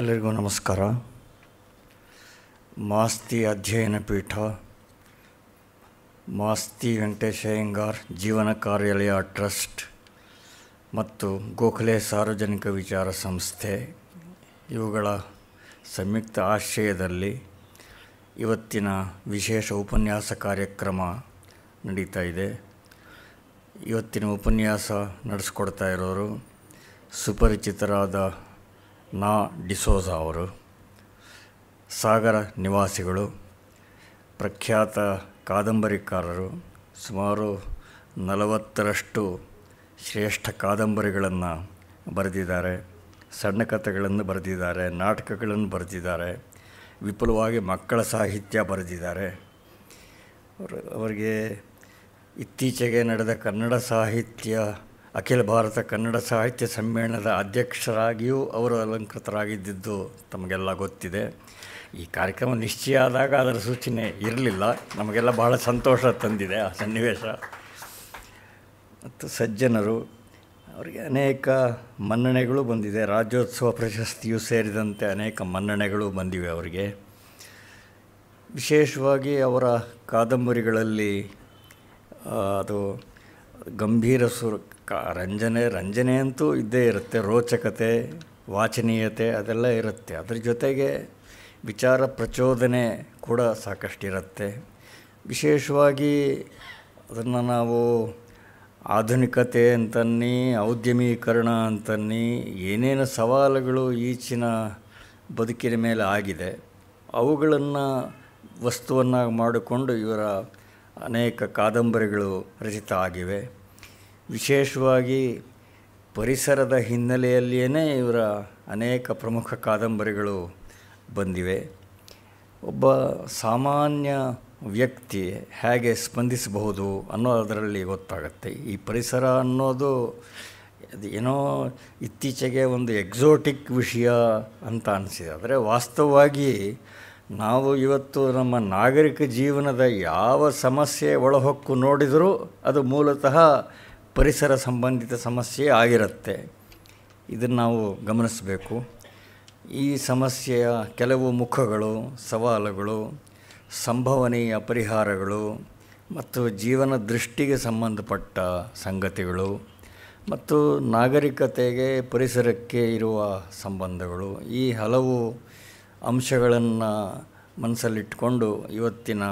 ಎಲ್ಲರಿಗೂ ನಮಸ್ಕಾರ ಮಾಸ್ತಿ ಅಧ್ಯಯನ ಪೀಠ ಮಾಸ್ತಿ ವೆಂಕಟೇಶಯ್ಯಂಗಾರ್ ಜೀವನ ಕಾರ್ಯಾಲಯ ಟ್ರಸ್ಟ್ ಮತ್ತು ಗೋಖಲೆ ಸಾರ್ವಜನಿಕ ವಿಚಾರ ಸಂಸ್ಥೆ ಇವುಗಳ ಸಂಯುಕ್ತ ಆಶ್ರಯದಲ್ಲಿ ಇವತ್ತಿನ ವಿಶೇಷ ಉಪನ್ಯಾಸ ಕಾರ್ಯಕ್ರಮ ನಡೀತಾ ಇದೆ ಇವತ್ತಿನ ಉಪನ್ಯಾಸ ನಡೆಸ್ಕೊಡ್ತಾ ಇರೋರು ಸುಪರಿಚಿತರಾದ ನಾ ಡಿಸೋಜ ಅವರು ಸಾಗರ ನಿವಾಸಿಗಳು ಪ್ರಖ್ಯಾತ ಕಾದಂಬರಿಕಾರರು ಸುಮಾರು ನಲವತ್ತರಷ್ಟು ಶ್ರೇಷ್ಠ ಕಾದಂಬರಿಗಳನ್ನು ಬರೆದಿದ್ದಾರೆ ಸಣ್ಣ ಕಥೆಗಳನ್ನು ಬರೆದಿದ್ದಾರೆ ನಾಟಕಗಳನ್ನು ಬರೆದಿದ್ದಾರೆ ವಿಪುಲವಾಗಿ ಮಕ್ಕಳ ಸಾಹಿತ್ಯ ಬರೆದಿದ್ದಾರೆ ಅವರಿಗೆ ಇತ್ತೀಚೆಗೆ ನಡೆದ ಕನ್ನಡ ಸಾಹಿತ್ಯ ಅಖಿಲ ಭಾರತ ಕನ್ನಡ ಸಾಹಿತ್ಯ ಸಮ್ಮೇಳನದ ಅಧ್ಯಕ್ಷರಾಗಿಯೂ ಅವರು ಅಲಂಕೃತರಾಗಿದ್ದಿದ್ದು ತಮಗೆಲ್ಲ ಗೊತ್ತಿದೆ ಈ ಕಾರ್ಯಕ್ರಮ ನಿಶ್ಚಯ ಆದಾಗ ಅದರ ಸೂಚನೆ ಇರಲಿಲ್ಲ ನಮಗೆಲ್ಲ ಬಹಳ ಸಂತೋಷ ತಂದಿದೆ ಆ ಸನ್ನಿವೇಶ ಮತ್ತು ಸಜ್ಜನರು ಅವರಿಗೆ ಅನೇಕ ಮನ್ನಣೆಗಳು ಬಂದಿದೆ ರಾಜ್ಯೋತ್ಸವ ಪ್ರಶಸ್ತಿಯೂ ಸೇರಿದಂತೆ ಅನೇಕ ಮನ್ನಣೆಗಳು ಬಂದಿವೆ ಅವರಿಗೆ ವಿಶೇಷವಾಗಿ ಅವರ ಕಾದಂಬರಿಗಳಲ್ಲಿ ಅದು ಗಂಭೀರ ಸುರ ಕ ರಂಜನೆ ರಂಜನೆ ಅಂತೂ ಇದ್ದೇ ಇರುತ್ತೆ ರೋಚಕತೆ ವಾಚನೀಯತೆ ಅದೆಲ್ಲ ಇರುತ್ತೆ ಅದ್ರ ಜೊತೆಗೆ ವಿಚಾರ ಪ್ರಚೋದನೆ ಕೂಡ ಸಾಕಷ್ಟು ಇರುತ್ತೆ ವಿಶೇಷವಾಗಿ ಅದನ್ನು ನಾವು ಆಧುನಿಕತೆ ಅಂತನ್ನಿ ಔದ್ಯಮೀಕರಣ ಅಂತನ್ನಿ ಏನೇನು ಸವಾಲುಗಳು ಈಚಿನ ಬದುಕಿನ ಮೇಲೆ ಆಗಿದೆ ಅವುಗಳನ್ನು ವಸ್ತುವನ್ನಾಗಿ ಮಾಡಿಕೊಂಡು ಇವರ ಅನೇಕ ಕಾದಂಬರಿಗಳು ರಚಿತ ಆಗಿವೆ ವಿಶೇಷವಾಗಿ ಪರಿಸರದ ಹಿನ್ನೆಲೆಯಲ್ಲಿಯೇ ಇವರ ಅನೇಕ ಪ್ರಮುಖ ಕಾದಂಬರಿಗಳು ಬಂದಿವೆ ಒಬ್ಬ ಸಾಮಾನ್ಯ ವ್ಯಕ್ತಿ ಹೇಗೆ ಸ್ಪಂದಿಸಬಹುದು ಅನ್ನೋದರಲ್ಲಿ ಗೊತ್ತಾಗುತ್ತೆ ಈ ಪರಿಸರ ಅನ್ನೋದು ಅದು ಏನೋ ಇತ್ತೀಚೆಗೆ ಒಂದು ಎಕ್ಸೋಟಿಕ್ ವಿಷಯ ಅಂತ ಅನಿಸಿದೆ ಆದರೆ ವಾಸ್ತವವಾಗಿ ನಾವು ಇವತ್ತು ನಮ್ಮ ನಾಗರಿಕ ಜೀವನದ ಯಾವ ಸಮಸ್ಯೆ ಒಳಹೊಕ್ಕು ನೋಡಿದರೂ ಅದು ಮೂಲತಃ ಪರಿಸರ ಸಂಬಂಧಿತ ಸಮಸ್ಯೆ ಆಗಿರುತ್ತೆ ಇದನ್ನು ನಾವು ಗಮನಿಸಬೇಕು ಈ ಸಮಸ್ಯೆಯ ಕೆಲವು ಮುಖಗಳು ಸವಾಲುಗಳು ಸಂಭವನೀಯ ಪರಿಹಾರಗಳು ಮತ್ತು ಜೀವನ ದೃಷ್ಟಿಗೆ ಸಂಬಂಧಪಟ್ಟ ಸಂಗತಿಗಳು ಮತ್ತು ನಾಗರಿಕತೆಗೆ ಪರಿಸರಕ್ಕೆ ಇರುವ ಸಂಬಂಧಗಳು ಈ ಹಲವು ಅಂಶಗಳನ್ನು ಮನಸ್ಸಲ್ಲಿಟ್ಟುಕೊಂಡು ಇವತ್ತಿನ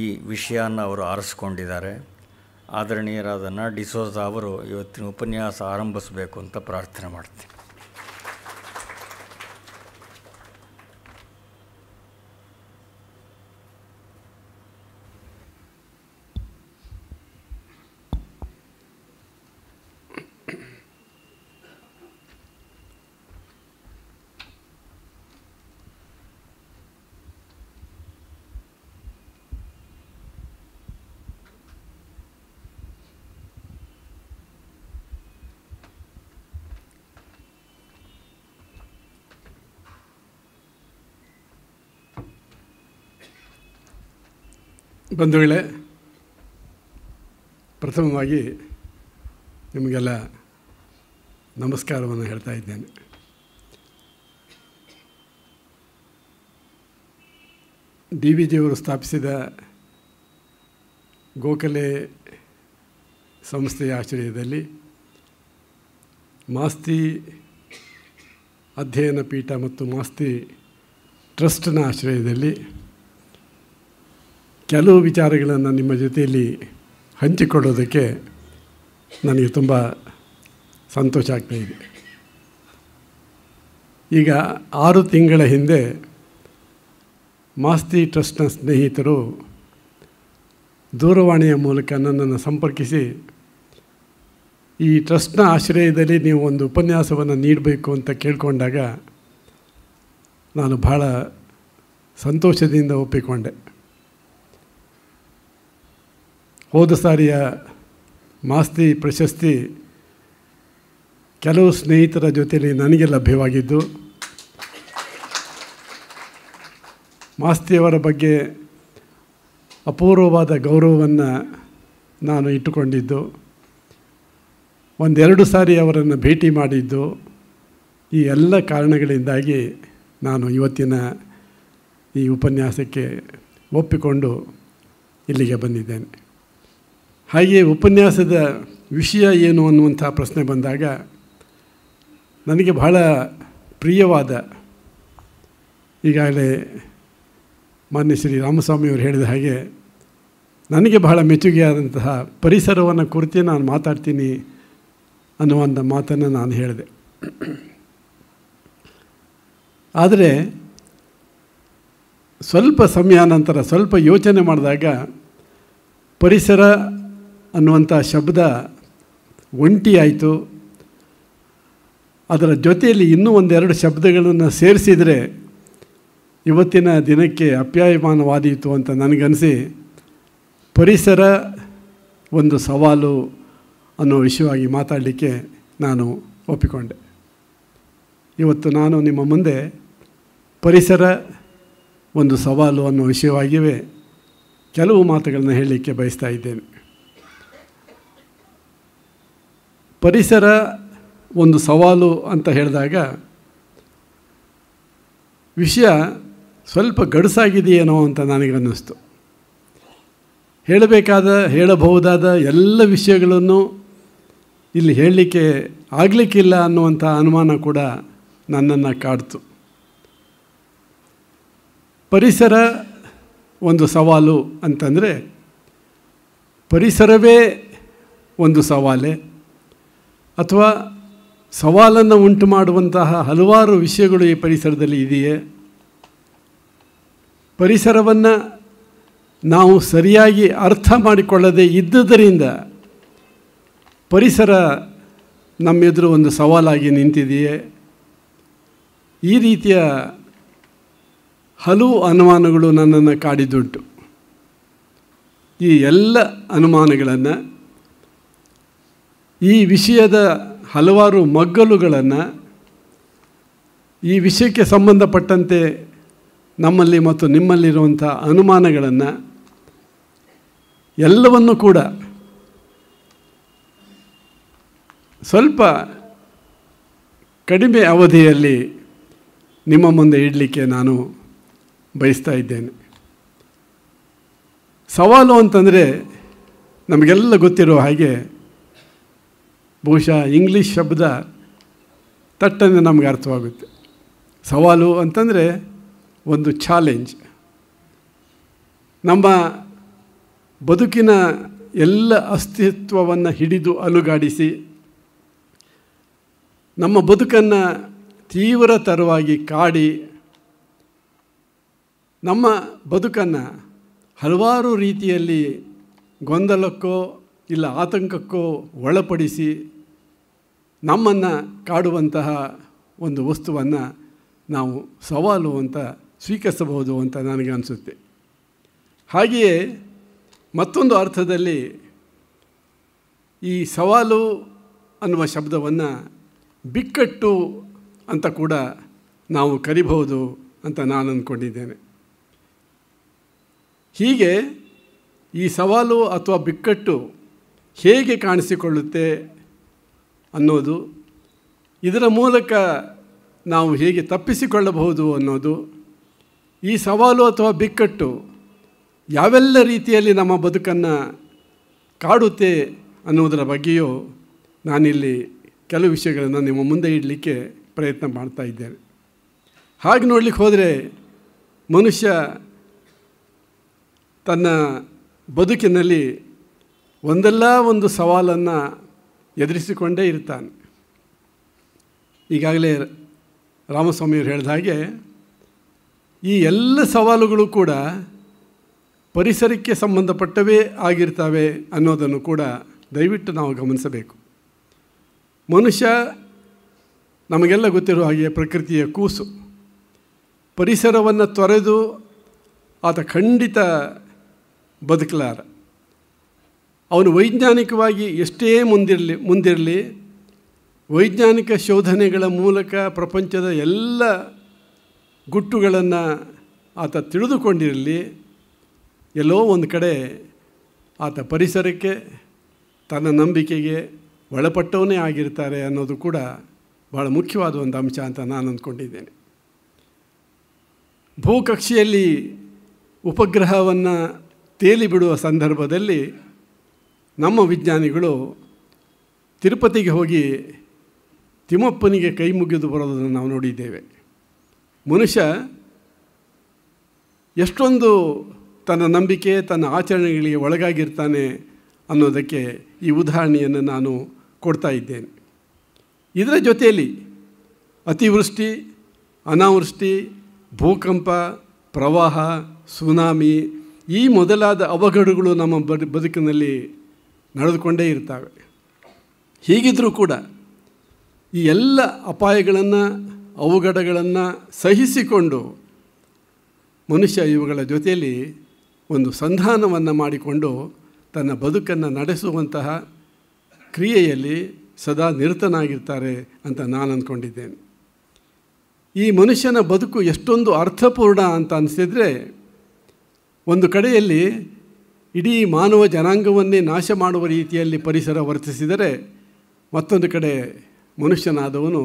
ಈ ವಿಷಯನ ಅವರು ಆರಿಸ್ಕೊಂಡಿದ್ದಾರೆ ಆದರಣೀಯರಾದ ನಾ ಡಿಸೋಜಾ ಅವರು ಇವತ್ತಿನ ಉಪನ್ಯಾಸ ಆರಂಭಿಸಬೇಕು ಅಂತ ಪ್ರಾರ್ಥನೆ ಮಾಡ್ತೀನಿ ಬಂಧುಗಳೇ ಪ್ರಥಮವಾಗಿ ನಿಮಗೆಲ್ಲ ನಮಸ್ಕಾರವನ್ನು ಹೇಳ್ತಾ ಇದ್ದೇನೆ ಡಿ ವಿ ಜಿಯವರು ಸ್ಥಾಪಿಸಿದ ಗೋಖಲೆ ಸಂಸ್ಥೆಯ ಆಶ್ರಯದಲ್ಲಿ ಮಾಸ್ತಿ ಅಧ್ಯಯನ ಪೀಠ ಮತ್ತು ಮಾಸ್ತಿ ಟ್ರಸ್ಟ್ನ ಆಶ್ರಯದಲ್ಲಿ ಕೆಲವು ವಿಚಾರಗಳನ್ನು ನಿಮ್ಮ ಜೊತೆಯಲ್ಲಿ ಹಂಚಿಕೊಳ್ಳೋದಕ್ಕೆ ನನಗೆ ತುಂಬ ಸಂತೋಷ ಆಗ್ತಾ ಇದೆ ಈಗ ಆರು ತಿಂಗಳ ಹಿಂದೆ ಮಾಸ್ತಿ ಟ್ರಸ್ಟ್ನ ಸ್ನೇಹಿತರು ದೂರವಾಣಿಯ ಮೂಲಕ ನನ್ನನ್ನು ಸಂಪರ್ಕಿಸಿ ಈ ಟ್ರಸ್ಟ್ನ ಆಶ್ರಯದಲ್ಲಿ ನೀವು ಒಂದು ಉಪನ್ಯಾಸವನ್ನು ನೀಡಬೇಕು ಅಂತ ಕೇಳಿಕೊಂಡಾಗ ನಾನು ಬಹಳ ಸಂತೋಷದಿಂದ ಒಪ್ಪಿಕೊಂಡೆ ಹೋದ ಸಾರಿಯ ಮಾಸ್ತಿ ಪ್ರಶಸ್ತಿ ಕೆಲವು ಸ್ನೇಹಿತರ ಜೊತೆಯಲ್ಲಿ ನನಗೆ ಲಭ್ಯವಾಗಿದ್ದು ಮಾಸ್ತಿಯವರ ಬಗ್ಗೆ ಅಪೂರ್ವವಾದ ಗೌರವವನ್ನು ನಾನು ಇಟ್ಟುಕೊಂಡಿದ್ದು ಒಂದೆರಡು ಸಾರಿ ಅವರನ್ನು ಭೇಟಿ ಮಾಡಿದ್ದು ಈ ಎಲ್ಲ ಕಾರಣಗಳಿಂದಾಗಿ ನಾನು ಇವತ್ತಿನ ಈ ಉಪನ್ಯಾಸಕ್ಕೆ ಒಪ್ಪಿಕೊಂಡು ಇಲ್ಲಿಗೆ ಬಂದಿದ್ದೇನೆ ಹಾಗೆ ಉಪನ್ಯಾಸದ ವಿಷಯ ಏನು ಅನ್ನುವಂಥ ಪ್ರಶ್ನೆ ಬಂದಾಗ ನನಗೆ ಬಹಳ ಪ್ರಿಯವಾದ ಈಗಾಗಲೇ ಮಾನ್ಯ ಶ್ರೀ ರಾಮಸ್ವಾಮಿಯವರು ಹೇಳಿದ ಹಾಗೆ ನನಗೆ ಬಹಳ ಮೆಚ್ಚುಗೆಯಾದಂತಹ ಪರಿಸರವನ್ನು ಕುರಿತು ನಾನು ಮಾತಾಡ್ತೀನಿ ಅನ್ನುವಂಥ ಮಾತನ್ನು ನಾನು ಹೇಳಿದೆ ಆದರೆ ಸ್ವಲ್ಪ ಸಮಯ ನಂತರ ಸ್ವಲ್ಪ ಯೋಚನೆ ಮಾಡಿದಾಗ ಪರಿಸರ ಅನ್ನುವಂಥ ಶಬ್ದ ಒಂಟಿಯಾಯಿತು ಅದರ ಜೊತೆಯಲ್ಲಿ ಇನ್ನೂ ಒಂದೆರಡು ಶಬ್ದಗಳನ್ನು ಸೇರಿಸಿದರೆ ಇವತ್ತಿನ ದಿನಕ್ಕೆ ಅಪ್ಯಾಯಮಾನವಾದೀತು ಅಂತ ನನಗನಿಸಿ ಪರಿಸರ ಒಂದು ಸವಾಲು ಅನ್ನೋ ವಿಷಯವಾಗಿ ಮಾತಾಡಲಿಕ್ಕೆ ನಾನು ಒಪ್ಪಿಕೊಂಡೆ ಇವತ್ತು ನಾನು ನಿಮ್ಮ ಮುಂದೆ ಪರಿಸರ ಒಂದು ಸವಾಲು ಅನ್ನೋ ವಿಷಯವಾಗಿಯೇ ಕೆಲವು ಮಾತುಗಳನ್ನು ಹೇಳಲಿಕ್ಕೆ ಬಯಸ್ತಾ ಇದ್ದೇನೆ ಪರಿಸರ ಒಂದು ಸವಾಲು ಅಂತ ಹೇಳಿದಾಗ ವಿಷಯ ಸ್ವಲ್ಪ ಗಡುಸಾಗಿದೆಯೇನೋ ಅಂತ ನನಗೆ ಅನ್ನಿಸ್ತು ಹೇಳಬೇಕಾದ ಹೇಳಬಹುದಾದ ಎಲ್ಲ ವಿಷಯಗಳನ್ನು ಇಲ್ಲಿ ಹೇಳಲಿಕ್ಕೆ ಆಗಲಿಕ್ಕಿಲ್ಲ ಅನ್ನುವಂಥ ಅನುಮಾನ ಕೂಡ ನನ್ನನ್ನು ಕಾಡ್ತು ಪರಿಸರ ಒಂದು ಸವಾಲು ಅಂತಂದರೆ ಪರಿಸರವೇ ಒಂದು ಸವಾಲೇ ಅಥವಾ ಸವಾಲನ್ನು ಉಂಟು ಮಾಡುವಂತಹ ಹಲವಾರು ವಿಷಯಗಳು ಈ ಪರಿಸರದಲ್ಲಿ ಇದೆಯೇ ಪರಿಸರವನ್ನು ನಾವು ಸರಿಯಾಗಿ ಅರ್ಥ ಮಾಡಿಕೊಳ್ಳದೆ ಇದ್ದುದರಿಂದ ಪರಿಸರ ನಮ್ಮೆದುರು ಒಂದು ಸವಾಲಾಗಿ ನಿಂತಿದೆಯೇ ಈ ರೀತಿಯ ಹಲವು ಅನುಮಾನಗಳು ನನ್ನನ್ನು ಕಾಡಿದ್ದುಂಟು ಈ ಎಲ್ಲ ಅನುಮಾನಗಳನ್ನು ಈ ವಿಷಯದ ಹಲವಾರು ಮಗ್ಗಲುಗಳನ್ನು ಈ ವಿಷಯಕ್ಕೆ ಸಂಬಂಧಪಟ್ಟಂತೆ ನಮ್ಮಲ್ಲಿ ಮತ್ತು ನಿಮ್ಮಲ್ಲಿರುವಂಥ ಅನುಮಾನಗಳನ್ನು ಎಲ್ಲವನ್ನು ಕೂಡ ಸ್ವಲ್ಪ ಕಡಿಮೆ ಅವಧಿಯಲ್ಲಿ ನಿಮ್ಮ ಮುಂದೆ ಇಡಲಿಕ್ಕೆ ನಾನು ಬಯಸ್ತಾ ಇದ್ದೇನೆ ಸವಾಲು ಅಂತಂದರೆ ನಮಗೆಲ್ಲ ಗೊತ್ತಿರೋ ಹಾಗೆ ಬಹುಶಃ ಇಂಗ್ಲೀಷ್ ಶಬ್ದ ತಟ್ಟನೆ ನಮಗೆ ಅರ್ಥವಾಗುತ್ತೆ ಸವಾಲು ಅಂತಂದರೆ ಒಂದು ಚಾಲೆಂಜ್ ನಮ್ಮ ಬದುಕಿನ ಎಲ್ಲ ಅಸ್ತಿತ್ವವನ್ನು ಹಿಡಿದು ಅಲುಗಾಡಿಸಿ ನಮ್ಮ ಬದುಕನ್ನು ತೀವ್ರತರವಾಗಿ ಕಾಡಿ ನಮ್ಮ ಬದುಕನ್ನು ಹಲವಾರು ರೀತಿಯಲ್ಲಿ ಗೊಂದಲಕ್ಕೋ ಇಲ್ಲ ಆತಂಕಕ್ಕೂ ಒಳಪಡಿಸಿ ನಮ್ಮನ್ನು ಕಾಡುವಂತಹ ಒಂದು ವಸ್ತುವನ್ನು ನಾವು ಸವಾಲು ಅಂತ ಸ್ವೀಕರಿಸಬಹುದು ಅಂತ ನನಗೆ ಅನಿಸುತ್ತೆ ಹಾಗೆಯೇ ಮತ್ತೊಂದು ಅರ್ಥದಲ್ಲಿ ಈ ಸವಾಲು ಅನ್ನುವ ಶಬ್ದವನ್ನು ಬಿಕ್ಕಟ್ಟು ಅಂತ ಕೂಡ ನಾವು ಕರಿಬಹುದು ಅಂತ ನಾನು ಅಂದ್ಕೊಂಡಿದ್ದೇನೆ ಹೀಗೆ ಈ ಸವಾಲು ಅಥವಾ ಬಿಕ್ಕಟ್ಟು ಹೇಗೆ ಕಾಣಿಸಿಕೊಳ್ಳುತ್ತೆ ಅನ್ನೋದು ಇದರ ಮೂಲಕ ನಾವು ಹೇಗೆ ತಪ್ಪಿಸಿಕೊಳ್ಳಬಹುದು ಅನ್ನೋದು ಈ ಸವಾಲು ಅಥವಾ ಬಿಕ್ಕಟ್ಟು ಯಾವೆಲ್ಲ ರೀತಿಯಲ್ಲಿ ನಮ್ಮ ಬದುಕನ್ನು ಕಾಡುತ್ತೆ ಅನ್ನೋದರ ಬಗ್ಗೆಯೂ ನಾನಿಲ್ಲಿ ಕೆಲವು ವಿಷಯಗಳನ್ನು ನಿಮ್ಮ ಮುಂದೆ ಇಡಲಿಕ್ಕೆ ಪ್ರಯತ್ನ ಮಾಡ್ತಾ ಇದ್ದೇನೆ ಹಾಗೆ ನೋಡಲಿಕ್ಕೆ ಹೋದರೆ ಮನುಷ್ಯ ತನ್ನ ಬದುಕಿನಲ್ಲಿ ಒಂದಲ್ಲ ಒಂದು ಸವಾಲನ್ನು ಎದುರಿಸಿಕೊಂಡೇ ಇರ್ತಾನೆ ಈಗಾಗಲೇ ರಾಮಸ್ವಾಮಿಯವರು ಹೇಳಿದ ಹಾಗೆ ಈ ಎಲ್ಲ ಸವಾಲುಗಳು ಕೂಡ ಪರಿಸರಕ್ಕೆ ಸಂಬಂಧಪಟ್ಟವೇ ಆಗಿರ್ತವೆ ಅನ್ನೋದನ್ನು ಕೂಡ ದಯವಿಟ್ಟು ನಾವು ಗಮನಿಸಬೇಕು ಮನುಷ್ಯ ನಮಗೆಲ್ಲ ಗೊತ್ತಿರುವ ಹಾಗೆ ಪ್ರಕೃತಿಯ ಕೂಸು ಪರಿಸರವನ್ನು ತೊರೆದು ಆತ ಖಂಡಿತ ಬದುಕಲಾರ ಅವನು ವೈಜ್ಞಾನಿಕವಾಗಿ ಎಷ್ಟೇ ಮುಂದಿರಲಿ ಮುಂದಿರಲಿ ವೈಜ್ಞಾನಿಕ ಶೋಧನೆಗಳ ಮೂಲಕ ಪ್ರಪಂಚದ ಎಲ್ಲ ಗುಟ್ಟುಗಳನ್ನು ಆತ ತಿಳಿದುಕೊಂಡಿರಲಿ ಎಲ್ಲೋ ಒಂದು ಕಡೆ ಆತ ಪರಿಸರಕ್ಕೆ ತನ್ನ ನಂಬಿಕೆಗೆ ಒಳಪಟ್ಟವನೇ ಆಗಿರ್ತಾರೆ ಅನ್ನೋದು ಕೂಡ ಭಾಳ ಮುಖ್ಯವಾದ ಒಂದು ಅಂಶ ಅಂತ ನಾನು ಅಂದ್ಕೊಂಡಿದ್ದೇನೆ ಭೂಕಕ್ಷೆಯಲ್ಲಿ ಉಪಗ್ರಹವನ್ನು ತೇಲಿಬಿಡುವ ಸಂದರ್ಭದಲ್ಲಿ ನಮ್ಮ ವಿಜ್ಞಾನಿಗಳು ತಿರುಪತಿಗೆ ಹೋಗಿ ತಿಮ್ಮಪ್ಪನಿಗೆ ಕೈ ಮುಗಿದು ಬರೋದನ್ನು ನಾವು ನೋಡಿದ್ದೇವೆ ಮನುಷ್ಯ ಎಷ್ಟೊಂದು ತನ್ನ ನಂಬಿಕೆ ತನ್ನ ಆಚರಣೆಗಳಿಗೆ ಒಳಗಾಗಿರ್ತಾನೆ ಅನ್ನೋದಕ್ಕೆ ಈ ಉದಾಹರಣೆಯನ್ನು ನಾನು ಕೊಡ್ತಾ ಇದ್ದೇನೆ ಇದರ ಜೊತೆಯಲ್ಲಿ ಅತಿವೃಷ್ಟಿ ಅನಾವೃಷ್ಟಿ ಭೂಕಂಪ ಪ್ರವಾಹ ಸುನಾಮಿ ಈ ಮೊದಲಾದ ಅವಘಡಗಳು ನಮ್ಮ ಬದುಕಿನಲ್ಲಿ ನಡೆದುಕೊಂಡೇ ಇರ್ತವೆ ಹೀಗಿದ್ದರೂ ಕೂಡ ಈ ಎಲ್ಲ ಅಪಾಯಗಳನ್ನು ಅವಘಡಗಳನ್ನು ಸಹಿಸಿಕೊಂಡು ಮನುಷ್ಯ ಇವುಗಳ ಜೊತೆಯಲ್ಲಿ ಒಂದು ಸಂಧಾನವನ್ನು ಮಾಡಿಕೊಂಡು ತನ್ನ ಬದುಕನ್ನು ನಡೆಸುವಂತಹ ಕ್ರಿಯೆಯಲ್ಲಿ ಸದಾ ನಿರತನಾಗಿರ್ತಾರೆ ಅಂತ ನಾನು ಅಂದ್ಕೊಂಡಿದ್ದೇನೆ ಈ ಮನುಷ್ಯನ ಬದುಕು ಎಷ್ಟೊಂದು ಅರ್ಥಪೂರ್ಣ ಅಂತ ಅನಿಸಿದರೆ ಒಂದು ಕಡೆಯಲ್ಲಿ ಇಡೀ ಮಾನವ ಜನಾಂಗವನ್ನೇ ನಾಶ ಮಾಡುವ ರೀತಿಯಲ್ಲಿ ಪರಿಸರ ವರ್ತಿಸಿದರೆ ಮತ್ತೊಂದು ಕಡೆ ಮನುಷ್ಯನಾದವನು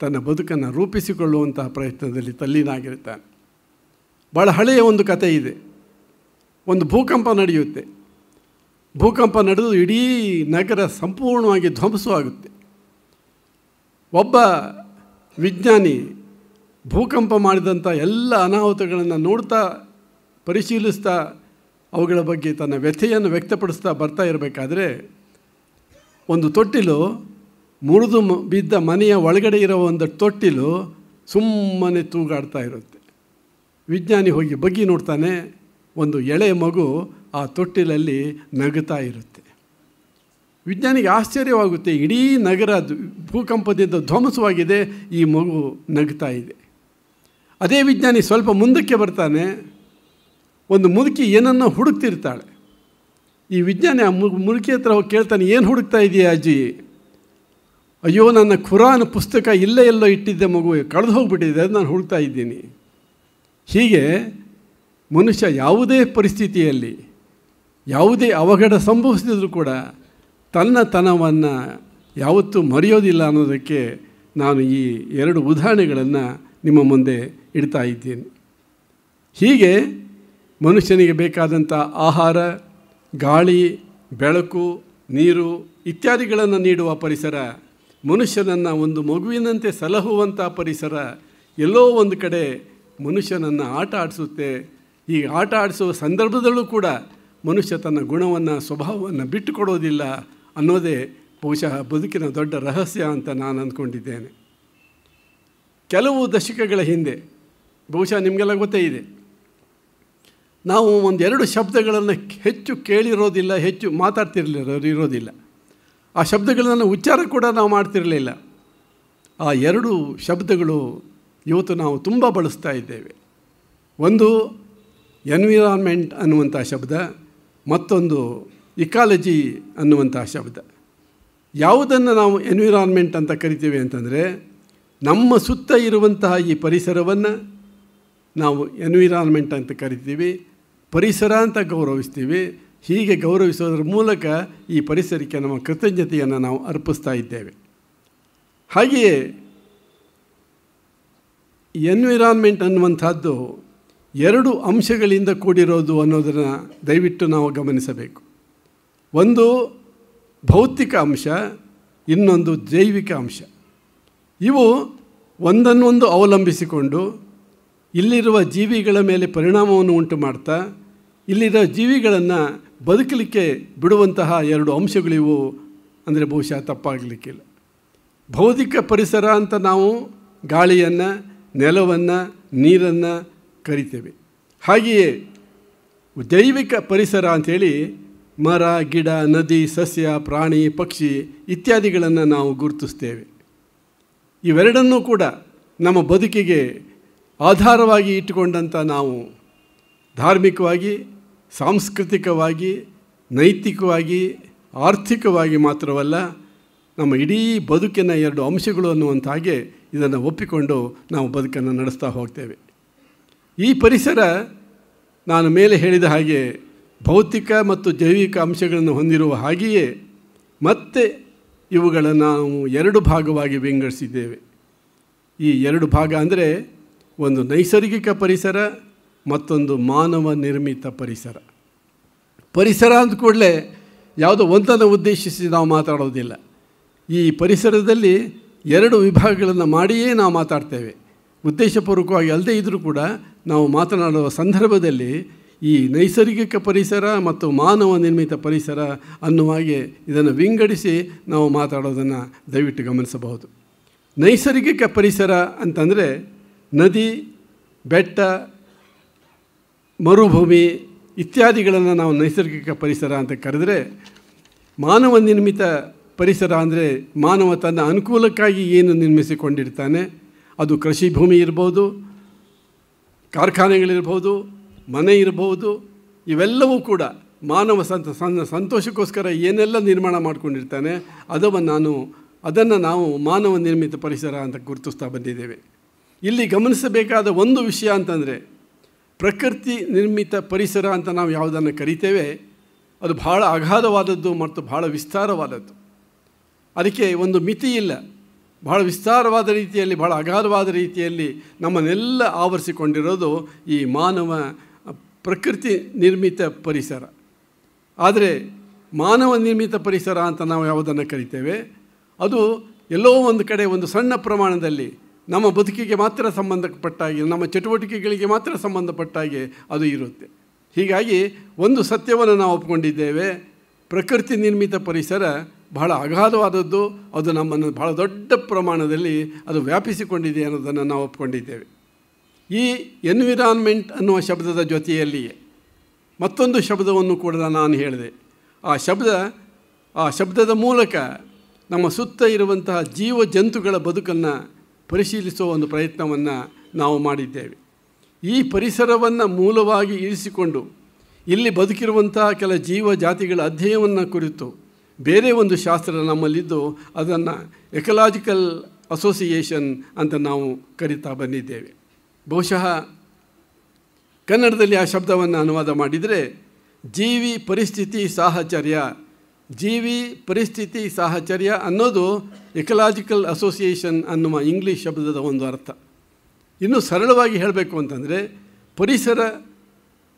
ತನ್ನ ಬದುಕನ್ನು ರೂಪಿಸಿಕೊಳ್ಳುವಂತಹ ಪ್ರಯತ್ನದಲ್ಲಿ ತಲ್ಲೀನಾಗಿರ್ತಾನೆ ಭಾಳ ಹಳೆಯ ಒಂದು ಕಥೆ ಇದೆ ಒಂದು ಭೂಕಂಪ ನಡೆಯುತ್ತೆ ಭೂಕಂಪ ನಡೆದು ಇಡೀ ನಗರ ಸಂಪೂರ್ಣವಾಗಿ ಧ್ವಂಸವಾಗುತ್ತೆ ಒಬ್ಬ ವಿಜ್ಞಾನಿ ಭೂಕಂಪ ಮಾಡಿದಂಥ ಎಲ್ಲ ಅನಾಹುತಗಳನ್ನು ನೋಡ್ತಾ ಪರಿಶೀಲಿಸ್ತಾ ಅವುಗಳ ಬಗ್ಗೆ ತನ್ನ ವ್ಯಥೆಯನ್ನು ವ್ಯಕ್ತಪಡಿಸ್ತಾ ಬರ್ತಾ ಇರಬೇಕಾದ್ರೆ ಒಂದು ತೊಟ್ಟಿಲು ಮುರಿದು ಬಿದ್ದ ಮನೆಯ ಒಳಗಡೆ ಇರೋ ಒಂದು ತೊಟ್ಟಿಲು ಸುಮ್ಮನೆ ತೂಗಾಡ್ತಾ ಇರುತ್ತೆ ವಿಜ್ಞಾನಿ ಹೋಗಿ ಬಗ್ಗಿ ನೋಡ್ತಾನೆ ಒಂದು ಎಳೆ ಮಗು ಆ ತೊಟ್ಟಿಲಲ್ಲಿ ನಗುತ್ತಾ ಇರುತ್ತೆ ವಿಜ್ಞಾನಿಗೆ ಆಶ್ಚರ್ಯವಾಗುತ್ತೆ ಇಡೀ ನಗರ ಭೂಕಂಪದಿಂದ ಧ್ವಂಸವಾಗಿದೆ ಈ ಮಗು ನಗ್ತಾ ಇದೆ ಅದೇ ವಿಜ್ಞಾನಿ ಸ್ವಲ್ಪ ಮುಂದಕ್ಕೆ ಬರ್ತಾನೆ ಒಂದು ಮುದುಕಿ ಏನನ್ನು ಹುಡುಕ್ತಿರ್ತಾಳೆ ಈ ವಿಜ್ಞಾನಿ ಆ ಮುದುಕಿ ಹತ್ರ ಹೋಗಿ ಕೇಳ್ತಾನೆ ಏನು ಹುಡುಕ್ತಾ ಇದೆಯಾ ಅಜ್ಜಿ ಅಯ್ಯೋ ನನ್ನ ಖುರಾನ್ ಪುಸ್ತಕ ಇಲ್ಲೇ ಎಲ್ಲೋ ಇಟ್ಟಿದ್ದೆ ಮಗು ಕಳೆದು ಹೋಗ್ಬಿಟ್ಟಿದೆ ಅದು ನಾನು ಹುಡುಕ್ತಾ ಇದ್ದೀನಿ ಹೀಗೆ ಮನುಷ್ಯ ಯಾವುದೇ ಪರಿಸ್ಥಿತಿಯಲ್ಲಿ ಯಾವುದೇ ಅವಘಡ ಸಂಭವಿಸಿದರೂ ಕೂಡ ತನ್ನ ತನವನ್ನು ಯಾವತ್ತೂ ಮರೆಯೋದಿಲ್ಲ ಅನ್ನೋದಕ್ಕೆ ನಾನು ಈ ಎರಡು ಉದಾಹರಣೆಗಳನ್ನು ನಿಮ್ಮ ಮುಂದೆ ಇಡ್ತಾ ಇದ್ದೀನಿ ಹೀಗೆ ಮನುಷ್ಯನಿಗೆ ಬೇಕಾದಂಥ ಆಹಾರ ಗಾಳಿ ಬೆಳಕು ನೀರು ಇತ್ಯಾದಿಗಳನ್ನು ನೀಡುವ ಪರಿಸರ ಮನುಷ್ಯನನ್ನು ಒಂದು ಮಗುವಿನಂತೆ ಸಲಹುವಂಥ ಪರಿಸರ ಎಲ್ಲೋ ಒಂದು ಕಡೆ ಮನುಷ್ಯನನ್ನು ಆಟ ಆಡಿಸುತ್ತೆ ಈ ಆಟ ಆಡಿಸುವ ಸಂದರ್ಭದಲ್ಲೂ ಕೂಡ ಮನುಷ್ಯ ತನ್ನ ಗುಣವನ್ನು ಸ್ವಭಾವವನ್ನು ಬಿಟ್ಟುಕೊಡೋದಿಲ್ಲ ಅನ್ನೋದೇ ಬಹುಶಃ ಬದುಕಿನ ದೊಡ್ಡ ರಹಸ್ಯ ಅಂತ ನಾನು ಅಂದ್ಕೊಂಡಿದ್ದೇನೆ ಕೆಲವು ದಶಕಗಳ ಹಿಂದೆ ಬಹುಶಃ ನಿಮಗೆಲ್ಲ ಗೊತ್ತೇ ಇದೆ ನಾವು ಒಂದೆರಡು ಶಬ್ದಗಳನ್ನು ಹೆಚ್ಚು ಕೇಳಿರೋದಿಲ್ಲ ಹೆಚ್ಚು ಮಾತಾಡ್ತಿರ್ಲಿಲ್ಲ ಇರೋದಿಲ್ಲ ಆ ಶಬ್ದಗಳನ್ನು ಉಚ್ಚಾರ ಕೂಡ ನಾವು ಮಾಡ್ತಿರಲಿಲ್ಲ ಆ ಎರಡು ಶಬ್ದಗಳು ಇವತ್ತು ನಾವು ತುಂಬ ಬಳಸ್ತಾ ಇದ್ದೇವೆ ಒಂದು ಎನ್ವಿರಾನ್ಮೆಂಟ್ ಅನ್ನುವಂಥ ಶಬ್ದ ಮತ್ತೊಂದು ಇಕಾಲಜಿ ಅನ್ನುವಂಥ ಶಬ್ದ ಯಾವುದನ್ನು ನಾವು ಎನ್ವಿರಾನ್ಮೆಂಟ್ ಅಂತ ಕರಿತೀವಿ ಅಂತಂದರೆ ನಮ್ಮ ಸುತ್ತ ಇರುವಂತಹ ಈ ಪರಿಸರವನ್ನು ನಾವು ಎನ್ವಿರಾನ್ಮೆಂಟ್ ಅಂತ ಕರಿತೀವಿ ಪರಿಸರ ಅಂತ ಗೌರವಿಸ್ತೀವಿ ಹೀಗೆ ಗೌರವಿಸೋದ್ರ ಮೂಲಕ ಈ ಪರಿಸರಕ್ಕೆ ನಮ್ಮ ಕೃತಜ್ಞತೆಯನ್ನು ನಾವು ಅರ್ಪಿಸ್ತಾ ಇದ್ದೇವೆ ಹಾಗೆಯೇ ಎನ್ವಿರಾನ್ಮೆಂಟ್ ಅನ್ನುವಂಥದ್ದು ಎರಡು ಅಂಶಗಳಿಂದ ಕೂಡಿರೋದು ಅನ್ನೋದನ್ನು ದಯವಿಟ್ಟು ನಾವು ಗಮನಿಸಬೇಕು ಒಂದು ಭೌತಿಕ ಅಂಶ ಇನ್ನೊಂದು ಜೈವಿಕ ಅಂಶ ಇವು ಒಂದನ್ನೊಂದು ಅವಲಂಬಿಸಿಕೊಂಡು ಇಲ್ಲಿರುವ ಜೀವಿಗಳ ಮೇಲೆ ಪರಿಣಾಮವನ್ನು ಉಂಟು ಮಾಡ್ತಾ ಇಲ್ಲಿರುವ ಜೀವಿಗಳನ್ನು ಬದುಕಲಿಕ್ಕೆ ಬಿಡುವಂತಹ ಎರಡು ಅಂಶಗಳಿವು ಅಂದರೆ ಬಹುಶಃ ತಪ್ಪಾಗಲಿಕ್ಕಿಲ್ಲ ಭೌತಿಕ ಪರಿಸರ ಅಂತ ನಾವು ಗಾಳಿಯನ್ನು ನೆಲವನ್ನು ನೀರನ್ನು ಕರಿತೇವೆ ಹಾಗೆಯೇ ಜೈವಿಕ ಪರಿಸರ ಅಂಥೇಳಿ ಮರ ಗಿಡ ನದಿ ಸಸ್ಯ ಪ್ರಾಣಿ ಪಕ್ಷಿ ಇತ್ಯಾದಿಗಳನ್ನು ನಾವು ಗುರುತಿಸ್ತೇವೆ ಇವೆರಡನ್ನೂ ಕೂಡ ನಮ್ಮ ಬದುಕಿಗೆ ಆಧಾರವಾಗಿ ಇಟ್ಟುಕೊಂಡಂಥ ನಾವು ಧಾರ್ಮಿಕವಾಗಿ ಸಾಂಸ್ಕೃತಿಕವಾಗಿ ನೈತಿಕವಾಗಿ ಆರ್ಥಿಕವಾಗಿ ಮಾತ್ರವಲ್ಲ ನಮ್ಮ ಇಡೀ ಬದುಕಿನ ಎರಡು ಅಂಶಗಳು ಅನ್ನುವಂಥ ಹಾಗೆ ಇದನ್ನು ಒಪ್ಪಿಕೊಂಡು ನಾವು ಬದುಕನ್ನು ನಡೆಸ್ತಾ ಹೋಗ್ತೇವೆ ಈ ಪರಿಸರ ನಾನು ಮೇಲೆ ಹೇಳಿದ ಹಾಗೆ ಭೌತಿಕ ಮತ್ತು ಜೈವಿಕ ಅಂಶಗಳನ್ನು ಹೊಂದಿರುವ ಹಾಗೆಯೇ ಮತ್ತೆ ಇವುಗಳನ್ನು ನಾವು ಎರಡು ಭಾಗವಾಗಿ ವಿಂಗಡಿಸಿದ್ದೇವೆ ಈ ಎರಡು ಭಾಗ ಅಂದರೆ ಒಂದು ನೈಸರ್ಗಿಕ ಪರಿಸರ ಮತ್ತೊಂದು ಮಾನವ ನಿರ್ಮಿತ ಪರಿಸರ ಪರಿಸರ ಅಂದ ಕೂಡಲೇ ಯಾವುದೋ ಒಂದನ್ನು ಉದ್ದೇಶಿಸಿ ನಾವು ಮಾತಾಡೋದಿಲ್ಲ ಈ ಪರಿಸರದಲ್ಲಿ ಎರಡು ವಿಭಾಗಗಳನ್ನು ಮಾಡಿಯೇ ನಾವು ಮಾತಾಡ್ತೇವೆ ಉದ್ದೇಶಪೂರ್ವಕವಾಗಿ ಅಲ್ಲದೆ ಇದ್ದರೂ ಕೂಡ ನಾವು ಮಾತನಾಡುವ ಸಂದರ್ಭದಲ್ಲಿ ಈ ನೈಸರ್ಗಿಕ ಪರಿಸರ ಮತ್ತು ಮಾನವ ನಿರ್ಮಿತ ಪರಿಸರ ಅನ್ನುವಾಗೆ ಇದನ್ನು ವಿಂಗಡಿಸಿ ನಾವು ಮಾತಾಡೋದನ್ನು ದಯವಿಟ್ಟು ಗಮನಿಸಬಹುದು ನೈಸರ್ಗಿಕ ಪರಿಸರ ಅಂತಂದರೆ ನದಿ ಬೆಟ್ಟ ಮರುಭೂಮಿ ಇತ್ಯಾದಿಗಳನ್ನು ನಾವು ನೈಸರ್ಗಿಕ ಪರಿಸರ ಅಂತ ಕರೆದರೆ ಮಾನವ ನಿರ್ಮಿತ ಪರಿಸರ ಅಂದರೆ ಮಾನವ ತನ್ನ ಅನುಕೂಲಕ್ಕಾಗಿ ಏನು ನಿರ್ಮಿಸಿಕೊಂಡಿರ್ತಾನೆ ಅದು ಕೃಷಿ ಭೂಮಿ ಇರ್ಬೋದು ಕಾರ್ಖಾನೆಗಳಿರ್ಬೋದು ಮನೆ ಇರ್ಬೋದು ಇವೆಲ್ಲವೂ ಕೂಡ ಮಾನವ ಸಂತ ಸಣ್ಣ ಸಂತೋಷಕ್ಕೋಸ್ಕರ ಏನೆಲ್ಲ ನಿರ್ಮಾಣ ಮಾಡಿಕೊಂಡಿರ್ತಾನೆ ಅದವ ನಾನು ಅದನ್ನು ನಾವು ಮಾನವ ನಿರ್ಮಿತ ಪರಿಸರ ಅಂತ ಗುರುತಿಸ್ತಾ ಬಂದಿದ್ದೇವೆ ಇಲ್ಲಿ ಗಮನಿಸಬೇಕಾದ ಒಂದು ವಿಷಯ ಅಂತಂದರೆ ಪ್ರಕೃತಿ ನಿರ್ಮಿತ ಪರಿಸರ ಅಂತ ನಾವು ಯಾವುದನ್ನು ಕರಿತೇವೆ ಅದು ಬಹಳ ಅಗಾಧವಾದದ್ದು ಮತ್ತು ಬಹಳ ವಿಸ್ತಾರವಾದದ್ದು ಅದಕ್ಕೆ ಒಂದು ಮಿತಿ ಇಲ್ಲ ಬಹಳ ವಿಸ್ತಾರವಾದ ರೀತಿಯಲ್ಲಿ ಬಹಳ ಅಗಾಧವಾದ ರೀತಿಯಲ್ಲಿ ನಮ್ಮನ್ನೆಲ್ಲ ಆವರಿಸಿಕೊಂಡಿರೋದು ಈ ಮಾನವ ಪ್ರಕೃತಿ ನಿರ್ಮಿತ ಪರಿಸರ ಆದರೆ ಮಾನವ ನಿರ್ಮಿತ ಪರಿಸರ ಅಂತ ನಾವು ಯಾವುದನ್ನು ಕರಿತೇವೆ ಅದು ಎಲ್ಲೋ ಒಂದು ಕಡೆ ಒಂದು ಸಣ್ಣ ಪ್ರಮಾಣದಲ್ಲಿ ನಮ್ಮ ಬದುಕಿಗೆ ಮಾತ್ರ ಸಂಬಂಧಪಟ್ಟ ಹಾಗೆ ನಮ್ಮ ಚಟುವಟಿಕೆಗಳಿಗೆ ಮಾತ್ರ ಸಂಬಂಧಪಟ್ಟ ಹಾಗೆ ಅದು ಇರುತ್ತೆ ಹೀಗಾಗಿ ಒಂದು ಸತ್ಯವನ್ನು ನಾವು ಒಪ್ಕೊಂಡಿದ್ದೇವೆ ಪ್ರಕೃತಿ ನಿರ್ಮಿತ ಪರಿಸರ ಬಹಳ ಅಗಾಧವಾದದ್ದು ಅದು ನಮ್ಮನ್ನು ಬಹಳ ದೊಡ್ಡ ಪ್ರಮಾಣದಲ್ಲಿ ಅದು ವ್ಯಾಪಿಸಿಕೊಂಡಿದೆ ಅನ್ನೋದನ್ನು ನಾವು ಒಪ್ಕೊಂಡಿದ್ದೇವೆ ಈ ಎನ್ವಿರಾನ್ಮೆಂಟ್ ಅನ್ನುವ ಶಬ್ದದ ಜೊತೆಯಲ್ಲಿಯೇ ಮತ್ತೊಂದು ಶಬ್ದವನ್ನು ಕೂಡ ನಾನು ಹೇಳಿದೆ ಆ ಶಬ್ದ ಆ ಶಬ್ದದ ಮೂಲಕ ನಮ್ಮ ಸುತ್ತ ಇರುವಂತಹ ಜೀವ ಜಂತುಗಳ ಬದುಕನ್ನು ಪರಿಶೀಲಿಸುವ ಒಂದು ಪ್ರಯತ್ನವನ್ನು ನಾವು ಮಾಡಿದ್ದೇವೆ ಈ ಪರಿಸರವನ್ನು ಮೂಲವಾಗಿ ಇರಿಸಿಕೊಂಡು ಇಲ್ಲಿ ಬದುಕಿರುವಂತಹ ಕೆಲ ಜೀವ ಜಾತಿಗಳ ಅಧ್ಯಯನವನ್ನು ಕುರಿತು ಬೇರೆ ಒಂದು ಶಾಸ್ತ್ರ ನಮ್ಮಲ್ಲಿದ್ದು ಅದನ್ನು ಎಕಲಾಜಿಕಲ್ ಅಸೋಸಿಯೇಷನ್ ಅಂತ ನಾವು ಕರಿತಾ ಬಂದಿದ್ದೇವೆ ಬಹುಶಃ ಕನ್ನಡದಲ್ಲಿ ಆ ಶಬ್ದವನ್ನು ಅನುವಾದ ಮಾಡಿದರೆ ಜೀವಿ ಪರಿಸ್ಥಿತಿ ಸಾಹಚರ್ಯ ಜೀವಿ ಪರಿಸ್ಥಿತಿ ಸಾಹಚರ್ಯ ಅನ್ನೋದು ಎಕಲಾಜಿಕಲ್ ಅಸೋಸಿಯೇಷನ್ ಅನ್ನುವ ಇಂಗ್ಲೀಷ್ ಶಬ್ದದ ಒಂದು ಅರ್ಥ ಇನ್ನೂ ಸರಳವಾಗಿ ಹೇಳಬೇಕು ಅಂತಂದರೆ ಪರಿಸರ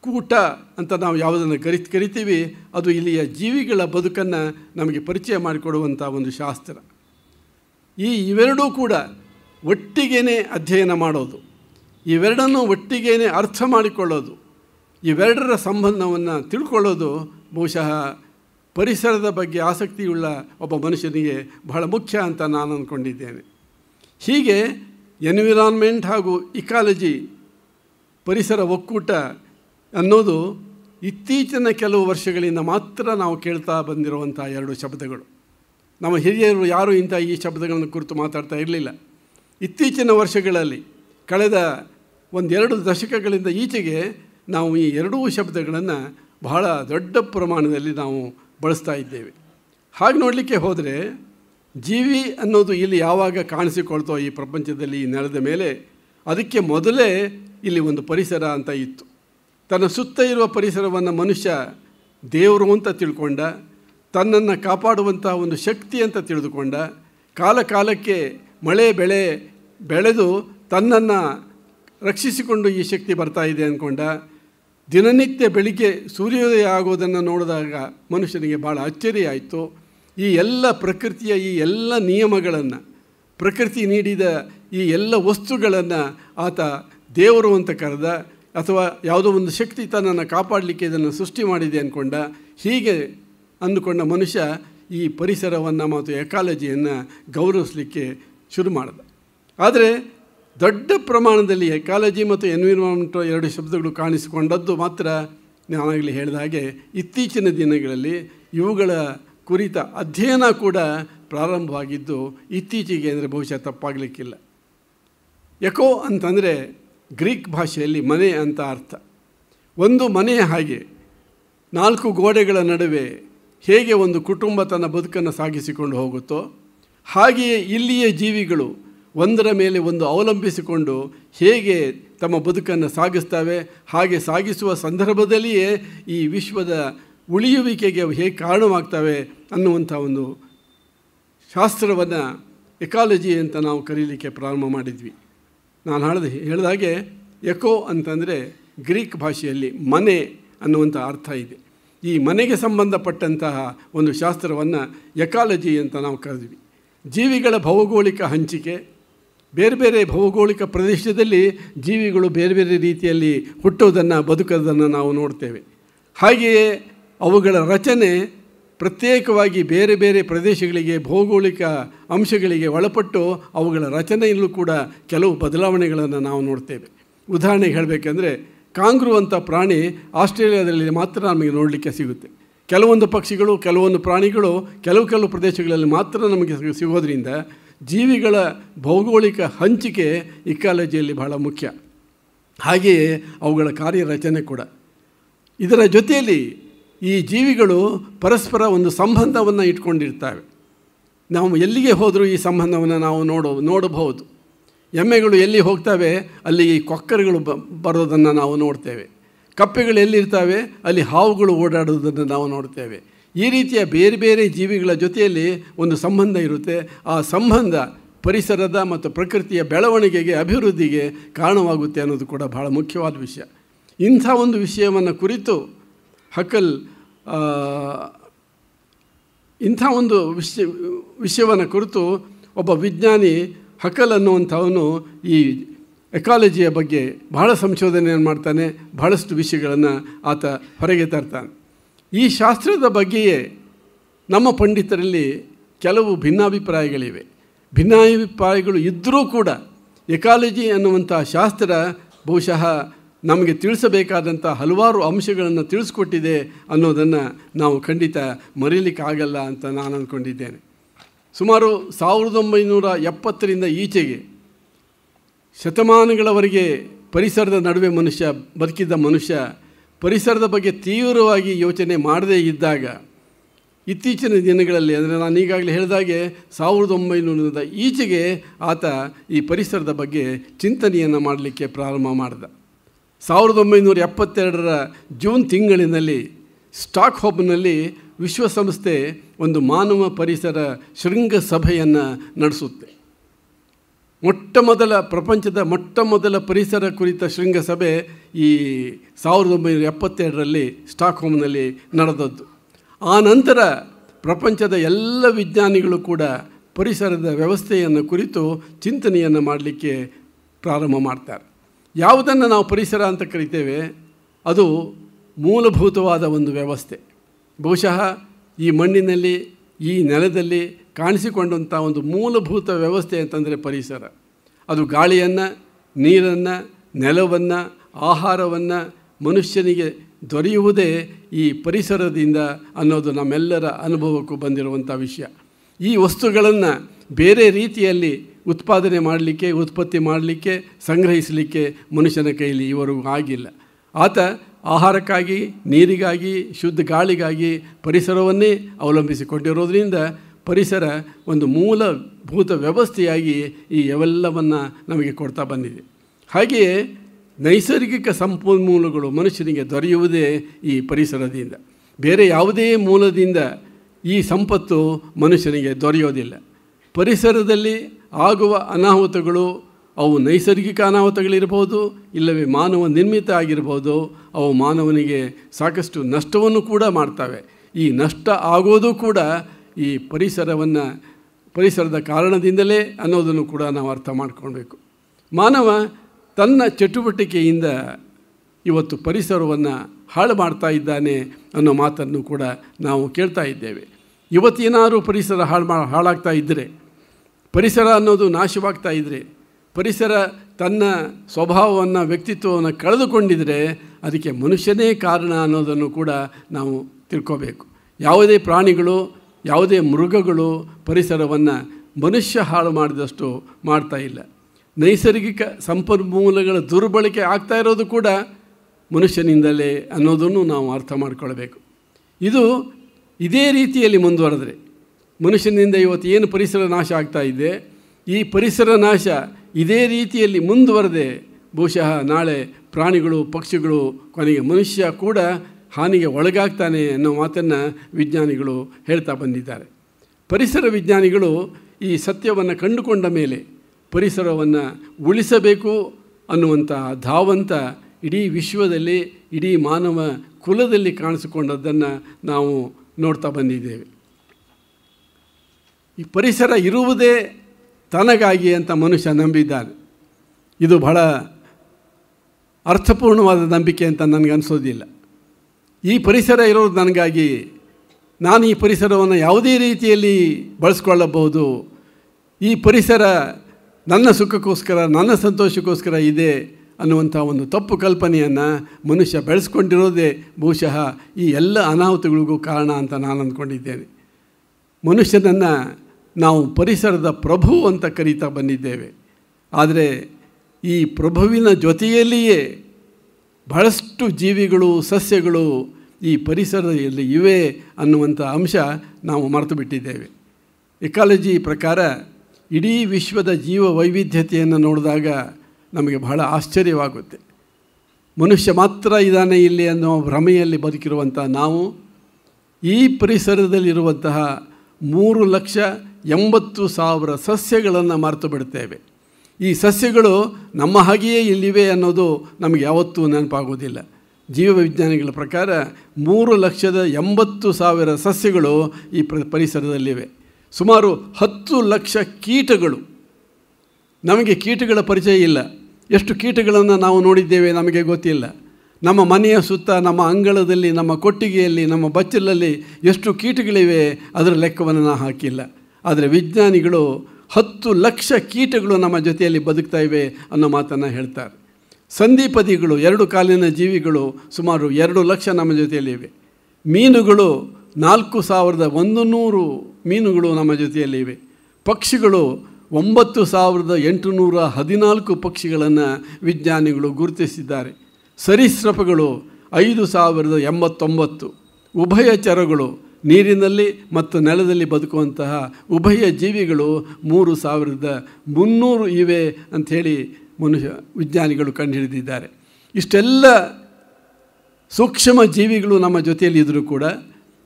ಕೂಟ ಅಂತ ನಾವು ಯಾವುದನ್ನು ಕರಿ ಕರಿತೀವಿ ಅದು ಇಲ್ಲಿಯ ಜೀವಿಗಳ ಬದುಕನ್ನು ನಮಗೆ ಪರಿಚಯ ಮಾಡಿಕೊಡುವಂಥ ಒಂದು ಶಾಸ್ತ್ರ ಈ ಇವೆರಡೂ ಕೂಡ ಒಟ್ಟಿಗೇ ಅಧ್ಯಯನ ಮಾಡೋದು ಇವೆರಡನ್ನು ಒಟ್ಟಿಗೇನೆ ಅರ್ಥ ಮಾಡಿಕೊಳ್ಳೋದು ಇವೆರಡರ ಸಂಬಂಧವನ್ನು ತಿಳ್ಕೊಳ್ಳೋದು ಬಹುಶಃ ಪರಿಸರದ ಬಗ್ಗೆ ಆಸಕ್ತಿಯುಳ್ಳ ಒಬ್ಬ ಮನುಷ್ಯನಿಗೆ ಬಹಳ ಮುಖ್ಯ ಅಂತ ನಾನು ಅಂದ್ಕೊಂಡಿದ್ದೇನೆ ಹೀಗೆ ಎನ್ವಿರಾನ್ಮೆಂಟ್ ಹಾಗೂ ಇಕಾಲಜಿ ಪರಿಸರ ಒಕ್ಕೂಟ ಅನ್ನೋದು ಇತ್ತೀಚಿನ ಕೆಲವು ವರ್ಷಗಳಿಂದ ಮಾತ್ರ ನಾವು ಕೇಳ್ತಾ ಬಂದಿರುವಂಥ ಎರಡು ಶಬ್ದಗಳು ನಮ್ಮ ಹಿರಿಯರು ಯಾರೂ ಇಂಥ ಈ ಶಬ್ದಗಳನ್ನು ಕುರಿತು ಮಾತಾಡ್ತಾ ಇರಲಿಲ್ಲ ಇತ್ತೀಚಿನ ವರ್ಷಗಳಲ್ಲಿ ಕಳೆದ ಒಂದೆರಡು ದಶಕಗಳಿಂದ ಈಚೆಗೆ ನಾವು ಈ ಎರಡೂ ಶಬ್ದಗಳನ್ನು ಬಹಳ ದೊಡ್ಡ ಪ್ರಮಾಣದಲ್ಲಿ ನಾವು ಬಳಸ್ತಾ ಇದ್ದೇವೆ ಹಾಗೆ ನೋಡಲಿಕ್ಕೆ ಹೋದರೆ ಜೀವಿ ಅನ್ನೋದು ಇಲ್ಲಿ ಯಾವಾಗ ಕಾಣಿಸಿಕೊಳ್ತೋ ಈ ಪ್ರಪಂಚದಲ್ಲಿ ಈ ನೆಲದ ಮೇಲೆ ಅದಕ್ಕೆ ಮೊದಲೇ ಇಲ್ಲಿ ಒಂದು ಪರಿಸರ ಅಂತ ಇತ್ತು ತನ್ನ ಸುತ್ತ ಇರುವ ಪರಿಸರವನ್ನು ಮನುಷ್ಯ ದೇವರು ಅಂತ ತಿಳ್ಕೊಂಡ ತನ್ನನ್ನು ಕಾಪಾಡುವಂಥ ಒಂದು ಶಕ್ತಿ ಅಂತ ತಿಳಿದುಕೊಂಡ ಕಾಲ ಕಾಲಕ್ಕೆ ಮಳೆ ಬೆಳೆ ಬೆಳೆದು ತನ್ನನ್ನು ರಕ್ಷಿಸಿಕೊಂಡು ಈ ಶಕ್ತಿ ಬರ್ತಾ ಇದೆ ಅಂದ್ಕೊಂಡ ದಿನನಿತ್ಯ ಬೆಳಿಗ್ಗೆ ಸೂರ್ಯೋದಯ ಆಗೋದನ್ನು ನೋಡಿದಾಗ ಮನುಷ್ಯನಿಗೆ ಭಾಳ ಅಚ್ಚರಿಯಾಯಿತು ಈ ಎಲ್ಲ ಪ್ರಕೃತಿಯ ಈ ಎಲ್ಲ ನಿಯಮಗಳನ್ನು ಪ್ರಕೃತಿ ನೀಡಿದ ಈ ಎಲ್ಲ ವಸ್ತುಗಳನ್ನು ಆತ ದೇವರು ಅಂತ ಕರೆದ ಅಥವಾ ಯಾವುದೋ ಒಂದು ಶಕ್ತಿ ತನ್ನನ್ನು ಕಾಪಾಡಲಿಕ್ಕೆ ಇದನ್ನು ಸೃಷ್ಟಿ ಮಾಡಿದೆ ಅಂದ್ಕೊಂಡ ಹೀಗೆ ಅಂದುಕೊಂಡ ಮನುಷ್ಯ ಈ ಪರಿಸರವನ್ನು ಮತ್ತು ಎಕಾಲಜಿಯನ್ನು ಗೌರವಿಸಲಿಕ್ಕೆ ಶುರು ಮಾಡಿದ ಆದರೆ ದೊಡ್ಡ ಪ್ರಮಾಣದಲ್ಲಿ ಎಕಾಲಜಿ ಮತ್ತು ಎನ್ವಿರಾನ್ಮೆಂಟ್ ಎರಡು ಶಬ್ದಗಳು ಕಾಣಿಸಿಕೊಂಡದ್ದು ಮಾತ್ರ ನಾನಾಗಲಿ ಹೇಳಿದ ಹಾಗೆ ಇತ್ತೀಚಿನ ದಿನಗಳಲ್ಲಿ ಇವುಗಳ ಕುರಿತ ಅಧ್ಯಯನ ಕೂಡ ಪ್ರಾರಂಭವಾಗಿದ್ದು ಇತ್ತೀಚೆಗೆ ಅಂದರೆ ಬಹುಶಃ ತಪ್ಪಾಗಲಿಕ್ಕಿಲ್ಲ ಎಕೋ ಅಂತಂದರೆ ಗ್ರೀಕ್ ಭಾಷೆಯಲ್ಲಿ ಮನೆ ಅಂತ ಅರ್ಥ ಒಂದು ಮನೆ ಹಾಗೆ ನಾಲ್ಕು ಗೋಡೆಗಳ ನಡುವೆ ಹೇಗೆ ಒಂದು ಕುಟುಂಬ ತನ್ನ ಬದುಕನ್ನು ಸಾಗಿಸಿಕೊಂಡು ಹೋಗುತ್ತೋ ಹಾಗೆಯೇ ಇಲ್ಲಿಯ ಜೀವಿಗಳು ಒಂದರ ಮೇಲೆ ಒಂದು ಅವಲಂಬಿಸಿಕೊಂಡು ಹೇಗೆ ತಮ್ಮ ಬದುಕನ್ನು ಸಾಗಿಸ್ತವೆ ಹಾಗೆ ಸಾಗಿಸುವ ಸಂದರ್ಭದಲ್ಲಿಯೇ ಈ ವಿಶ್ವದ ಉಳಿಯುವಿಕೆಗೆ ಹೇಗೆ ಕಾರಣವಾಗ್ತವೆ ಅನ್ನುವಂಥ ಒಂದು ಶಾಸ್ತ್ರವನ್ನು ಎಕಾಲಜಿ ಅಂತ ನಾವು ಕರೀಲಿಕ್ಕೆ ಪ್ರಾರಂಭ ಮಾಡಿದ್ವಿ ನಾನು ಹೇಳಿದ ಹೇಳಿದಾಗೆ ಎಕೋ ಅಂತಂದರೆ ಗ್ರೀಕ್ ಭಾಷೆಯಲ್ಲಿ ಮನೆ ಅನ್ನುವಂಥ ಅರ್ಥ ಇದೆ ಈ ಮನೆಗೆ ಸಂಬಂಧಪಟ್ಟಂತಹ ಒಂದು ಶಾಸ್ತ್ರವನ್ನು ಎಕಾಲಜಿ ಅಂತ ನಾವು ಕರೆದ್ವಿ ಜೀವಿಗಳ ಭೌಗೋಳಿಕ ಹಂಚಿಕೆ ಬೇರೆ ಬೇರೆ ಭೌಗೋಳಿಕ ಪ್ರದೇಶದಲ್ಲಿ ಜೀವಿಗಳು ಬೇರೆ ಬೇರೆ ರೀತಿಯಲ್ಲಿ ಹುಟ್ಟುವುದನ್ನು ಬದುಕೋದನ್ನು ನಾವು ನೋಡ್ತೇವೆ ಹಾಗೆಯೇ ಅವುಗಳ ರಚನೆ ಪ್ರತ್ಯೇಕವಾಗಿ ಬೇರೆ ಬೇರೆ ಪ್ರದೇಶಗಳಿಗೆ ಭೌಗೋಳಿಕ ಅಂಶಗಳಿಗೆ ಒಳಪಟ್ಟು ಅವುಗಳ ರಚನೆಯಲ್ಲೂ ಕೂಡ ಕೆಲವು ಬದಲಾವಣೆಗಳನ್ನು ನಾವು ನೋಡ್ತೇವೆ ಉದಾಹರಣೆಗೆ ಹೇಳಬೇಕೆಂದರೆ ಕಾಂಗ್ರೂ ಅಂತ ಪ್ರಾಣಿ ಆಸ್ಟ್ರೇಲಿಯಾದಲ್ಲಿ ಮಾತ್ರ ನಮಗೆ ನೋಡಲಿಕ್ಕೆ ಸಿಗುತ್ತೆ ಕೆಲವೊಂದು ಪಕ್ಷಿಗಳು ಕೆಲವೊಂದು ಪ್ರಾಣಿಗಳು ಕೆಲವು ಕೆಲವು ಪ್ರದೇಶಗಳಲ್ಲಿ ಮಾತ್ರ ನಮಗೆ ಸಿಗೋದರಿಂದ ಜೀವಿಗಳ ಭೌಗೋಳಿಕ ಹಂಚಿಕೆ ಇಕಾಲಜಿಯಲ್ಲಿ ಬಹಳ ಮುಖ್ಯ ಹಾಗೆಯೇ ಅವುಗಳ ಕಾರ್ಯರಚನೆ ಕೂಡ ಇದರ ಜೊತೆಯಲ್ಲಿ ಈ ಜೀವಿಗಳು ಪರಸ್ಪರ ಒಂದು ಸಂಬಂಧವನ್ನು ಇಟ್ಕೊಂಡಿರ್ತವೆ ನಾವು ಎಲ್ಲಿಗೆ ಹೋದರೂ ಈ ಸಂಬಂಧವನ್ನು ನಾವು ನೋಡೋ ನೋಡಬಹುದು ಎಮ್ಮೆಗಳು ಎಲ್ಲಿ ಹೋಗ್ತವೆ ಅಲ್ಲಿ ಈ ಕೊಕ್ಕರೆಗಳು ಬರೋದನ್ನು ನಾವು ನೋಡ್ತೇವೆ ಕಪ್ಪೆಗಳು ಎಲ್ಲಿರ್ತವೆ ಅಲ್ಲಿ ಹಾವುಗಳು ಓಡಾಡೋದನ್ನು ನಾವು ನೋಡ್ತೇವೆ ಈ ರೀತಿಯ ಬೇರೆ ಬೇರೆ ಜೀವಿಗಳ ಜೊತೆಯಲ್ಲಿ ಒಂದು ಸಂಬಂಧ ಇರುತ್ತೆ ಆ ಸಂಬಂಧ ಪರಿಸರದ ಮತ್ತು ಪ್ರಕೃತಿಯ ಬೆಳವಣಿಗೆಗೆ ಅಭಿವೃದ್ಧಿಗೆ ಕಾರಣವಾಗುತ್ತೆ ಅನ್ನೋದು ಕೂಡ ಬಹಳ ಮುಖ್ಯವಾದ ವಿಷಯ ಇಂಥ ಒಂದು ವಿಷಯವನ್ನು ಕುರಿತು ಹಕಲ್ ಇಂಥ ಒಂದು ವಿಷಯ ವಿಷಯವನ್ನು ಕುರಿತು ಒಬ್ಬ ವಿಜ್ಞಾನಿ ಹಕಲ್ ಅನ್ನುವಂಥವನು ಈ ಎಕಾಲಜಿಯ ಬಗ್ಗೆ ಬಹಳ ಸಂಶೋಧನೆಯನ್ನು ಮಾಡ್ತಾನೆ ಬಹಳಷ್ಟು ವಿಷಯಗಳನ್ನು ಆತ ಹೊರಗೆ ತರ್ತಾನೆ ಈ ಶಾಸ್ತ್ರದ ಬಗ್ಗೆಯೇ ನಮ್ಮ ಪಂಡಿತರಲ್ಲಿ ಕೆಲವು ಭಿನ್ನಾಭಿಪ್ರಾಯಗಳಿವೆ ಭಿನ್ನಾಭಿಪ್ರಾಯಗಳು ಇದ್ದರೂ ಕೂಡ ಎಕಾಲಜಿ ಅನ್ನುವಂಥ ಶಾಸ್ತ್ರ ಬಹುಶಃ ನಮಗೆ ತಿಳಿಸಬೇಕಾದಂಥ ಹಲವಾರು ಅಂಶಗಳನ್ನು ತಿಳಿಸ್ಕೊಟ್ಟಿದೆ ಅನ್ನೋದನ್ನು ನಾವು ಖಂಡಿತ ಮರೀಲಿಕ್ಕಾಗಲ್ಲ ಅಂತ ನಾನು ಅಂದ್ಕೊಂಡಿದ್ದೇನೆ ಸುಮಾರು ಸಾವಿರದ ಒಂಬೈನೂರ ಎಪ್ಪತ್ತರಿಂದ ಈಚೆಗೆ ಶತಮಾನಗಳವರೆಗೆ ಪರಿಸರದ ನಡುವೆ ಮನುಷ್ಯ ಬದುಕಿದ್ದ ಮನುಷ್ಯ ಪರಿಸರದ ಬಗ್ಗೆ ತೀವ್ರವಾಗಿ ಯೋಚನೆ ಮಾಡದೇ ಇದ್ದಾಗ ಇತ್ತೀಚಿನ ದಿನಗಳಲ್ಲಿ ಅಂದರೆ ನಾನು ಈಗಾಗಲೇ ಹೇಳಿದಾಗೆ ಸಾವಿರದ ಒಂಬೈನೂರದ ಈಚೆಗೆ ಆತ ಈ ಪರಿಸರದ ಬಗ್ಗೆ ಚಿಂತನೆಯನ್ನು ಮಾಡಲಿಕ್ಕೆ ಪ್ರಾರಂಭ ಮಾಡಿದ ಸಾವಿರದ ಒಂಬೈನೂರ ಎಪ್ಪತ್ತೆರಡರ ಜೂನ್ ತಿಂಗಳಿನಲ್ಲಿ ಸ್ಟಾಕ್ ಹೋಬ್ನಲ್ಲಿ ವಿಶ್ವಸಂಸ್ಥೆ ಒಂದು ಮಾನವ ಪರಿಸರ ಶೃಂಗಸಭೆಯನ್ನು ನಡೆಸುತ್ತೆ ಮೊಟ್ಟ ಮೊದಲ ಪ್ರಪಂಚದ ಮೊಟ್ಟ ಮೊದಲ ಪರಿಸರ ಕುರಿತ ಶೃಂಗಸಭೆ ಈ ಸಾವಿರದ ಒಂಬೈನೂರ ಎಪ್ಪತ್ತೆರಡರಲ್ಲಿ ಸ್ಟಾಕ್ಹೋಮ್ನಲ್ಲಿ ನಡೆದದ್ದು ಆ ನಂತರ ಪ್ರಪಂಚದ ಎಲ್ಲ ವಿಜ್ಞಾನಿಗಳು ಕೂಡ ಪರಿಸರದ ವ್ಯವಸ್ಥೆಯನ್ನು ಕುರಿತು ಚಿಂತನೆಯನ್ನು ಮಾಡಲಿಕ್ಕೆ ಪ್ರಾರಂಭ ಮಾಡ್ತಾರೆ ಯಾವುದನ್ನು ನಾವು ಪರಿಸರ ಅಂತ ಕರಿತೇವೆ ಅದು ಮೂಲಭೂತವಾದ ಒಂದು ವ್ಯವಸ್ಥೆ ಬಹುಶಃ ಈ ಮಣ್ಣಿನಲ್ಲಿ ಈ ನೆಲದಲ್ಲಿ ಕಾಣಿಸಿಕೊಂಡಂಥ ಒಂದು ಮೂಲಭೂತ ವ್ಯವಸ್ಥೆ ಅಂತಂದರೆ ಪರಿಸರ ಅದು ಗಾಳಿಯನ್ನು ನೀರನ್ನು ನೆಲವನ್ನು ಆಹಾರವನ್ನು ಮನುಷ್ಯನಿಗೆ ದೊರೆಯುವುದೇ ಈ ಪರಿಸರದಿಂದ ಅನ್ನೋದು ನಮ್ಮೆಲ್ಲರ ಅನುಭವಕ್ಕೂ ಬಂದಿರುವಂಥ ವಿಷಯ ಈ ವಸ್ತುಗಳನ್ನು ಬೇರೆ ರೀತಿಯಲ್ಲಿ ಉತ್ಪಾದನೆ ಮಾಡಲಿಕ್ಕೆ ಉತ್ಪತ್ತಿ ಮಾಡಲಿಕ್ಕೆ ಸಂಗ್ರಹಿಸಲಿಕ್ಕೆ ಮನುಷ್ಯನ ಕೈಲಿ ಇವರೆಗೂ ಆಗಿಲ್ಲ ಆತ ಆಹಾರಕ್ಕಾಗಿ ನೀರಿಗಾಗಿ ಶುದ್ಧ ಗಾಳಿಗಾಗಿ ಪರಿಸರವನ್ನೇ ಅವಲಂಬಿಸಿಕೊಂಡಿರೋದ್ರಿಂದ ಪರಿಸರ ಒಂದು ಮೂಲಭೂತ ವ್ಯವಸ್ಥೆಯಾಗಿ ಈ ಎಲ್ಲವನ್ನು ನಮಗೆ ಕೊಡ್ತಾ ಬಂದಿದೆ ಹಾಗೆಯೇ ನೈಸರ್ಗಿಕ ಸಂಪನ್ಮೂಲಗಳು ಮನುಷ್ಯನಿಗೆ ದೊರೆಯುವುದೇ ಈ ಪರಿಸರದಿಂದ ಬೇರೆ ಯಾವುದೇ ಮೂಲದಿಂದ ಈ ಸಂಪತ್ತು ಮನುಷ್ಯನಿಗೆ ದೊರೆಯೋದಿಲ್ಲ ಪರಿಸರದಲ್ಲಿ ಆಗುವ ಅನಾಹುತಗಳು ಅವು ನೈಸರ್ಗಿಕ ಅನಾಹುತಗಳಿರ್ಬೋದು ಇಲ್ಲವೇ ಮಾನವ ನಿರ್ಮಿತ ಆಗಿರ್ಬೋದು ಅವು ಮಾನವನಿಗೆ ಸಾಕಷ್ಟು ನಷ್ಟವನ್ನು ಕೂಡ ಮಾಡ್ತವೆ ಈ ನಷ್ಟ ಆಗೋದು ಕೂಡ ಈ ಪರಿಸರವನ್ನು ಪರಿಸರದ ಕಾರಣದಿಂದಲೇ ಅನ್ನೋದನ್ನು ಕೂಡ ನಾವು ಅರ್ಥ ಮಾಡ್ಕೊಳ್ಬೇಕು ಮಾನವ ತನ್ನ ಚಟುವಟಿಕೆಯಿಂದ ಇವತ್ತು ಪರಿಸರವನ್ನು ಹಾಳು ಮಾಡ್ತಾ ಇದ್ದಾನೆ ಅನ್ನೋ ಮಾತನ್ನು ಕೂಡ ನಾವು ಕೇಳ್ತಾ ಇದ್ದೇವೆ ಇವತ್ತೇನಾದರೂ ಪರಿಸರ ಹಾಳು ಮಾ ಹಾಳಾಗ್ತಾ ಇದ್ದರೆ ಪರಿಸರ ಅನ್ನೋದು ನಾಶವಾಗ್ತಾ ಇದ್ದರೆ ಪರಿಸರ ತನ್ನ ಸ್ವಭಾವವನ್ನು ವ್ಯಕ್ತಿತ್ವವನ್ನು ಕಳೆದುಕೊಂಡಿದರೆ ಅದಕ್ಕೆ ಮನುಷ್ಯನೇ ಕಾರಣ ಅನ್ನೋದನ್ನು ಕೂಡ ನಾವು ತಿಳ್ಕೋಬೇಕು ಯಾವುದೇ ಪ್ರಾಣಿಗಳು ಯಾವುದೇ ಮೃಗಗಳು ಪರಿಸರವನ್ನು ಮನುಷ್ಯ ಹಾಳು ಮಾಡಿದಷ್ಟು ಮಾಡ್ತಾ ಇಲ್ಲ ನೈಸರ್ಗಿಕ ಸಂಪನ್ಮೂಲಗಳ ದುರ್ಬಳಕೆ ಆಗ್ತಾ ಇರೋದು ಕೂಡ ಮನುಷ್ಯನಿಂದಲೇ ಅನ್ನೋದನ್ನು ನಾವು ಅರ್ಥ ಮಾಡ್ಕೊಳ್ಬೇಕು ಇದು ಇದೇ ರೀತಿಯಲ್ಲಿ ಮುಂದುವರೆದರೆ ಮನುಷ್ಯನಿಂದ ಇವತ್ತು ಏನು ಪರಿಸರ ನಾಶ ಆಗ್ತಾ ಇದೆ ಈ ಪರಿಸರ ನಾಶ ಇದೇ ರೀತಿಯಲ್ಲಿ ಮುಂದುವರೆದೆ ಬಹುಶಃ ನಾಳೆ ಪ್ರಾಣಿಗಳು ಪಕ್ಷಿಗಳು ಕೊನೆಗೆ ಮನುಷ್ಯ ಕೂಡ ಹಾನಿಗೆ ಒಳಗಾಗ್ತಾನೆ ಅನ್ನೋ ಮಾತನ್ನು ವಿಜ್ಞಾನಿಗಳು ಹೇಳ್ತಾ ಬಂದಿದ್ದಾರೆ ಪರಿಸರ ವಿಜ್ಞಾನಿಗಳು ಈ ಸತ್ಯವನ್ನು ಕಂಡುಕೊಂಡ ಮೇಲೆ ಪರಿಸರವನ್ನು ಉಳಿಸಬೇಕು ಅನ್ನುವಂಥ ಧಾವಂತ ಇಡೀ ವಿಶ್ವದಲ್ಲಿ ಇಡೀ ಮಾನವ ಕುಲದಲ್ಲಿ ಕಾಣಿಸಿಕೊಂಡದ್ದನ್ನು ನಾವು ನೋಡ್ತಾ ಬಂದಿದ್ದೇವೆ ಈ ಪರಿಸರ ಇರುವುದೇ ತನಗಾಗಿ ಅಂತ ಮನುಷ್ಯ ನಂಬಿದ್ದಾನೆ ಇದು ಬಹಳ ಅರ್ಥಪೂರ್ಣವಾದ ನಂಬಿಕೆ ಅಂತ ನನಗನ್ನಿಸೋದಿಲ್ಲ ಈ ಪರಿಸರ ಇರೋದು ನನಗಾಗಿ ನಾನು ಈ ಪರಿಸರವನ್ನು ಯಾವುದೇ ರೀತಿಯಲ್ಲಿ ಬಳಸ್ಕೊಳ್ಳಬಹುದು ಈ ಪರಿಸರ ನನ್ನ ಸುಖಕ್ಕೋಸ್ಕರ ನನ್ನ ಸಂತೋಷಕ್ಕೋಸ್ಕರ ಇದೆ ಅನ್ನುವಂಥ ಒಂದು ತಪ್ಪು ಕಲ್ಪನೆಯನ್ನು ಮನುಷ್ಯ ಬೆಳೆಸ್ಕೊಂಡಿರೋದೇ ಬಹುಶಃ ಈ ಎಲ್ಲ ಅನಾಹುತಗಳಿಗೂ ಕಾರಣ ಅಂತ ನಾನು ಅಂದ್ಕೊಂಡಿದ್ದೇನೆ ಮನುಷ್ಯನನ್ನು ನಾವು ಪರಿಸರದ ಪ್ರಭು ಅಂತ ಕರೀತಾ ಬಂದಿದ್ದೇವೆ ಆದರೆ ಈ ಪ್ರಭುವಿನ ಜೊತೆಯಲ್ಲಿಯೇ ಬಹಳಷ್ಟು ಜೀವಿಗಳು ಸಸ್ಯಗಳು ಈ ಪರಿಸರದಲ್ಲಿ ಇವೆ ಅನ್ನುವಂಥ ಅಂಶ ನಾವು ಮರೆತು ಬಿಟ್ಟಿದ್ದೇವೆ ಎಕಾಲಜಿ ಪ್ರಕಾರ ಇಡೀ ವಿಶ್ವದ ಜೀವ ವೈವಿಧ್ಯತೆಯನ್ನು ನೋಡಿದಾಗ ನಮಗೆ ಬಹಳ ಆಶ್ಚರ್ಯವಾಗುತ್ತೆ ಮನುಷ್ಯ ಮಾತ್ರ ಇದ್ದಾನೆ ಇಲ್ಲಿ ಅನ್ನೋ ಭ್ರಮೆಯಲ್ಲಿ ಬದುಕಿರುವಂಥ ನಾವು ಈ ಪರಿಸರದಲ್ಲಿರುವಂತಹ ಮೂರು ಲಕ್ಷ ಎಂಬತ್ತು ಸಾವಿರ ಸಸ್ಯಗಳನ್ನು ಮರೆತು ಬಿಡುತ್ತೇವೆ ಈ ಸಸ್ಯಗಳು ನಮ್ಮ ಹಾಗೆಯೇ ಇಲ್ಲಿವೆ ಅನ್ನೋದು ನಮಗೆ ಯಾವತ್ತೂ ನೆನಪಾಗೋದಿಲ್ಲ ವಿಜ್ಞಾನಿಗಳ ಪ್ರಕಾರ ಮೂರು ಲಕ್ಷದ ಎಂಬತ್ತು ಸಾವಿರ ಸಸ್ಯಗಳು ಈ ಪ್ರ ಪರಿಸರದಲ್ಲಿವೆ ಸುಮಾರು ಹತ್ತು ಲಕ್ಷ ಕೀಟಗಳು ನಮಗೆ ಕೀಟಗಳ ಪರಿಚಯ ಇಲ್ಲ ಎಷ್ಟು ಕೀಟಗಳನ್ನು ನಾವು ನೋಡಿದ್ದೇವೆ ನಮಗೆ ಗೊತ್ತಿಲ್ಲ ನಮ್ಮ ಮನೆಯ ಸುತ್ತ ನಮ್ಮ ಅಂಗಳದಲ್ಲಿ ನಮ್ಮ ಕೊಟ್ಟಿಗೆಯಲ್ಲಿ ನಮ್ಮ ಬಚ್ಚಲಲ್ಲಿ ಎಷ್ಟು ಕೀಟಗಳಿವೆ ಅದರ ಲೆಕ್ಕವನ್ನು ನಾವು ಹಾಕಿಲ್ಲ ಆದರೆ ವಿಜ್ಞಾನಿಗಳು ಹತ್ತು ಲಕ್ಷ ಕೀಟಗಳು ನಮ್ಮ ಜೊತೆಯಲ್ಲಿ ಬದುಕ್ತಾ ಇವೆ ಅನ್ನೋ ಮಾತನ್ನು ಹೇಳ್ತಾರೆ ಸಂಧಿಪದಿಗಳು ಎರಡು ಕಾಲಿನ ಜೀವಿಗಳು ಸುಮಾರು ಎರಡು ಲಕ್ಷ ನಮ್ಮ ಜೊತೆಯಲ್ಲಿ ಇವೆ ಮೀನುಗಳು ನಾಲ್ಕು ಸಾವಿರದ ಒಂದು ನೂರು ಮೀನುಗಳು ನಮ್ಮ ಜೊತೆಯಲ್ಲಿ ಇವೆ ಪಕ್ಷಿಗಳು ಒಂಬತ್ತು ಸಾವಿರದ ಎಂಟುನೂರ ಹದಿನಾಲ್ಕು ಪಕ್ಷಿಗಳನ್ನು ವಿಜ್ಞಾನಿಗಳು ಗುರುತಿಸಿದ್ದಾರೆ ಸರೀಸೃಪಗಳು ಐದು ಸಾವಿರದ ಎಂಬತ್ತೊಂಬತ್ತು ಉಭಯ ಚರಗಳು ನೀರಿನಲ್ಲಿ ಮತ್ತು ನೆಲದಲ್ಲಿ ಬದುಕುವಂತಹ ಉಭಯ ಜೀವಿಗಳು ಮೂರು ಸಾವಿರದ ಮುನ್ನೂರು ಇವೆ ಅಂಥೇಳಿ ಮನುಷ್ಯ ವಿಜ್ಞಾನಿಗಳು ಕಂಡುಹಿಡಿದಿದ್ದಾರೆ ಇಷ್ಟೆಲ್ಲ ಸೂಕ್ಷ್ಮ ಜೀವಿಗಳು ನಮ್ಮ ಜೊತೆಯಲ್ಲಿ ಇದ್ದರೂ ಕೂಡ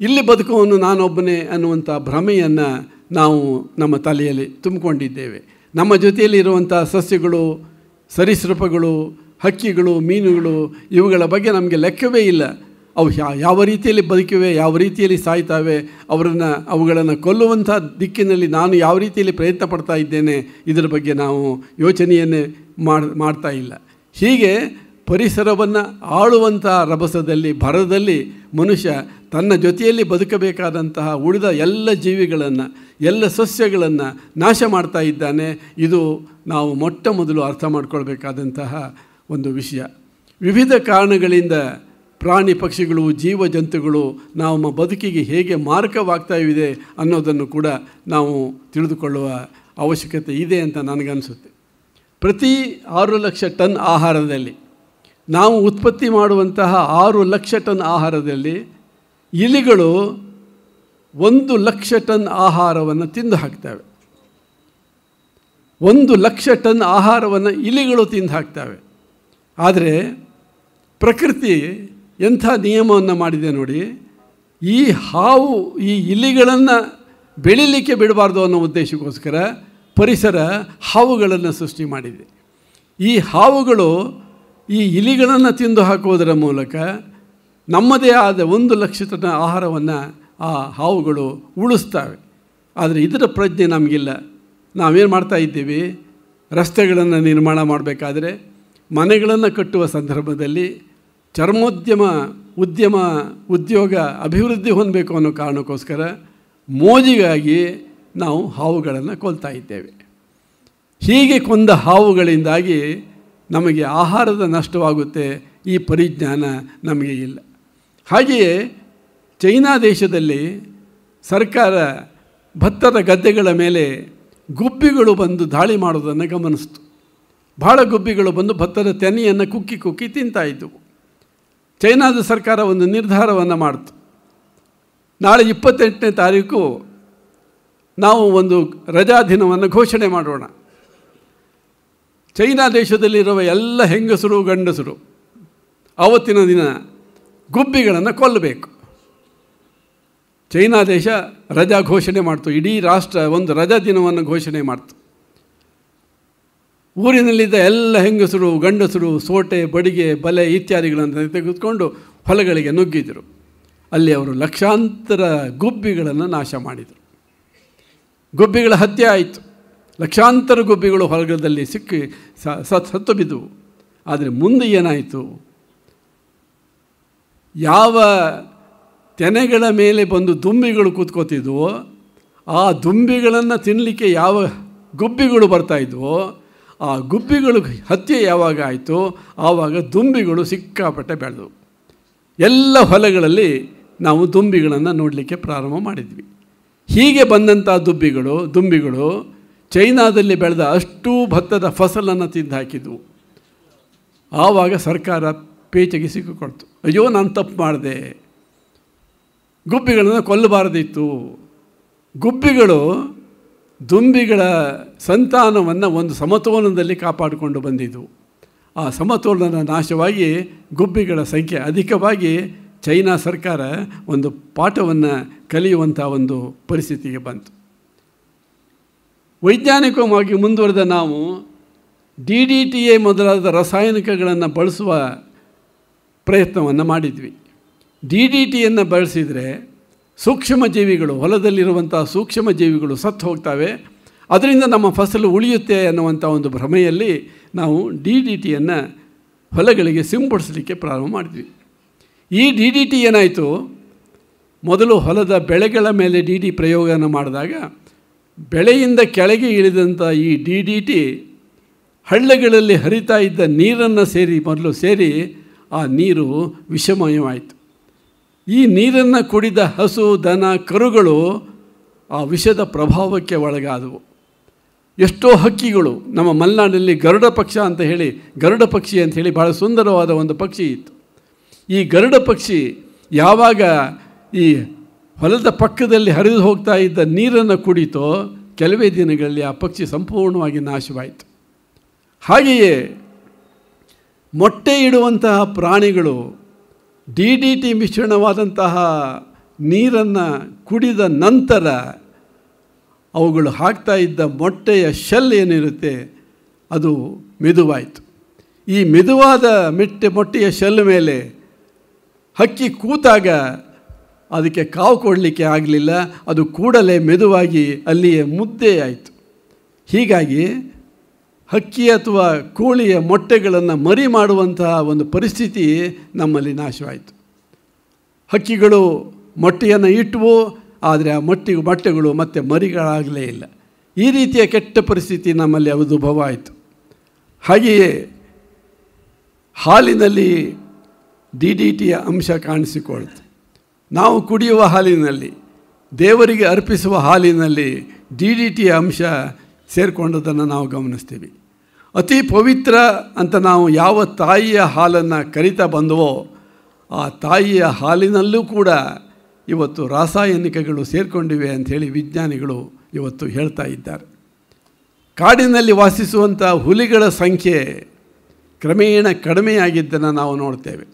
ಇಲ್ಲಿ ಬದುಕುವನು ನಾನೊಬ್ಬನೇ ಅನ್ನುವಂಥ ಭ್ರಮೆಯನ್ನು ನಾವು ನಮ್ಮ ತಲೆಯಲ್ಲಿ ತುಂಬಿಕೊಂಡಿದ್ದೇವೆ ನಮ್ಮ ಜೊತೆಯಲ್ಲಿ ಇರುವಂಥ ಸಸ್ಯಗಳು ಸರೀಸೃಪಗಳು ಹಕ್ಕಿಗಳು ಮೀನುಗಳು ಇವುಗಳ ಬಗ್ಗೆ ನಮಗೆ ಲೆಕ್ಕವೇ ಇಲ್ಲ ಅವು ಯಾವ ರೀತಿಯಲ್ಲಿ ಬದುಕಿವೆ ಯಾವ ರೀತಿಯಲ್ಲಿ ಸಾಯ್ತಾವೆ ಅವರನ್ನು ಅವುಗಳನ್ನು ಕೊಲ್ಲುವಂಥ ದಿಕ್ಕಿನಲ್ಲಿ ನಾನು ಯಾವ ರೀತಿಯಲ್ಲಿ ಪ್ರಯತ್ನ ಪಡ್ತಾ ಇದ್ದೇನೆ ಇದರ ಬಗ್ಗೆ ನಾವು ಯೋಚನೆಯನ್ನೇ ಮಾಡ್ತಾ ಇಲ್ಲ ಹೀಗೆ ಪರಿಸರವನ್ನು ಆಳುವಂತಹ ರಭಸದಲ್ಲಿ ಭರದಲ್ಲಿ ಮನುಷ್ಯ ತನ್ನ ಜೊತೆಯಲ್ಲಿ ಬದುಕಬೇಕಾದಂತಹ ಉಳಿದ ಎಲ್ಲ ಜೀವಿಗಳನ್ನು ಎಲ್ಲ ಸಸ್ಯಗಳನ್ನು ನಾಶ ಮಾಡ್ತಾ ಇದ್ದಾನೆ ಇದು ನಾವು ಮೊಟ್ಟ ಮೊದಲು ಅರ್ಥ ಮಾಡಿಕೊಳ್ಬೇಕಾದಂತಹ ಒಂದು ವಿಷಯ ವಿವಿಧ ಕಾರಣಗಳಿಂದ ಪ್ರಾಣಿ ಪಕ್ಷಿಗಳು ಜೀವ ಜಂತುಗಳು ನಮ್ಮ ಬದುಕಿಗೆ ಹೇಗೆ ಮಾರಕವಾಗ್ತಾ ಇದೆ ಅನ್ನೋದನ್ನು ಕೂಡ ನಾವು ತಿಳಿದುಕೊಳ್ಳುವ ಅವಶ್ಯಕತೆ ಇದೆ ಅಂತ ನನಗನ್ನಿಸುತ್ತೆ ಪ್ರತಿ ಆರು ಲಕ್ಷ ಟನ್ ಆಹಾರದಲ್ಲಿ ನಾವು ಉತ್ಪತ್ತಿ ಮಾಡುವಂತಹ ಆರು ಲಕ್ಷ ಟನ್ ಆಹಾರದಲ್ಲಿ ಇಲಿಗಳು ಒಂದು ಲಕ್ಷ ಟನ್ ಆಹಾರವನ್ನು ತಿಂದು ಹಾಕ್ತವೆ ಒಂದು ಲಕ್ಷ ಟನ್ ಆಹಾರವನ್ನು ಇಲಿಗಳು ತಿಂದು ಹಾಕ್ತವೆ ಆದರೆ ಪ್ರಕೃತಿ ಎಂಥ ನಿಯಮವನ್ನು ಮಾಡಿದೆ ನೋಡಿ ಈ ಹಾವು ಈ ಇಲಿಗಳನ್ನು ಬೆಳಿಲಿಕ್ಕೆ ಬಿಡಬಾರ್ದು ಅನ್ನೋ ಉದ್ದೇಶಕ್ಕೋಸ್ಕರ ಪರಿಸರ ಹಾವುಗಳನ್ನು ಸೃಷ್ಟಿ ಮಾಡಿದೆ ಈ ಹಾವುಗಳು ಈ ಇಲಿಗಳನ್ನು ತಿಂದು ಹಾಕುವುದರ ಮೂಲಕ ನಮ್ಮದೇ ಆದ ಒಂದು ಲಕ್ಷ ಟನ್ ಆಹಾರವನ್ನು ಆ ಹಾವುಗಳು ಉಳಿಸ್ತವೆ ಆದರೆ ಇದರ ಪ್ರಜ್ಞೆ ನಮಗಿಲ್ಲ ನಾವೇನು ಮಾಡ್ತಾ ಇದ್ದೀವಿ ರಸ್ತೆಗಳನ್ನು ನಿರ್ಮಾಣ ಮಾಡಬೇಕಾದ್ರೆ ಮನೆಗಳನ್ನು ಕಟ್ಟುವ ಸಂದರ್ಭದಲ್ಲಿ ಚರ್ಮೋದ್ಯಮ ಉದ್ಯಮ ಉದ್ಯೋಗ ಅಭಿವೃದ್ಧಿ ಹೊಂದಬೇಕು ಅನ್ನೋ ಕಾರಣಕ್ಕೋಸ್ಕರ ಮೋಜಿಗಾಗಿ ನಾವು ಹಾವುಗಳನ್ನು ಕೊಲ್ತಾ ಇದ್ದೇವೆ ಹೀಗೆ ಕೊಂದ ಹಾವುಗಳಿಂದಾಗಿ ನಮಗೆ ಆಹಾರದ ನಷ್ಟವಾಗುತ್ತೆ ಈ ಪರಿಜ್ಞಾನ ನಮಗೆ ಇಲ್ಲ ಹಾಗೆಯೇ ಚೈನಾ ದೇಶದಲ್ಲಿ ಸರ್ಕಾರ ಭತ್ತದ ಗದ್ದೆಗಳ ಮೇಲೆ ಗುಬ್ಬಿಗಳು ಬಂದು ದಾಳಿ ಮಾಡೋದನ್ನು ಗಮನಿಸ್ತು ಭಾಳ ಗುಬ್ಬಿಗಳು ಬಂದು ಭತ್ತದ ತೆನೆಯನ್ನು ಕುಕ್ಕಿ ಕುಕ್ಕಿ ತಿಂತಾಯಿದ್ದವು ಚೈನಾದ ಸರ್ಕಾರ ಒಂದು ನಿರ್ಧಾರವನ್ನು ಮಾಡ್ತು ನಾಳೆ ಇಪ್ಪತ್ತೆಂಟನೇ ತಾರೀಕು ನಾವು ಒಂದು ರಜಾ ದಿನವನ್ನು ಘೋಷಣೆ ಮಾಡೋಣ ಚೈನಾ ದೇಶದಲ್ಲಿರುವ ಎಲ್ಲ ಹೆಂಗಸರು ಗಂಡಸರು ಆವತ್ತಿನ ದಿನ ಗುಬ್ಬಿಗಳನ್ನು ಕೊಲ್ಲಬೇಕು ಚೈನಾ ದೇಶ ರಜಾ ಘೋಷಣೆ ಮಾಡ್ತು ಇಡೀ ರಾಷ್ಟ್ರ ಒಂದು ರಜಾ ದಿನವನ್ನು ಘೋಷಣೆ ಮಾಡ್ತು ಊರಿನಲ್ಲಿದ್ದ ಎಲ್ಲ ಹೆಂಗಸರು ಗಂಡಸರು ಸೋಟೆ ಬಡಿಗೆ ಬಲೆ ಇತ್ಯಾದಿಗಳನ್ನು ತೆಗೆದುಕೊಂಡು ಹೊಲಗಳಿಗೆ ನುಗ್ಗಿದರು ಅಲ್ಲಿ ಅವರು ಲಕ್ಷಾಂತರ ಗುಬ್ಬಿಗಳನ್ನು ನಾಶ ಮಾಡಿದರು ಗುಬ್ಬಿಗಳ ಹತ್ಯೆ ಆಯಿತು ಲಕ್ಷಾಂತರ ಗುಬ್ಬಿಗಳು ಹೊರಗದಲ್ಲಿ ಸಿಕ್ಕಿ ಸತ್ತು ಬಿದ್ದವು ಆದರೆ ಮುಂದೆ ಏನಾಯಿತು ಯಾವ ತೆನೆಗಳ ಮೇಲೆ ಬಂದು ದುಂಬಿಗಳು ಕೂತ್ಕೋತಿದ್ವೋ ಆ ದುಂಬಿಗಳನ್ನು ತಿನ್ನಲಿಕ್ಕೆ ಯಾವ ಗುಬ್ಬಿಗಳು ಬರ್ತಾಯಿದ್ವೋ ಆ ಗುಬ್ಬಿಗಳು ಹತ್ಯೆ ಯಾವಾಗ ಆಯಿತು ಆವಾಗ ದುಂಬಿಗಳು ಸಿಕ್ಕಾಪಟ್ಟೆ ಬೆಳೆದವು ಎಲ್ಲ ಹೊಲಗಳಲ್ಲಿ ನಾವು ದುಂಬಿಗಳನ್ನು ನೋಡಲಿಕ್ಕೆ ಪ್ರಾರಂಭ ಮಾಡಿದ್ವಿ ಹೀಗೆ ಬಂದಂಥ ದುಬ್ಬಿಗಳು ದುಂಬಿಗಳು ಚೈನಾದಲ್ಲಿ ಬೆಳೆದ ಅಷ್ಟು ಭತ್ತದ ಫಸಲನ್ನು ತಿಂದು ಹಾಕಿದವು ಆವಾಗ ಸರ್ಕಾರ ಪೇಚೆಗೆ ಸಿಕ್ಕಿಕೊಳ್ತು ಅಯ್ಯೋ ನಾನು ತಪ್ಪು ಮಾಡಿದೆ ಗುಬ್ಬಿಗಳನ್ನು ಕೊಲ್ಲಬಾರದಿತ್ತು ಗುಬ್ಬಿಗಳು ದುಂಬಿಗಳ ಸಂತಾನವನ್ನು ಒಂದು ಸಮತೋಲನದಲ್ಲಿ ಕಾಪಾಡಿಕೊಂಡು ಬಂದಿದ್ದವು ಆ ಸಮತೋಲನ ನಾಶವಾಗಿ ಗುಬ್ಬಿಗಳ ಸಂಖ್ಯೆ ಅಧಿಕವಾಗಿ ಚೈನಾ ಸರ್ಕಾರ ಒಂದು ಪಾಠವನ್ನು ಕಲಿಯುವಂಥ ಒಂದು ಪರಿಸ್ಥಿತಿಗೆ ಬಂತು ವೈಜ್ಞಾನಿಕವಾಗಿ ಮುಂದುವರೆದ ನಾವು ಡಿ ಡಿ ಟಿ ಎ ಮೊದಲಾದ ರಾಸಾಯನಿಕಗಳನ್ನು ಬಳಸುವ ಪ್ರಯತ್ನವನ್ನು ಮಾಡಿದ್ವಿ ಡಿ ಡಿ ಟಿಯನ್ನು ಬಳಸಿದರೆ ಸೂಕ್ಷ್ಮ ಜೀವಿಗಳು ಹೊಲದಲ್ಲಿರುವಂಥ ಸೂಕ್ಷ್ಮ ಜೀವಿಗಳು ಸತ್ತು ಹೋಗ್ತವೆ ಅದರಿಂದ ನಮ್ಮ ಫಸಲು ಉಳಿಯುತ್ತೆ ಅನ್ನುವಂಥ ಒಂದು ಭ್ರಮೆಯಲ್ಲಿ ನಾವು ಡಿ ಡಿ ಟಿಯನ್ನು ಹೊಲಗಳಿಗೆ ಸಿಂಪಡಿಸಲಿಕ್ಕೆ ಪ್ರಾರಂಭ ಮಾಡಿದ್ವಿ ಈ ಡಿ ಡಿ ಟಿ ಏನಾಯಿತು ಮೊದಲು ಹೊಲದ ಬೆಳೆಗಳ ಮೇಲೆ ಡಿ ಡಿ ಪ್ರಯೋಗನ ಮಾಡಿದಾಗ ಬೆಳೆಯಿಂದ ಕೆಳಗೆ ಇಳಿದಂಥ ಈ ಡಿ ಡಿ ಟಿ ಹಳ್ಳಗಳಲ್ಲಿ ಹರಿತಾ ಇದ್ದ ನೀರನ್ನು ಸೇರಿ ಮೊದಲು ಸೇರಿ ಆ ನೀರು ವಿಷಮಯವಾಯಿತು ಈ ನೀರನ್ನು ಕುಡಿದ ಹಸು ದನ ಕರುಗಳು ಆ ವಿಷದ ಪ್ರಭಾವಕ್ಕೆ ಒಳಗಾದವು ಎಷ್ಟೋ ಹಕ್ಕಿಗಳು ನಮ್ಮ ಮಲೆನಾಡಲ್ಲಿ ಗರುಡ ಪಕ್ಷ ಅಂತ ಹೇಳಿ ಗರುಡ ಪಕ್ಷಿ ಅಂತ ಹೇಳಿ ಭಾಳ ಸುಂದರವಾದ ಒಂದು ಪಕ್ಷಿ ಇತ್ತು ಈ ಗರುಡ ಪಕ್ಷಿ ಯಾವಾಗ ಈ ಹೊಲದ ಪಕ್ಕದಲ್ಲಿ ಹರಿದು ಹೋಗ್ತಾ ಇದ್ದ ನೀರನ್ನು ಕುಡಿತೋ ಕೆಲವೇ ದಿನಗಳಲ್ಲಿ ಆ ಪಕ್ಷಿ ಸಂಪೂರ್ಣವಾಗಿ ನಾಶವಾಯಿತು ಹಾಗೆಯೇ ಮೊಟ್ಟೆ ಇಡುವಂತಹ ಪ್ರಾಣಿಗಳು ಡಿ ಡಿ ಟಿ ಮಿಶ್ರಣವಾದಂತಹ ನೀರನ್ನು ಕುಡಿದ ನಂತರ ಅವುಗಳು ಹಾಕ್ತಾ ಇದ್ದ ಮೊಟ್ಟೆಯ ಶೆಲ್ ಏನಿರುತ್ತೆ ಅದು ಮೆದುವಾಯಿತು ಈ ಮೆದುವಾದ ಮೆಟ್ಟೆ ಮೊಟ್ಟೆಯ ಶೆಲ್ ಮೇಲೆ ಹಕ್ಕಿ ಕೂತಾಗ ಅದಕ್ಕೆ ಕಾವು ಕೊಡಲಿಕ್ಕೆ ಆಗಲಿಲ್ಲ ಅದು ಕೂಡಲೇ ಮೆದುವಾಗಿ ಅಲ್ಲಿಯೇ ಮುದ್ದೆ ಆಯಿತು ಹೀಗಾಗಿ ಹಕ್ಕಿ ಅಥವಾ ಕೋಳಿಯ ಮೊಟ್ಟೆಗಳನ್ನು ಮರಿ ಮಾಡುವಂತಹ ಒಂದು ಪರಿಸ್ಥಿತಿ ನಮ್ಮಲ್ಲಿ ನಾಶವಾಯಿತು ಹಕ್ಕಿಗಳು ಮೊಟ್ಟೆಯನ್ನು ಇಟ್ಟುವು ಆದರೆ ಆ ಮೊಟ್ಟೆ ಮೊಟ್ಟೆಗಳು ಮತ್ತೆ ಮರಿಗಳಾಗಲೇ ಇಲ್ಲ ಈ ರೀತಿಯ ಕೆಟ್ಟ ಪರಿಸ್ಥಿತಿ ನಮ್ಮಲ್ಲಿ ಅವದುಭವ ಆಯಿತು ಹಾಗೆಯೇ ಹಾಲಿನಲ್ಲಿ ಡಿ ಡಿ ಟಿಯ ಅಂಶ ಕಾಣಿಸಿಕೊಳ್ತು ನಾವು ಕುಡಿಯುವ ಹಾಲಿನಲ್ಲಿ ದೇವರಿಗೆ ಅರ್ಪಿಸುವ ಹಾಲಿನಲ್ಲಿ ಡಿ ಡಿ ಟಿ ಅಂಶ ಸೇರಿಕೊಂಡದನ್ನು ನಾವು ಗಮನಿಸ್ತೀವಿ ಅತಿ ಪವಿತ್ರ ಅಂತ ನಾವು ಯಾವ ತಾಯಿಯ ಹಾಲನ್ನು ಕರಿತಾ ಬಂದವೋ ಆ ತಾಯಿಯ ಹಾಲಿನಲ್ಲೂ ಕೂಡ ಇವತ್ತು ರಾಸಾಯನಿಕಗಳು ಸೇರಿಕೊಂಡಿವೆ ಅಂಥೇಳಿ ವಿಜ್ಞಾನಿಗಳು ಇವತ್ತು ಹೇಳ್ತಾ ಇದ್ದಾರೆ ಕಾಡಿನಲ್ಲಿ ವಾಸಿಸುವಂಥ ಹುಲಿಗಳ ಸಂಖ್ಯೆ ಕ್ರಮೇಣ ಕಡಿಮೆಯಾಗಿದ್ದನ್ನು ನಾವು ನೋಡ್ತೇವೆ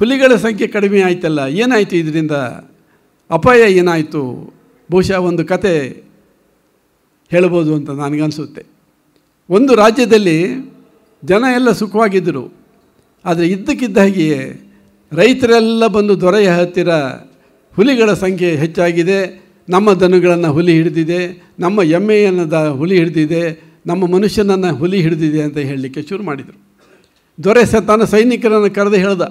ಹುಲಿಗಳ ಸಂಖ್ಯೆ ಕಡಿಮೆ ಆಯ್ತಲ್ಲ ಏನಾಯಿತು ಇದರಿಂದ ಅಪಾಯ ಏನಾಯಿತು ಬಹುಶಃ ಒಂದು ಕತೆ ಹೇಳ್ಬೋದು ಅಂತ ನನಗನ್ಸುತ್ತೆ ಒಂದು ರಾಜ್ಯದಲ್ಲಿ ಜನ ಎಲ್ಲ ಸುಖವಾಗಿದ್ದರು ಆದರೆ ಇದ್ದಕ್ಕಿದ್ದ ಹಾಗೆಯೇ ರೈತರೆಲ್ಲ ಬಂದು ದೊರೆಯ ಹತ್ತಿರ ಹುಲಿಗಳ ಸಂಖ್ಯೆ ಹೆಚ್ಚಾಗಿದೆ ನಮ್ಮ ದನಗಳನ್ನು ಹುಲಿ ಹಿಡಿದಿದೆ ನಮ್ಮ ಎಮ್ಮೆಯನ್ನು ದ ಹುಲಿ ಹಿಡಿದಿದೆ ನಮ್ಮ ಮನುಷ್ಯನನ್ನು ಹುಲಿ ಹಿಡಿದಿದೆ ಅಂತ ಹೇಳಲಿಕ್ಕೆ ಶುರು ಮಾಡಿದರು ದೊರೆ ತನ್ನ ಸೈನಿಕರನ್ನು ಕರೆದು ಹೇಳ್ದ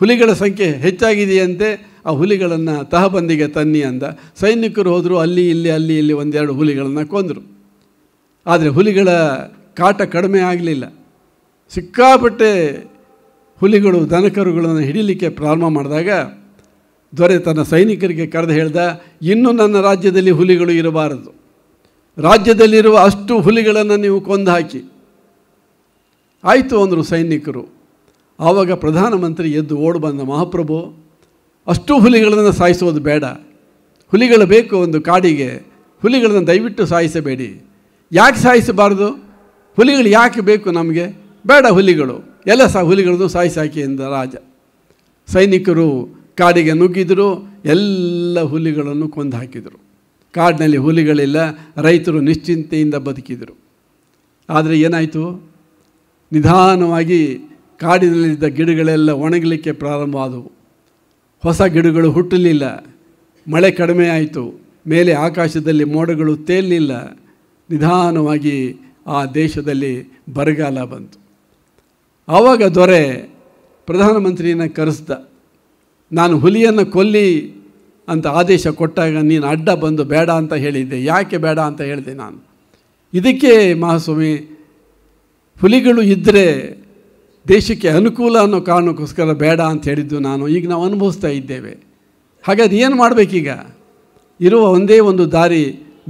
ಹುಲಿಗಳ ಸಂಖ್ಯೆ ಹೆಚ್ಚಾಗಿದೆಯಂತೆ ಆ ಹುಲಿಗಳನ್ನು ತಹಬಂದಿಗೆ ತನ್ನಿ ಅಂದ ಸೈನಿಕರು ಹೋದರು ಅಲ್ಲಿ ಇಲ್ಲಿ ಅಲ್ಲಿ ಇಲ್ಲಿ ಒಂದೆರಡು ಹುಲಿಗಳನ್ನು ಕೊಂದರು ಆದರೆ ಹುಲಿಗಳ ಕಾಟ ಕಡಿಮೆ ಆಗಲಿಲ್ಲ ಸಿಕ್ಕಾಪಟ್ಟೆ ಹುಲಿಗಳು ದನಕರುಗಳನ್ನು ಹಿಡೀಲಿಕ್ಕೆ ಪ್ರಾರಂಭ ಮಾಡಿದಾಗ ದೊರೆ ತನ್ನ ಸೈನಿಕರಿಗೆ ಕರೆದು ಹೇಳ್ದ ಇನ್ನೂ ನನ್ನ ರಾಜ್ಯದಲ್ಲಿ ಹುಲಿಗಳು ಇರಬಾರದು ರಾಜ್ಯದಲ್ಲಿರುವ ಅಷ್ಟು ಹುಲಿಗಳನ್ನು ನೀವು ಕೊಂದು ಹಾಕಿ ಆಯಿತು ಅಂದರು ಸೈನಿಕರು ಆವಾಗ ಪ್ರಧಾನಮಂತ್ರಿ ಎದ್ದು ಓಡ್ ಬಂದ ಮಹಾಪ್ರಭು ಅಷ್ಟು ಹುಲಿಗಳನ್ನು ಸಾಯಿಸುವುದು ಬೇಡ ಹುಲಿಗಳು ಬೇಕು ಒಂದು ಕಾಡಿಗೆ ಹುಲಿಗಳನ್ನು ದಯವಿಟ್ಟು ಸಾಯಿಸಬೇಡಿ ಯಾಕೆ ಸಾಯಿಸಬಾರ್ದು ಹುಲಿಗಳು ಯಾಕೆ ಬೇಕು ನಮಗೆ ಬೇಡ ಹುಲಿಗಳು ಎಲ್ಲ ಸಹ ಹುಲಿಗಳನ್ನು ಸಾಯಿಸಾಕಿ ಎಂದ ರಾಜ ಸೈನಿಕರು ಕಾಡಿಗೆ ನುಗ್ಗಿದರು ಎಲ್ಲ ಹುಲಿಗಳನ್ನು ಕೊಂದು ಹಾಕಿದರು ಕಾಡಿನಲ್ಲಿ ಹುಲಿಗಳಿಲ್ಲ ರೈತರು ನಿಶ್ಚಿಂತೆಯಿಂದ ಬದುಕಿದರು ಆದರೆ ಏನಾಯಿತು ನಿಧಾನವಾಗಿ ಕಾಡಿನಲ್ಲಿದ್ದ ಗಿಡಗಳೆಲ್ಲ ಒಣಗಲಿಕ್ಕೆ ಪ್ರಾರಂಭ ಆದವು ಹೊಸ ಗಿಡಗಳು ಹುಟ್ಟಲಿಲ್ಲ ಮಳೆ ಕಡಿಮೆ ಆಯಿತು ಮೇಲೆ ಆಕಾಶದಲ್ಲಿ ಮೋಡಗಳು ತೇಲಿಲ್ಲ ನಿಧಾನವಾಗಿ ಆ ದೇಶದಲ್ಲಿ ಬರಗಾಲ ಬಂತು ಆವಾಗ ದೊರೆ ಪ್ರಧಾನಮಂತ್ರಿಯನ್ನು ಕರೆಸ್ದ ನಾನು ಹುಲಿಯನ್ನು ಕೊಲ್ಲಿ ಅಂತ ಆದೇಶ ಕೊಟ್ಟಾಗ ನೀನು ಅಡ್ಡ ಬಂದು ಬೇಡ ಅಂತ ಹೇಳಿದ್ದೆ ಯಾಕೆ ಬೇಡ ಅಂತ ಹೇಳಿದೆ ನಾನು ಇದಕ್ಕೆ ಮಹಾಸ್ವಾಮಿ ಹುಲಿಗಳು ಇದ್ದರೆ ದೇಶಕ್ಕೆ ಅನುಕೂಲ ಅನ್ನೋ ಕಾರಣಕ್ಕೋಸ್ಕರ ಬೇಡ ಅಂತ ಹೇಳಿದ್ದು ನಾನು ಈಗ ನಾವು ಅನುಭವಿಸ್ತಾ ಇದ್ದೇವೆ ಹಾಗಾದ್ರೆ ಏನು ಮಾಡಬೇಕೀಗ ಇರುವ ಒಂದೇ ಒಂದು ದಾರಿ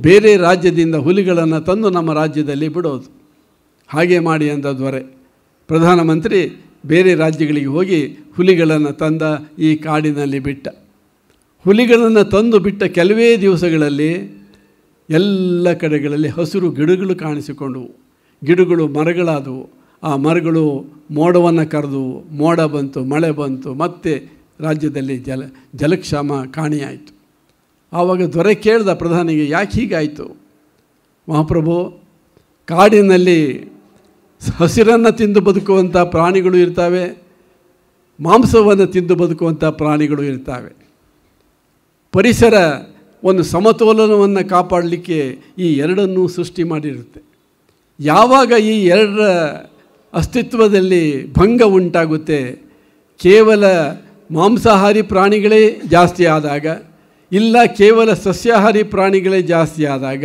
ಬೇರೆ ರಾಜ್ಯದಿಂದ ಹುಲಿಗಳನ್ನು ತಂದು ನಮ್ಮ ರಾಜ್ಯದಲ್ಲಿ ಬಿಡೋದು ಹಾಗೆ ಮಾಡಿ ಅಂತ ದೊರೆ ಪ್ರಧಾನಮಂತ್ರಿ ಬೇರೆ ರಾಜ್ಯಗಳಿಗೆ ಹೋಗಿ ಹುಲಿಗಳನ್ನು ತಂದ ಈ ಕಾಡಿನಲ್ಲಿ ಬಿಟ್ಟ ಹುಲಿಗಳನ್ನು ತಂದು ಬಿಟ್ಟ ಕೆಲವೇ ದಿವಸಗಳಲ್ಲಿ ಎಲ್ಲ ಕಡೆಗಳಲ್ಲಿ ಹಸಿರು ಗಿಡಗಳು ಕಾಣಿಸಿಕೊಂಡವು ಗಿಡಗಳು ಮರಗಳಾದವು ಆ ಮರಗಳು ಮೋಡವನ್ನು ಕರೆದು ಮೋಡ ಬಂತು ಮಳೆ ಬಂತು ಮತ್ತೆ ರಾಜ್ಯದಲ್ಲಿ ಜಲ ಜಲಕ್ಷಾಮ ಕಾಣಿಯಾಯಿತು ಆವಾಗ ದೊರೆ ಕೇಳಿದ ಪ್ರಧಾನಿಗೆ ಯಾಕೆ ಹೀಗಾಯಿತು ಮಹಾಪ್ರಭು ಕಾಡಿನಲ್ಲಿ ಹಸಿರನ್ನು ತಿಂದು ಬದುಕುವಂಥ ಪ್ರಾಣಿಗಳು ಇರ್ತವೆ ಮಾಂಸವನ್ನು ತಿಂದು ಬದುಕುವಂಥ ಪ್ರಾಣಿಗಳು ಇರ್ತವೆ ಪರಿಸರ ಒಂದು ಸಮತೋಲನವನ್ನು ಕಾಪಾಡಲಿಕ್ಕೆ ಈ ಎರಡನ್ನೂ ಸೃಷ್ಟಿ ಮಾಡಿರುತ್ತೆ ಯಾವಾಗ ಈ ಎರಡರ ಅಸ್ತಿತ್ವದಲ್ಲಿ ಭಂಗ ಉಂಟಾಗುತ್ತೆ ಕೇವಲ ಮಾಂಸಾಹಾರಿ ಪ್ರಾಣಿಗಳೇ ಜಾಸ್ತಿ ಆದಾಗ ಇಲ್ಲ ಕೇವಲ ಸಸ್ಯಾಹಾರಿ ಪ್ರಾಣಿಗಳೇ ಜಾಸ್ತಿ ಆದಾಗ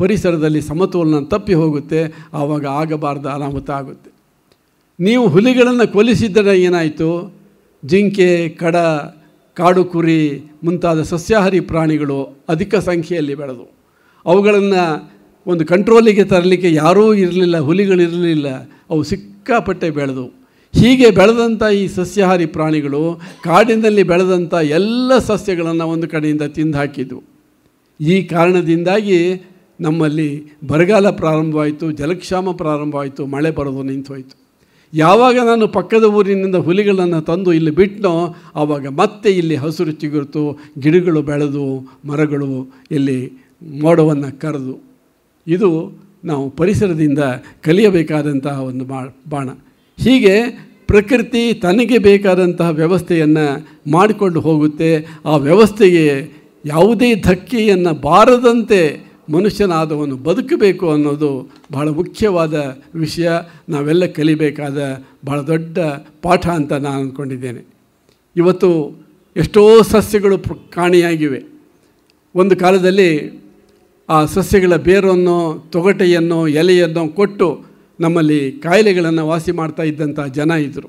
ಪರಿಸರದಲ್ಲಿ ಸಮತೋಲನ ತಪ್ಪಿ ಹೋಗುತ್ತೆ ಆವಾಗ ಆಗಬಾರ್ದು ಅನಾಹುತ ಆಗುತ್ತೆ ನೀವು ಹುಲಿಗಳನ್ನು ಕೊಲಿಸಿದರೆ ಏನಾಯಿತು ಜಿಂಕೆ ಕಡ ಕಾಡು ಕುರಿ ಮುಂತಾದ ಸಸ್ಯಾಹಾರಿ ಪ್ರಾಣಿಗಳು ಅಧಿಕ ಸಂಖ್ಯೆಯಲ್ಲಿ ಬೆಳೆದು ಅವುಗಳನ್ನು ಒಂದು ಕಂಟ್ರೋಲಿಗೆ ತರಲಿಕ್ಕೆ ಯಾರೂ ಇರಲಿಲ್ಲ ಹುಲಿಗಳಿರಲಿಲ್ಲ ಅವು ಸಿಕ್ಕಾಪಟ್ಟೆ ಬೆಳೆದವು ಹೀಗೆ ಬೆಳೆದಂಥ ಈ ಸಸ್ಯಾಹಾರಿ ಪ್ರಾಣಿಗಳು ಕಾಡಿನಲ್ಲಿ ಬೆಳೆದಂಥ ಎಲ್ಲ ಸಸ್ಯಗಳನ್ನು ಒಂದು ಕಡೆಯಿಂದ ತಿಂದು ಹಾಕಿದ್ವು ಈ ಕಾರಣದಿಂದಾಗಿ ನಮ್ಮಲ್ಲಿ ಬರಗಾಲ ಪ್ರಾರಂಭವಾಯಿತು ಜಲಕ್ಷಾಮ ಪ್ರಾರಂಭವಾಯಿತು ಮಳೆ ಬರೋದು ಹೋಯಿತು ಯಾವಾಗ ನಾನು ಪಕ್ಕದ ಊರಿನಿಂದ ಹುಲಿಗಳನ್ನು ತಂದು ಇಲ್ಲಿ ಬಿಟ್ಟನೋ ಆವಾಗ ಮತ್ತೆ ಇಲ್ಲಿ ಹಸಿರು ಚಿಗುರ್ತು ಗಿಡಗಳು ಬೆಳೆದು ಮರಗಳು ಇಲ್ಲಿ ಮೋಡವನ್ನು ಕರೆದು ಇದು ನಾವು ಪರಿಸರದಿಂದ ಕಲಿಯಬೇಕಾದಂತಹ ಒಂದು ಬಾಣ ಹೀಗೆ ಪ್ರಕೃತಿ ತನಗೆ ಬೇಕಾದಂತಹ ವ್ಯವಸ್ಥೆಯನ್ನು ಮಾಡಿಕೊಂಡು ಹೋಗುತ್ತೆ ಆ ವ್ಯವಸ್ಥೆಗೆ ಯಾವುದೇ ಧಕ್ಕೆಯನ್ನು ಬಾರದಂತೆ ಮನುಷ್ಯನಾದವನು ಬದುಕಬೇಕು ಅನ್ನೋದು ಬಹಳ ಮುಖ್ಯವಾದ ವಿಷಯ ನಾವೆಲ್ಲ ಕಲಿಬೇಕಾದ ಬಹಳ ದೊಡ್ಡ ಪಾಠ ಅಂತ ನಾನು ಅಂದ್ಕೊಂಡಿದ್ದೇನೆ ಇವತ್ತು ಎಷ್ಟೋ ಸಸ್ಯಗಳು ಕಾಣಿಯಾಗಿವೆ ಒಂದು ಕಾಲದಲ್ಲಿ ಆ ಸಸ್ಯಗಳ ಬೇರನ್ನು ತೊಗಟೆಯನ್ನು ಎಲೆಯನ್ನು ಕೊಟ್ಟು ನಮ್ಮಲ್ಲಿ ಕಾಯಿಲೆಗಳನ್ನು ವಾಸಿ ಮಾಡ್ತಾ ಇದ್ದಂಥ ಜನ ಇದ್ದರು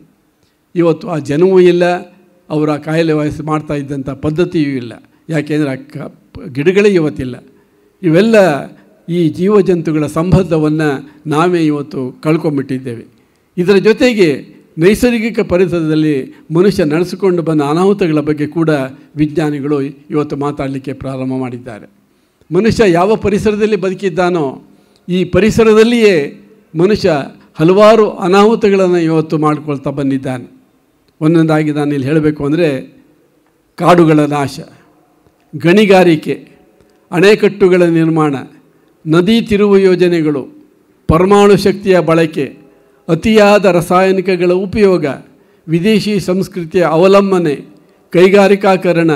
ಇವತ್ತು ಆ ಜನವೂ ಇಲ್ಲ ಅವರ ಕಾಯಿಲೆ ವಾಸಿ ಮಾಡ್ತಾ ಇದ್ದಂಥ ಪದ್ಧತಿಯೂ ಇಲ್ಲ ಯಾಕೆಂದರೆ ಆ ಕ ಗಿಡಗಳೇ ಇವತ್ತಿಲ್ಲ ಇವೆಲ್ಲ ಈ ಜೀವಜಂತುಗಳ ಸಂಬಂಧವನ್ನು ನಾವೇ ಇವತ್ತು ಕಳ್ಕೊಂಬಿಟ್ಟಿದ್ದೇವೆ ಇದರ ಜೊತೆಗೆ ನೈಸರ್ಗಿಕ ಪರಿಸರದಲ್ಲಿ ಮನುಷ್ಯ ನಡೆಸಿಕೊಂಡು ಬಂದ ಅನಾಹುತಗಳ ಬಗ್ಗೆ ಕೂಡ ವಿಜ್ಞಾನಿಗಳು ಇವತ್ತು ಮಾತಾಡಲಿಕ್ಕೆ ಪ್ರಾರಂಭ ಮಾಡಿದ್ದಾರೆ ಮನುಷ್ಯ ಯಾವ ಪರಿಸರದಲ್ಲಿ ಬದುಕಿದ್ದಾನೋ ಈ ಪರಿಸರದಲ್ಲಿಯೇ ಮನುಷ್ಯ ಹಲವಾರು ಅನಾಹುತಗಳನ್ನು ಇವತ್ತು ಮಾಡಿಕೊಳ್ತಾ ಬಂದಿದ್ದಾನೆ ಒಂದೊಂದಾಗಿ ನಾನು ಇಲ್ಲಿ ಹೇಳಬೇಕು ಅಂದರೆ ಕಾಡುಗಳ ನಾಶ ಗಣಿಗಾರಿಕೆ ಅಣೆಕಟ್ಟುಗಳ ನಿರ್ಮಾಣ ನದಿ ತಿರುವು ಯೋಜನೆಗಳು ಪರಮಾಣು ಶಕ್ತಿಯ ಬಳಕೆ ಅತಿಯಾದ ರಾಸಾಯನಿಕಗಳ ಉಪಯೋಗ ವಿದೇಶಿ ಸಂಸ್ಕೃತಿಯ ಅವಲಂಬನೆ ಕೈಗಾರಿಕಾಕರಣ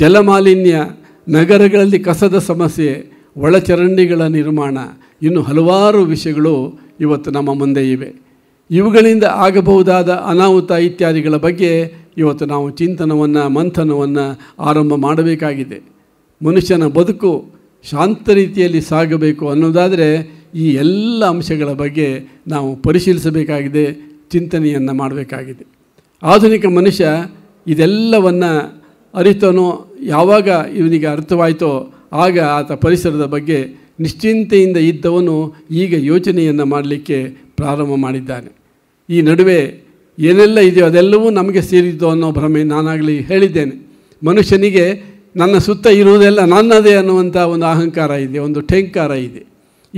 ಜಲಮಾಲಿನ್ಯ ನಗರಗಳಲ್ಲಿ ಕಸದ ಸಮಸ್ಯೆ ಒಳಚರಂಡಿಗಳ ನಿರ್ಮಾಣ ಇನ್ನು ಹಲವಾರು ವಿಷಯಗಳು ಇವತ್ತು ನಮ್ಮ ಮುಂದೆ ಇವೆ ಇವುಗಳಿಂದ ಆಗಬಹುದಾದ ಅನಾಹುತ ಇತ್ಯಾದಿಗಳ ಬಗ್ಗೆ ಇವತ್ತು ನಾವು ಚಿಂತನವನ್ನು ಮಂಥನವನ್ನು ಆರಂಭ ಮಾಡಬೇಕಾಗಿದೆ ಮನುಷ್ಯನ ಬದುಕು ಶಾಂತ ರೀತಿಯಲ್ಲಿ ಸಾಗಬೇಕು ಅನ್ನೋದಾದರೆ ಈ ಎಲ್ಲ ಅಂಶಗಳ ಬಗ್ಗೆ ನಾವು ಪರಿಶೀಲಿಸಬೇಕಾಗಿದೆ ಚಿಂತನೆಯನ್ನು ಮಾಡಬೇಕಾಗಿದೆ ಆಧುನಿಕ ಮನುಷ್ಯ ಇದೆಲ್ಲವನ್ನು ಅರಿತನೋ ಯಾವಾಗ ಇವನಿಗೆ ಅರ್ಥವಾಯಿತೋ ಆಗ ಆತ ಪರಿಸರದ ಬಗ್ಗೆ ನಿಶ್ಚಿಂತೆಯಿಂದ ಇದ್ದವನು ಈಗ ಯೋಚನೆಯನ್ನು ಮಾಡಲಿಕ್ಕೆ ಪ್ರಾರಂಭ ಮಾಡಿದ್ದಾನೆ ಈ ನಡುವೆ ಏನೆಲ್ಲ ಇದೆಯೋ ಅದೆಲ್ಲವೂ ನಮಗೆ ಸೇರಿದ್ದು ಅನ್ನೋ ಭ್ರಮೆ ನಾನಾಗಲಿ ಹೇಳಿದ್ದೇನೆ ಮನುಷ್ಯನಿಗೆ ನನ್ನ ಸುತ್ತ ಇರುವುದೆಲ್ಲ ನನ್ನದೇ ಅನ್ನುವಂಥ ಒಂದು ಅಹಂಕಾರ ಇದೆ ಒಂದು ಠೇಂಕಾರ ಇದೆ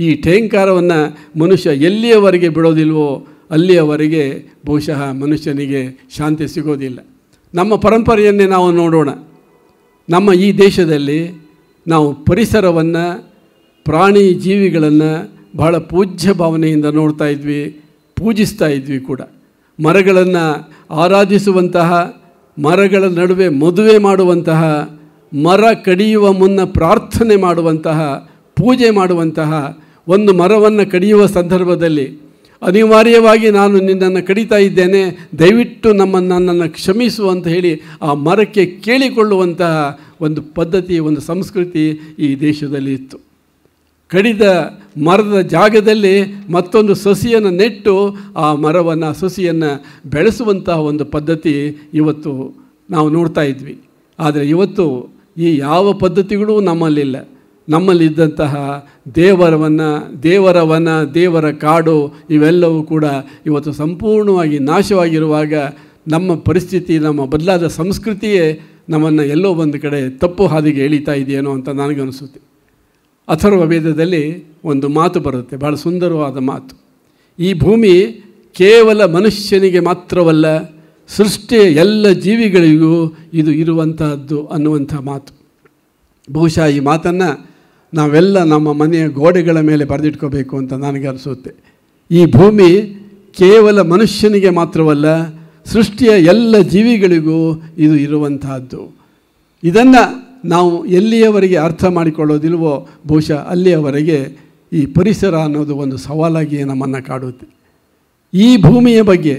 ಈ ಠೇಂಕಾರವನ್ನು ಮನುಷ್ಯ ಎಲ್ಲಿಯವರೆಗೆ ಬಿಡೋದಿಲ್ವೋ ಅಲ್ಲಿಯವರೆಗೆ ಬಹುಶಃ ಮನುಷ್ಯನಿಗೆ ಶಾಂತಿ ಸಿಗೋದಿಲ್ಲ ನಮ್ಮ ಪರಂಪರೆಯನ್ನೇ ನಾವು ನೋಡೋಣ ನಮ್ಮ ಈ ದೇಶದಲ್ಲಿ ನಾವು ಪರಿಸರವನ್ನು ಪ್ರಾಣಿ ಜೀವಿಗಳನ್ನು ಬಹಳ ಪೂಜ್ಯ ಭಾವನೆಯಿಂದ ನೋಡ್ತಾ ಇದ್ವಿ ಪೂಜಿಸ್ತಾ ಇದ್ವಿ ಕೂಡ ಮರಗಳನ್ನು ಆರಾಧಿಸುವಂತಹ ಮರಗಳ ನಡುವೆ ಮದುವೆ ಮಾಡುವಂತಹ ಮರ ಕಡಿಯುವ ಮುನ್ನ ಪ್ರಾರ್ಥನೆ ಮಾಡುವಂತಹ ಪೂಜೆ ಮಾಡುವಂತಹ ಒಂದು ಮರವನ್ನು ಕಡಿಯುವ ಸಂದರ್ಭದಲ್ಲಿ ಅನಿವಾರ್ಯವಾಗಿ ನಾನು ನಿನ್ನನ್ನು ಕಡಿತಾ ಇದ್ದೇನೆ ದಯವಿಟ್ಟು ನಮ್ಮ ನನ್ನನ್ನು ಕ್ಷಮಿಸು ಅಂತ ಹೇಳಿ ಆ ಮರಕ್ಕೆ ಕೇಳಿಕೊಳ್ಳುವಂತಹ ಒಂದು ಪದ್ಧತಿ ಒಂದು ಸಂಸ್ಕೃತಿ ಈ ದೇಶದಲ್ಲಿ ಇತ್ತು ಕಡಿದ ಮರದ ಜಾಗದಲ್ಲಿ ಮತ್ತೊಂದು ಸಸಿಯನ್ನು ನೆಟ್ಟು ಆ ಮರವನ್ನು ಸಸಿಯನ್ನು ಬೆಳೆಸುವಂತಹ ಒಂದು ಪದ್ಧತಿ ಇವತ್ತು ನಾವು ನೋಡ್ತಾ ಇದ್ವಿ ಆದರೆ ಇವತ್ತು ಈ ಯಾವ ಪದ್ಧತಿಗಳೂ ನಮ್ಮಲ್ಲಿಲ್ಲ ನಮ್ಮಲ್ಲಿದ್ದಂತಹ ದೇವರವನ್ನು ದೇವರವನ ದೇವರ ಕಾಡು ಇವೆಲ್ಲವೂ ಕೂಡ ಇವತ್ತು ಸಂಪೂರ್ಣವಾಗಿ ನಾಶವಾಗಿರುವಾಗ ನಮ್ಮ ಪರಿಸ್ಥಿತಿ ನಮ್ಮ ಬದಲಾದ ಸಂಸ್ಕೃತಿಯೇ ನಮ್ಮನ್ನು ಎಲ್ಲೋ ಒಂದು ಕಡೆ ತಪ್ಪು ಹಾದಿಗೆ ಎಳಿತಾ ಇದೆಯೇನೋ ಅಂತ ನನಗನಿಸುತ್ತೆ ಅಥರ್ವ ವೇದದಲ್ಲಿ ಒಂದು ಮಾತು ಬರುತ್ತೆ ಬಹಳ ಸುಂದರವಾದ ಮಾತು ಈ ಭೂಮಿ ಕೇವಲ ಮನುಷ್ಯನಿಗೆ ಮಾತ್ರವಲ್ಲ ಸೃಷ್ಟಿಯ ಎಲ್ಲ ಜೀವಿಗಳಿಗೂ ಇದು ಇರುವಂತಹದ್ದು ಅನ್ನುವಂಥ ಮಾತು ಬಹುಶಃ ಈ ಮಾತನ್ನು ನಾವೆಲ್ಲ ನಮ್ಮ ಮನೆಯ ಗೋಡೆಗಳ ಮೇಲೆ ಬರೆದಿಟ್ಕೋಬೇಕು ಅಂತ ನನಗೆ ಅನಿಸುತ್ತೆ ಈ ಭೂಮಿ ಕೇವಲ ಮನುಷ್ಯನಿಗೆ ಮಾತ್ರವಲ್ಲ ಸೃಷ್ಟಿಯ ಎಲ್ಲ ಜೀವಿಗಳಿಗೂ ಇದು ಇರುವಂತಹದ್ದು ಇದನ್ನು ನಾವು ಎಲ್ಲಿಯವರೆಗೆ ಅರ್ಥ ಮಾಡಿಕೊಳ್ಳೋದಿಲ್ವೋ ಬಹುಶಃ ಅಲ್ಲಿಯವರೆಗೆ ಈ ಪರಿಸರ ಅನ್ನೋದು ಒಂದು ಸವಾಲಾಗಿ ನಮ್ಮನ್ನು ಕಾಡುತ್ತೆ ಈ ಭೂಮಿಯ ಬಗ್ಗೆ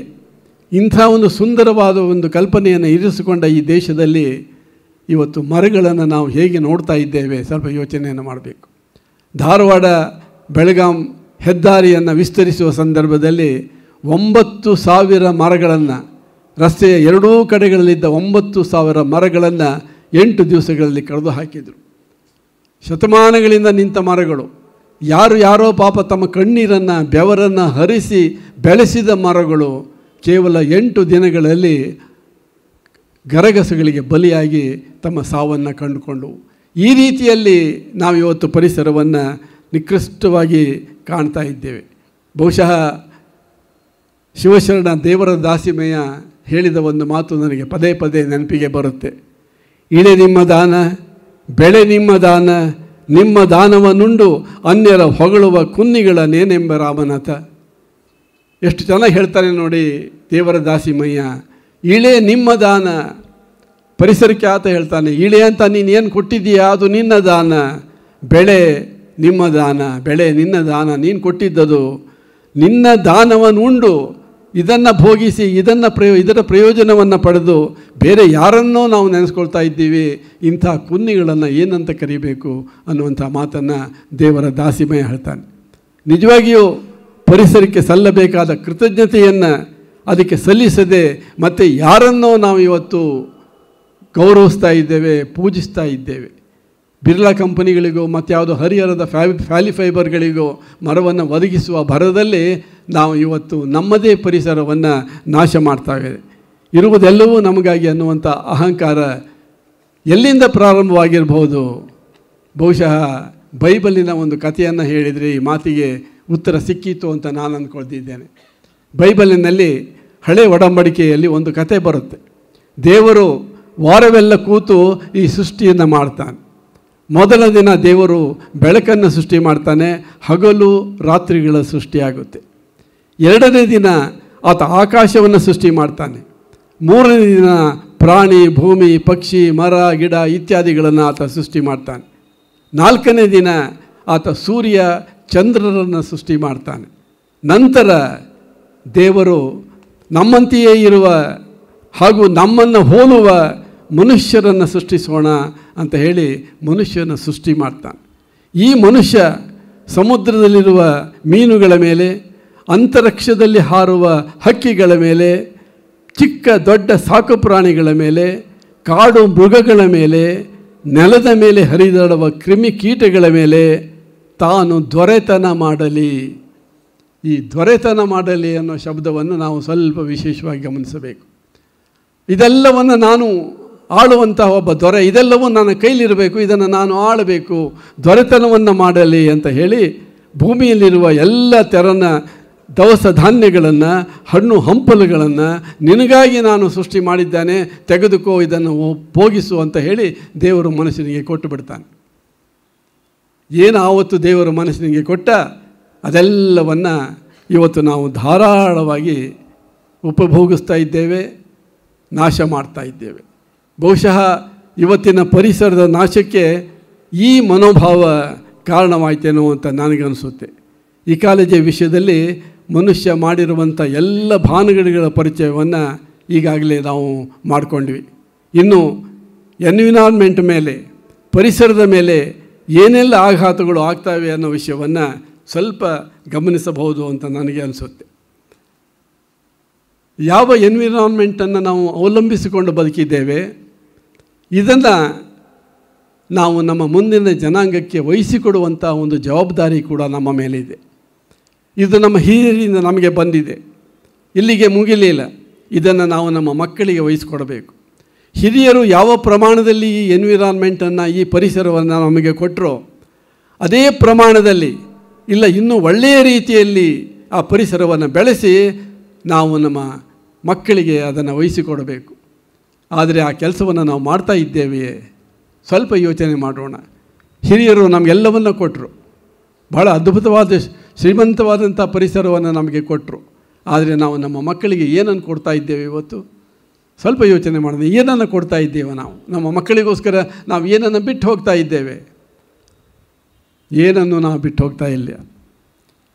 ಇಂಥ ಒಂದು ಸುಂದರವಾದ ಒಂದು ಕಲ್ಪನೆಯನ್ನು ಇರಿಸಿಕೊಂಡ ಈ ದೇಶದಲ್ಲಿ ಇವತ್ತು ಮರಗಳನ್ನು ನಾವು ಹೇಗೆ ನೋಡ್ತಾ ಇದ್ದೇವೆ ಸ್ವಲ್ಪ ಯೋಚನೆಯನ್ನು ಮಾಡಬೇಕು ಧಾರವಾಡ ಬೆಳಗಾಂ ಹೆದ್ದಾರಿಯನ್ನು ವಿಸ್ತರಿಸುವ ಸಂದರ್ಭದಲ್ಲಿ ಒಂಬತ್ತು ಸಾವಿರ ಮರಗಳನ್ನು ರಸ್ತೆಯ ಎರಡೂ ಕಡೆಗಳಲ್ಲಿದ್ದ ಒಂಬತ್ತು ಸಾವಿರ ಮರಗಳನ್ನು ಎಂಟು ದಿವಸಗಳಲ್ಲಿ ಕಳೆದು ಹಾಕಿದರು ಶತಮಾನಗಳಿಂದ ನಿಂತ ಮರಗಳು ಯಾರು ಯಾರೋ ಪಾಪ ತಮ್ಮ ಕಣ್ಣೀರನ್ನು ಬೆವರನ್ನು ಹರಿಸಿ ಬೆಳೆಸಿದ ಮರಗಳು ಕೇವಲ ಎಂಟು ದಿನಗಳಲ್ಲಿ ಗರಗಸಗಳಿಗೆ ಬಲಿಯಾಗಿ ತಮ್ಮ ಸಾವನ್ನು ಕಂಡುಕೊಂಡವು ಈ ರೀತಿಯಲ್ಲಿ ನಾವು ಇವತ್ತು ಪರಿಸರವನ್ನು ನಿಕೃಷ್ಟವಾಗಿ ಕಾಣ್ತಾ ಇದ್ದೇವೆ ಬಹುಶಃ ಶಿವಶರಣ ದೇವರ ದಾಸಿಮಯ ಹೇಳಿದ ಒಂದು ಮಾತು ನನಗೆ ಪದೇ ಪದೇ ನೆನಪಿಗೆ ಬರುತ್ತೆ ಇಳೆ ನಿಮ್ಮ ದಾನ ಬೆಳೆ ನಿಮ್ಮ ದಾನ ನಿಮ್ಮ ದಾನವನ್ನುಂಡು ಅನ್ಯರ ಹೊಗಳುವ ಕುನ್ನಿಗಳ ನೇನೆಂಬ ರಾಮನಾಥ ಎಷ್ಟು ಚೆನ್ನಾಗಿ ಹೇಳ್ತಾನೆ ನೋಡಿ ದೇವರ ದಾಸಿಮಯ್ಯ ಇಳೆ ನಿಮ್ಮ ದಾನ ಪರಿಸರಕ್ಕೆ ಆತ ಹೇಳ್ತಾನೆ ಇಳೆ ಅಂತ ನೀನು ಏನು ಕೊಟ್ಟಿದ್ದೀಯಾ ಅದು ನಿನ್ನ ದಾನ ಬೆಳೆ ನಿಮ್ಮ ದಾನ ಬೆಳೆ ನಿನ್ನ ದಾನ ನೀನು ಕೊಟ್ಟಿದ್ದದು ನಿನ್ನ ದಾನವನ್ನು ಉಂಡು ಇದನ್ನು ಭೋಗಿಸಿ ಇದನ್ನು ಪ್ರಯೋ ಇದರ ಪ್ರಯೋಜನವನ್ನು ಪಡೆದು ಬೇರೆ ಯಾರನ್ನೋ ನಾವು ನೆನೆಸ್ಕೊಳ್ತಾ ಇದ್ದೀವಿ ಇಂಥ ಕುನ್ನಿಗಳನ್ನು ಏನಂತ ಕರಿಬೇಕು ಅನ್ನುವಂಥ ಮಾತನ್ನು ದೇವರ ದಾಸಿಮಯ ಹೇಳ್ತಾನೆ ನಿಜವಾಗಿಯೂ ಪರಿಸರಕ್ಕೆ ಸಲ್ಲಬೇಕಾದ ಕೃತಜ್ಞತೆಯನ್ನು ಅದಕ್ಕೆ ಸಲ್ಲಿಸದೆ ಮತ್ತು ಯಾರನ್ನೋ ನಾವು ಇವತ್ತು ಗೌರವಿಸ್ತಾ ಇದ್ದೇವೆ ಪೂಜಿಸ್ತಾ ಇದ್ದೇವೆ ಬಿರ್ಲಾ ಕಂಪನಿಗಳಿಗೋ ಮತ್ತು ಯಾವುದೋ ಹರಿಹರದ ಫ್ಯಾಬ್ ಫ್ಯಾಲಿ ಫೈಬರ್ಗಳಿಗೋ ಮರವನ್ನು ಒದಗಿಸುವ ಭರದಲ್ಲಿ ನಾವು ಇವತ್ತು ನಮ್ಮದೇ ಪರಿಸರವನ್ನು ನಾಶ ಇದೆ ಇರುವುದೆಲ್ಲವೂ ನಮಗಾಗಿ ಅನ್ನುವಂಥ ಅಹಂಕಾರ ಎಲ್ಲಿಂದ ಪ್ರಾರಂಭವಾಗಿರಬಹುದು ಬಹುಶಃ ಬೈಬಲಿನ ಒಂದು ಕಥೆಯನ್ನು ಹೇಳಿದರೆ ಈ ಮಾತಿಗೆ ಉತ್ತರ ಸಿಕ್ಕಿತು ಅಂತ ನಾನು ಅಂದ್ಕೊಳ್ತಿದ್ದೇನೆ ಬೈಬಲಿನಲ್ಲಿ ಹಳೆ ಒಡಂಬಡಿಕೆಯಲ್ಲಿ ಒಂದು ಕತೆ ಬರುತ್ತೆ ದೇವರು ವಾರವೆಲ್ಲ ಕೂತು ಈ ಸೃಷ್ಟಿಯನ್ನು ಮಾಡ್ತಾನೆ ಮೊದಲ ದಿನ ದೇವರು ಬೆಳಕನ್ನು ಸೃಷ್ಟಿ ಮಾಡ್ತಾನೆ ಹಗಲು ರಾತ್ರಿಗಳ ಸೃಷ್ಟಿಯಾಗುತ್ತೆ ಎರಡನೇ ದಿನ ಆತ ಆಕಾಶವನ್ನು ಸೃಷ್ಟಿ ಮಾಡ್ತಾನೆ ಮೂರನೇ ದಿನ ಪ್ರಾಣಿ ಭೂಮಿ ಪಕ್ಷಿ ಮರ ಗಿಡ ಇತ್ಯಾದಿಗಳನ್ನು ಆತ ಸೃಷ್ಟಿ ಮಾಡ್ತಾನೆ ನಾಲ್ಕನೇ ದಿನ ಆತ ಸೂರ್ಯ ಚಂದ್ರರನ್ನು ಸೃಷ್ಟಿ ಮಾಡ್ತಾನೆ ನಂತರ ದೇವರು ನಮ್ಮಂತೆಯೇ ಇರುವ ಹಾಗೂ ನಮ್ಮನ್ನು ಹೋಲುವ ಮನುಷ್ಯರನ್ನು ಸೃಷ್ಟಿಸೋಣ ಅಂತ ಹೇಳಿ ಮನುಷ್ಯನ ಸೃಷ್ಟಿ ಮಾಡ್ತಾನೆ ಈ ಮನುಷ್ಯ ಸಮುದ್ರದಲ್ಲಿರುವ ಮೀನುಗಳ ಮೇಲೆ ಅಂತರಿಕ್ಷದಲ್ಲಿ ಹಾರುವ ಹಕ್ಕಿಗಳ ಮೇಲೆ ಚಿಕ್ಕ ದೊಡ್ಡ ಸಾಕು ಪ್ರಾಣಿಗಳ ಮೇಲೆ ಕಾಡು ಮೃಗಗಳ ಮೇಲೆ ನೆಲದ ಮೇಲೆ ಹರಿದಾಡುವ ಕ್ರಿಮಿಕೀಟಗಳ ಮೇಲೆ ತಾನು ದೊರೆತನ ಮಾಡಲಿ ಈ ದೊರೆತನ ಮಾಡಲಿ ಅನ್ನೋ ಶಬ್ದವನ್ನು ನಾವು ಸ್ವಲ್ಪ ವಿಶೇಷವಾಗಿ ಗಮನಿಸಬೇಕು ಇದೆಲ್ಲವನ್ನು ನಾನು ಆಳುವಂತಹ ಒಬ್ಬ ದೊರೆ ಇದೆಲ್ಲವೂ ನನ್ನ ಕೈಲಿರಬೇಕು ಇದನ್ನು ನಾನು ಆಳಬೇಕು ದೊರೆತನವನ್ನು ಮಾಡಲಿ ಅಂತ ಹೇಳಿ ಭೂಮಿಯಲ್ಲಿರುವ ಎಲ್ಲ ತೆರನ ದವಸ ಧಾನ್ಯಗಳನ್ನು ಹಣ್ಣು ಹಂಪಲುಗಳನ್ನು ನಿನಗಾಗಿ ನಾನು ಸೃಷ್ಟಿ ಮಾಡಿದ್ದಾನೆ ತೆಗೆದುಕೋ ಇದನ್ನು ಭೋಗಿಸು ಅಂತ ಹೇಳಿ ದೇವರು ಮನುಷ್ಯನಿಗೆ ಕೊಟ್ಟು ಬಿಡ್ತಾನೆ ಏನು ಆವತ್ತು ದೇವರು ಮನಸ್ಸಿನಿಗೆ ಕೊಟ್ಟ ಅದೆಲ್ಲವನ್ನು ಇವತ್ತು ನಾವು ಧಾರಾಳವಾಗಿ ಉಪಭೋಗಿಸ್ತಾ ಇದ್ದೇವೆ ನಾಶ ಮಾಡ್ತಾ ಇದ್ದೇವೆ ಬಹುಶಃ ಇವತ್ತಿನ ಪರಿಸರದ ನಾಶಕ್ಕೆ ಈ ಮನೋಭಾವ ಕಾರಣವಾಯ್ತೇನೋ ಅಂತ ನನಗನ್ನಿಸುತ್ತೆ ಈ ಕಾಲಜಿ ವಿಷಯದಲ್ಲಿ ಮನುಷ್ಯ ಮಾಡಿರುವಂಥ ಎಲ್ಲ ಭಾನುಗಡಿಗಳ ಪರಿಚಯವನ್ನು ಈಗಾಗಲೇ ನಾವು ಮಾಡಿಕೊಂಡ್ವಿ ಇನ್ನು ಎನ್ವಿರಾನ್ಮೆಂಟ್ ಮೇಲೆ ಪರಿಸರದ ಮೇಲೆ ಏನೆಲ್ಲ ಆಘಾತಗಳು ಆಗ್ತವೆ ಅನ್ನೋ ವಿಷಯವನ್ನು ಸ್ವಲ್ಪ ಗಮನಿಸಬಹುದು ಅಂತ ನನಗೆ ಅನಿಸುತ್ತೆ ಯಾವ ಎನ್ವಿರಾನ್ಮೆಂಟನ್ನು ನಾವು ಅವಲಂಬಿಸಿಕೊಂಡು ಬದುಕಿದ್ದೇವೆ ಇದನ್ನು ನಾವು ನಮ್ಮ ಮುಂದಿನ ಜನಾಂಗಕ್ಕೆ ವಹಿಸಿಕೊಡುವಂಥ ಒಂದು ಜವಾಬ್ದಾರಿ ಕೂಡ ನಮ್ಮ ಮೇಲಿದೆ ಇದು ನಮ್ಮ ಹಿರಿಯರಿಂದ ನಮಗೆ ಬಂದಿದೆ ಇಲ್ಲಿಗೆ ಮುಗಿಲಿಲ್ಲ ಇದನ್ನು ನಾವು ನಮ್ಮ ಮಕ್ಕಳಿಗೆ ವಹಿಸಿಕೊಡಬೇಕು ಹಿರಿಯರು ಯಾವ ಪ್ರಮಾಣದಲ್ಲಿ ಈ ಎನ್ವಿರಾನ್ಮೆಂಟನ್ನು ಈ ಪರಿಸರವನ್ನು ನಮಗೆ ಕೊಟ್ಟರೋ ಅದೇ ಪ್ರಮಾಣದಲ್ಲಿ ಇಲ್ಲ ಇನ್ನೂ ಒಳ್ಳೆಯ ರೀತಿಯಲ್ಲಿ ಆ ಪರಿಸರವನ್ನು ಬೆಳೆಸಿ ನಾವು ನಮ್ಮ ಮಕ್ಕಳಿಗೆ ಅದನ್ನು ವಹಿಸಿಕೊಡಬೇಕು ಆದರೆ ಆ ಕೆಲಸವನ್ನು ನಾವು ಮಾಡ್ತಾ ಇದ್ದೇವೆಯೇ ಸ್ವಲ್ಪ ಯೋಚನೆ ಮಾಡೋಣ ಹಿರಿಯರು ನಮಗೆಲ್ಲವನ್ನು ಕೊಟ್ಟರು ಬಹಳ ಅದ್ಭುತವಾದ ಶ್ರೀಮಂತವಾದಂಥ ಪರಿಸರವನ್ನು ನಮಗೆ ಕೊಟ್ಟರು ಆದರೆ ನಾವು ನಮ್ಮ ಮಕ್ಕಳಿಗೆ ಏನನ್ನು ಕೊಡ್ತಾ ಇದ್ದೇವೆ ಇವತ್ತು ಸ್ವಲ್ಪ ಯೋಚನೆ ಮಾಡಿದೆ ಏನನ್ನು ಕೊಡ್ತಾ ಇದ್ದೇವೆ ನಾವು ನಮ್ಮ ಮಕ್ಕಳಿಗೋಸ್ಕರ ನಾವು ಏನನ್ನು ಬಿಟ್ಟು ಹೋಗ್ತಾ ಇದ್ದೇವೆ ಏನನ್ನು ನಾವು ಬಿಟ್ಟು ಹೋಗ್ತಾ ಇಲ್ಲ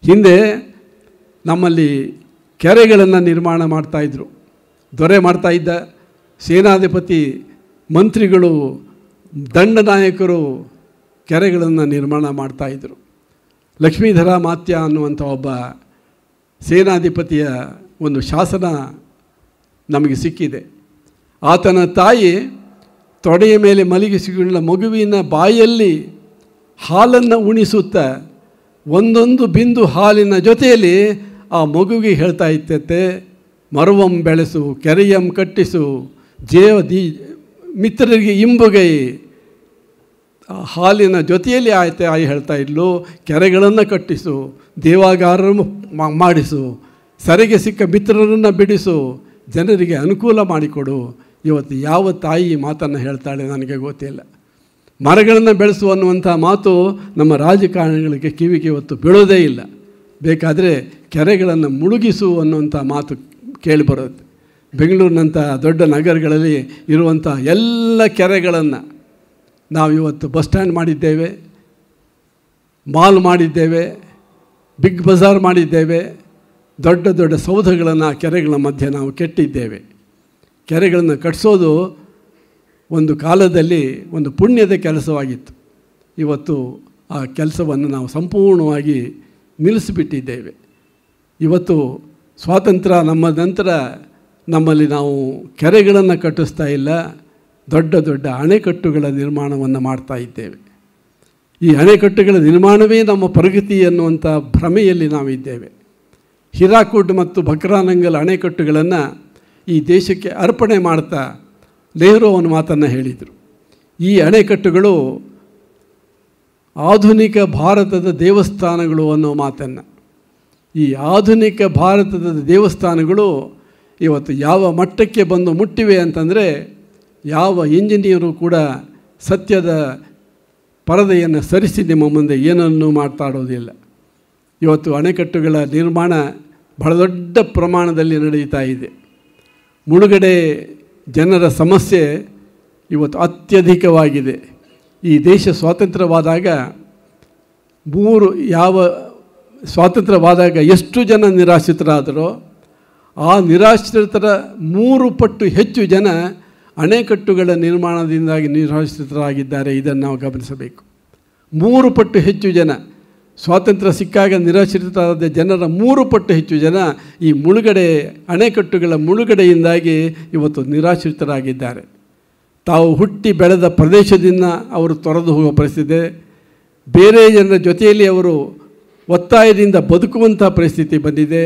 ಹಿಂದೆ ನಮ್ಮಲ್ಲಿ ಕೆರೆಗಳನ್ನು ನಿರ್ಮಾಣ ಮಾಡ್ತಾಯಿದ್ರು ದೊರೆ ಮಾಡ್ತಾಯಿದ್ದ ಸೇನಾಧಿಪತಿ ಮಂತ್ರಿಗಳು ದಂಡ ನಾಯಕರು ಕೆರೆಗಳನ್ನು ನಿರ್ಮಾಣ ಮಾಡ್ತಾಯಿದ್ರು ಲಕ್ಷ್ಮೀಧರ ಮಾತ್ಯ ಅನ್ನುವಂಥ ಒಬ್ಬ ಸೇನಾಧಿಪತಿಯ ಒಂದು ಶಾಸನ ನಮಗೆ ಸಿಕ್ಕಿದೆ ಆತನ ತಾಯಿ ತೊಡೆಯ ಮೇಲೆ ಮಲಗಿಸಿಕೊಂಡ ಮಗುವಿನ ಬಾಯಲ್ಲಿ ಹಾಲನ್ನು ಉಣಿಸುತ್ತ ಒಂದೊಂದು ಬಿಂದು ಹಾಲಿನ ಜೊತೆಯಲ್ಲಿ ಆ ಮಗುವಿಗೆ ಹೇಳ್ತಾ ಇತ್ತಂತೆ ಮರುವಂ ಬೆಳೆಸು ಕೆರೆಯಂ ಕಟ್ಟಿಸು ಜೇವ ದಿ ಮಿತ್ರರಿಗೆ ಇಂಬುಗೈ ಹಾಲಿನ ಜೊತೆಯಲ್ಲಿ ಆಯ್ತೆ ಆಯಿ ಹೇಳ್ತಾ ಇದ್ಲು ಕೆರೆಗಳನ್ನು ಕಟ್ಟಿಸು ದೇವಾಗಾರರು ಮಾಡಿಸು ಸರಿಗೆ ಸಿಕ್ಕ ಮಿತ್ರರನ್ನು ಬಿಡಿಸು ಜನರಿಗೆ ಅನುಕೂಲ ಮಾಡಿಕೊಡು ಇವತ್ತು ಯಾವ ತಾಯಿ ಮಾತನ್ನು ಹೇಳ್ತಾಳೆ ನನಗೆ ಗೊತ್ತಿಲ್ಲ ಮರಗಳನ್ನು ಬೆಳೆಸು ಅನ್ನುವಂಥ ಮಾತು ನಮ್ಮ ರಾಜಕಾರಣಿಗಳಿಗೆ ಕಿವಿಗೆ ಹೊತ್ತು ಬೀಳೋದೇ ಇಲ್ಲ ಬೇಕಾದರೆ ಕೆರೆಗಳನ್ನು ಮುಳುಗಿಸು ಅನ್ನುವಂಥ ಮಾತು ಕೇಳಿಬರುತ್ತೆ ಬೆಂಗಳೂರಿನಂಥ ದೊಡ್ಡ ನಗರಗಳಲ್ಲಿ ಇರುವಂಥ ಎಲ್ಲ ಕೆರೆಗಳನ್ನು ನಾವು ಇವತ್ತು ಬಸ್ ಸ್ಟ್ಯಾಂಡ್ ಮಾಡಿದ್ದೇವೆ ಮಾಲ್ ಮಾಡಿದ್ದೇವೆ ಬಿಗ್ ಬಜಾರ್ ಮಾಡಿದ್ದೇವೆ ದೊಡ್ಡ ದೊಡ್ಡ ಸೌಧಗಳನ್ನು ಆ ಕೆರೆಗಳ ಮಧ್ಯೆ ನಾವು ಕೆಟ್ಟಿದ್ದೇವೆ ಕೆರೆಗಳನ್ನು ಕಟ್ಟಿಸೋದು ಒಂದು ಕಾಲದಲ್ಲಿ ಒಂದು ಪುಣ್ಯದ ಕೆಲಸವಾಗಿತ್ತು ಇವತ್ತು ಆ ಕೆಲಸವನ್ನು ನಾವು ಸಂಪೂರ್ಣವಾಗಿ ನಿಲ್ಲಿಸಿಬಿಟ್ಟಿದ್ದೇವೆ ಇವತ್ತು ಸ್ವಾತಂತ್ರ್ಯ ನಮ್ಮ ನಂತರ ನಮ್ಮಲ್ಲಿ ನಾವು ಕೆರೆಗಳನ್ನು ಕಟ್ಟಿಸ್ತಾ ಇಲ್ಲ ದೊಡ್ಡ ದೊಡ್ಡ ಅಣೆಕಟ್ಟುಗಳ ನಿರ್ಮಾಣವನ್ನು ಮಾಡ್ತಾ ಇದ್ದೇವೆ ಈ ಅಣೆಕಟ್ಟುಗಳ ನಿರ್ಮಾಣವೇ ನಮ್ಮ ಪ್ರಗತಿ ಎನ್ನುವಂಥ ಭ್ರಮೆಯಲ್ಲಿ ನಾವಿದ್ದೇವೆ ಹಿರಾಕೂಡ್ ಮತ್ತು ಬಕ್ರಾನಂಗಲ್ ಅಣೆಕಟ್ಟುಗಳನ್ನು ಈ ದೇಶಕ್ಕೆ ಅರ್ಪಣೆ ಮಾಡ್ತಾ ನೆಹರು ಅವನ ಮಾತನ್ನು ಹೇಳಿದರು ಈ ಅಣೆಕಟ್ಟುಗಳು ಆಧುನಿಕ ಭಾರತದ ದೇವಸ್ಥಾನಗಳು ಅನ್ನೋ ಮಾತನ್ನು ಈ ಆಧುನಿಕ ಭಾರತದ ದೇವಸ್ಥಾನಗಳು ಇವತ್ತು ಯಾವ ಮಟ್ಟಕ್ಕೆ ಬಂದು ಮುಟ್ಟಿವೆ ಅಂತಂದರೆ ಯಾವ ಇಂಜಿನಿಯರು ಕೂಡ ಸತ್ಯದ ಪರದೆಯನ್ನು ಸರಿಸಿ ನಿಮ್ಮ ಮುಂದೆ ಏನನ್ನೂ ಮಾತಾಡೋದಿಲ್ಲ ಇವತ್ತು ಅಣೆಕಟ್ಟುಗಳ ನಿರ್ಮಾಣ ಬಹಳ ದೊಡ್ಡ ಪ್ರಮಾಣದಲ್ಲಿ ನಡೀತಾ ಇದೆ ಮುಳುಗಡೆ ಜನರ ಸಮಸ್ಯೆ ಇವತ್ತು ಅತ್ಯಧಿಕವಾಗಿದೆ ಈ ದೇಶ ಸ್ವಾತಂತ್ರ್ಯವಾದಾಗ ಮೂರು ಯಾವ ಸ್ವಾತಂತ್ರ್ಯವಾದಾಗ ಎಷ್ಟು ಜನ ನಿರಾಶ್ರಿತರಾದರೋ ಆ ನಿರಾಶ್ರಿತರ ಮೂರು ಪಟ್ಟು ಹೆಚ್ಚು ಜನ ಅಣೆಕಟ್ಟುಗಳ ನಿರ್ಮಾಣದಿಂದಾಗಿ ನಿರಾಶ್ರಿತರಾಗಿದ್ದಾರೆ ಇದನ್ನು ನಾವು ಗಮನಿಸಬೇಕು ಮೂರು ಪಟ್ಟು ಹೆಚ್ಚು ಜನ ಸ್ವಾತಂತ್ರ್ಯ ಸಿಕ್ಕಾಗ ನಿರಾಶ್ರಿತರಾದ ಜನರ ಮೂರು ಪಟ್ಟು ಹೆಚ್ಚು ಜನ ಈ ಮುಳುಗಡೆ ಅಣೆಕಟ್ಟುಗಳ ಮುಳುಗಡೆಯಿಂದಾಗಿ ಇವತ್ತು ನಿರಾಶ್ರಿತರಾಗಿದ್ದಾರೆ ತಾವು ಹುಟ್ಟಿ ಬೆಳೆದ ಪ್ರದೇಶದಿಂದ ಅವರು ತೊರೆದು ಹೋಗುವ ಪರಿಸ್ಥಿತಿ ಬೇರೆ ಜನರ ಜೊತೆಯಲ್ಲಿ ಅವರು ಒತ್ತಾಯದಿಂದ ಬದುಕುವಂಥ ಪರಿಸ್ಥಿತಿ ಬಂದಿದೆ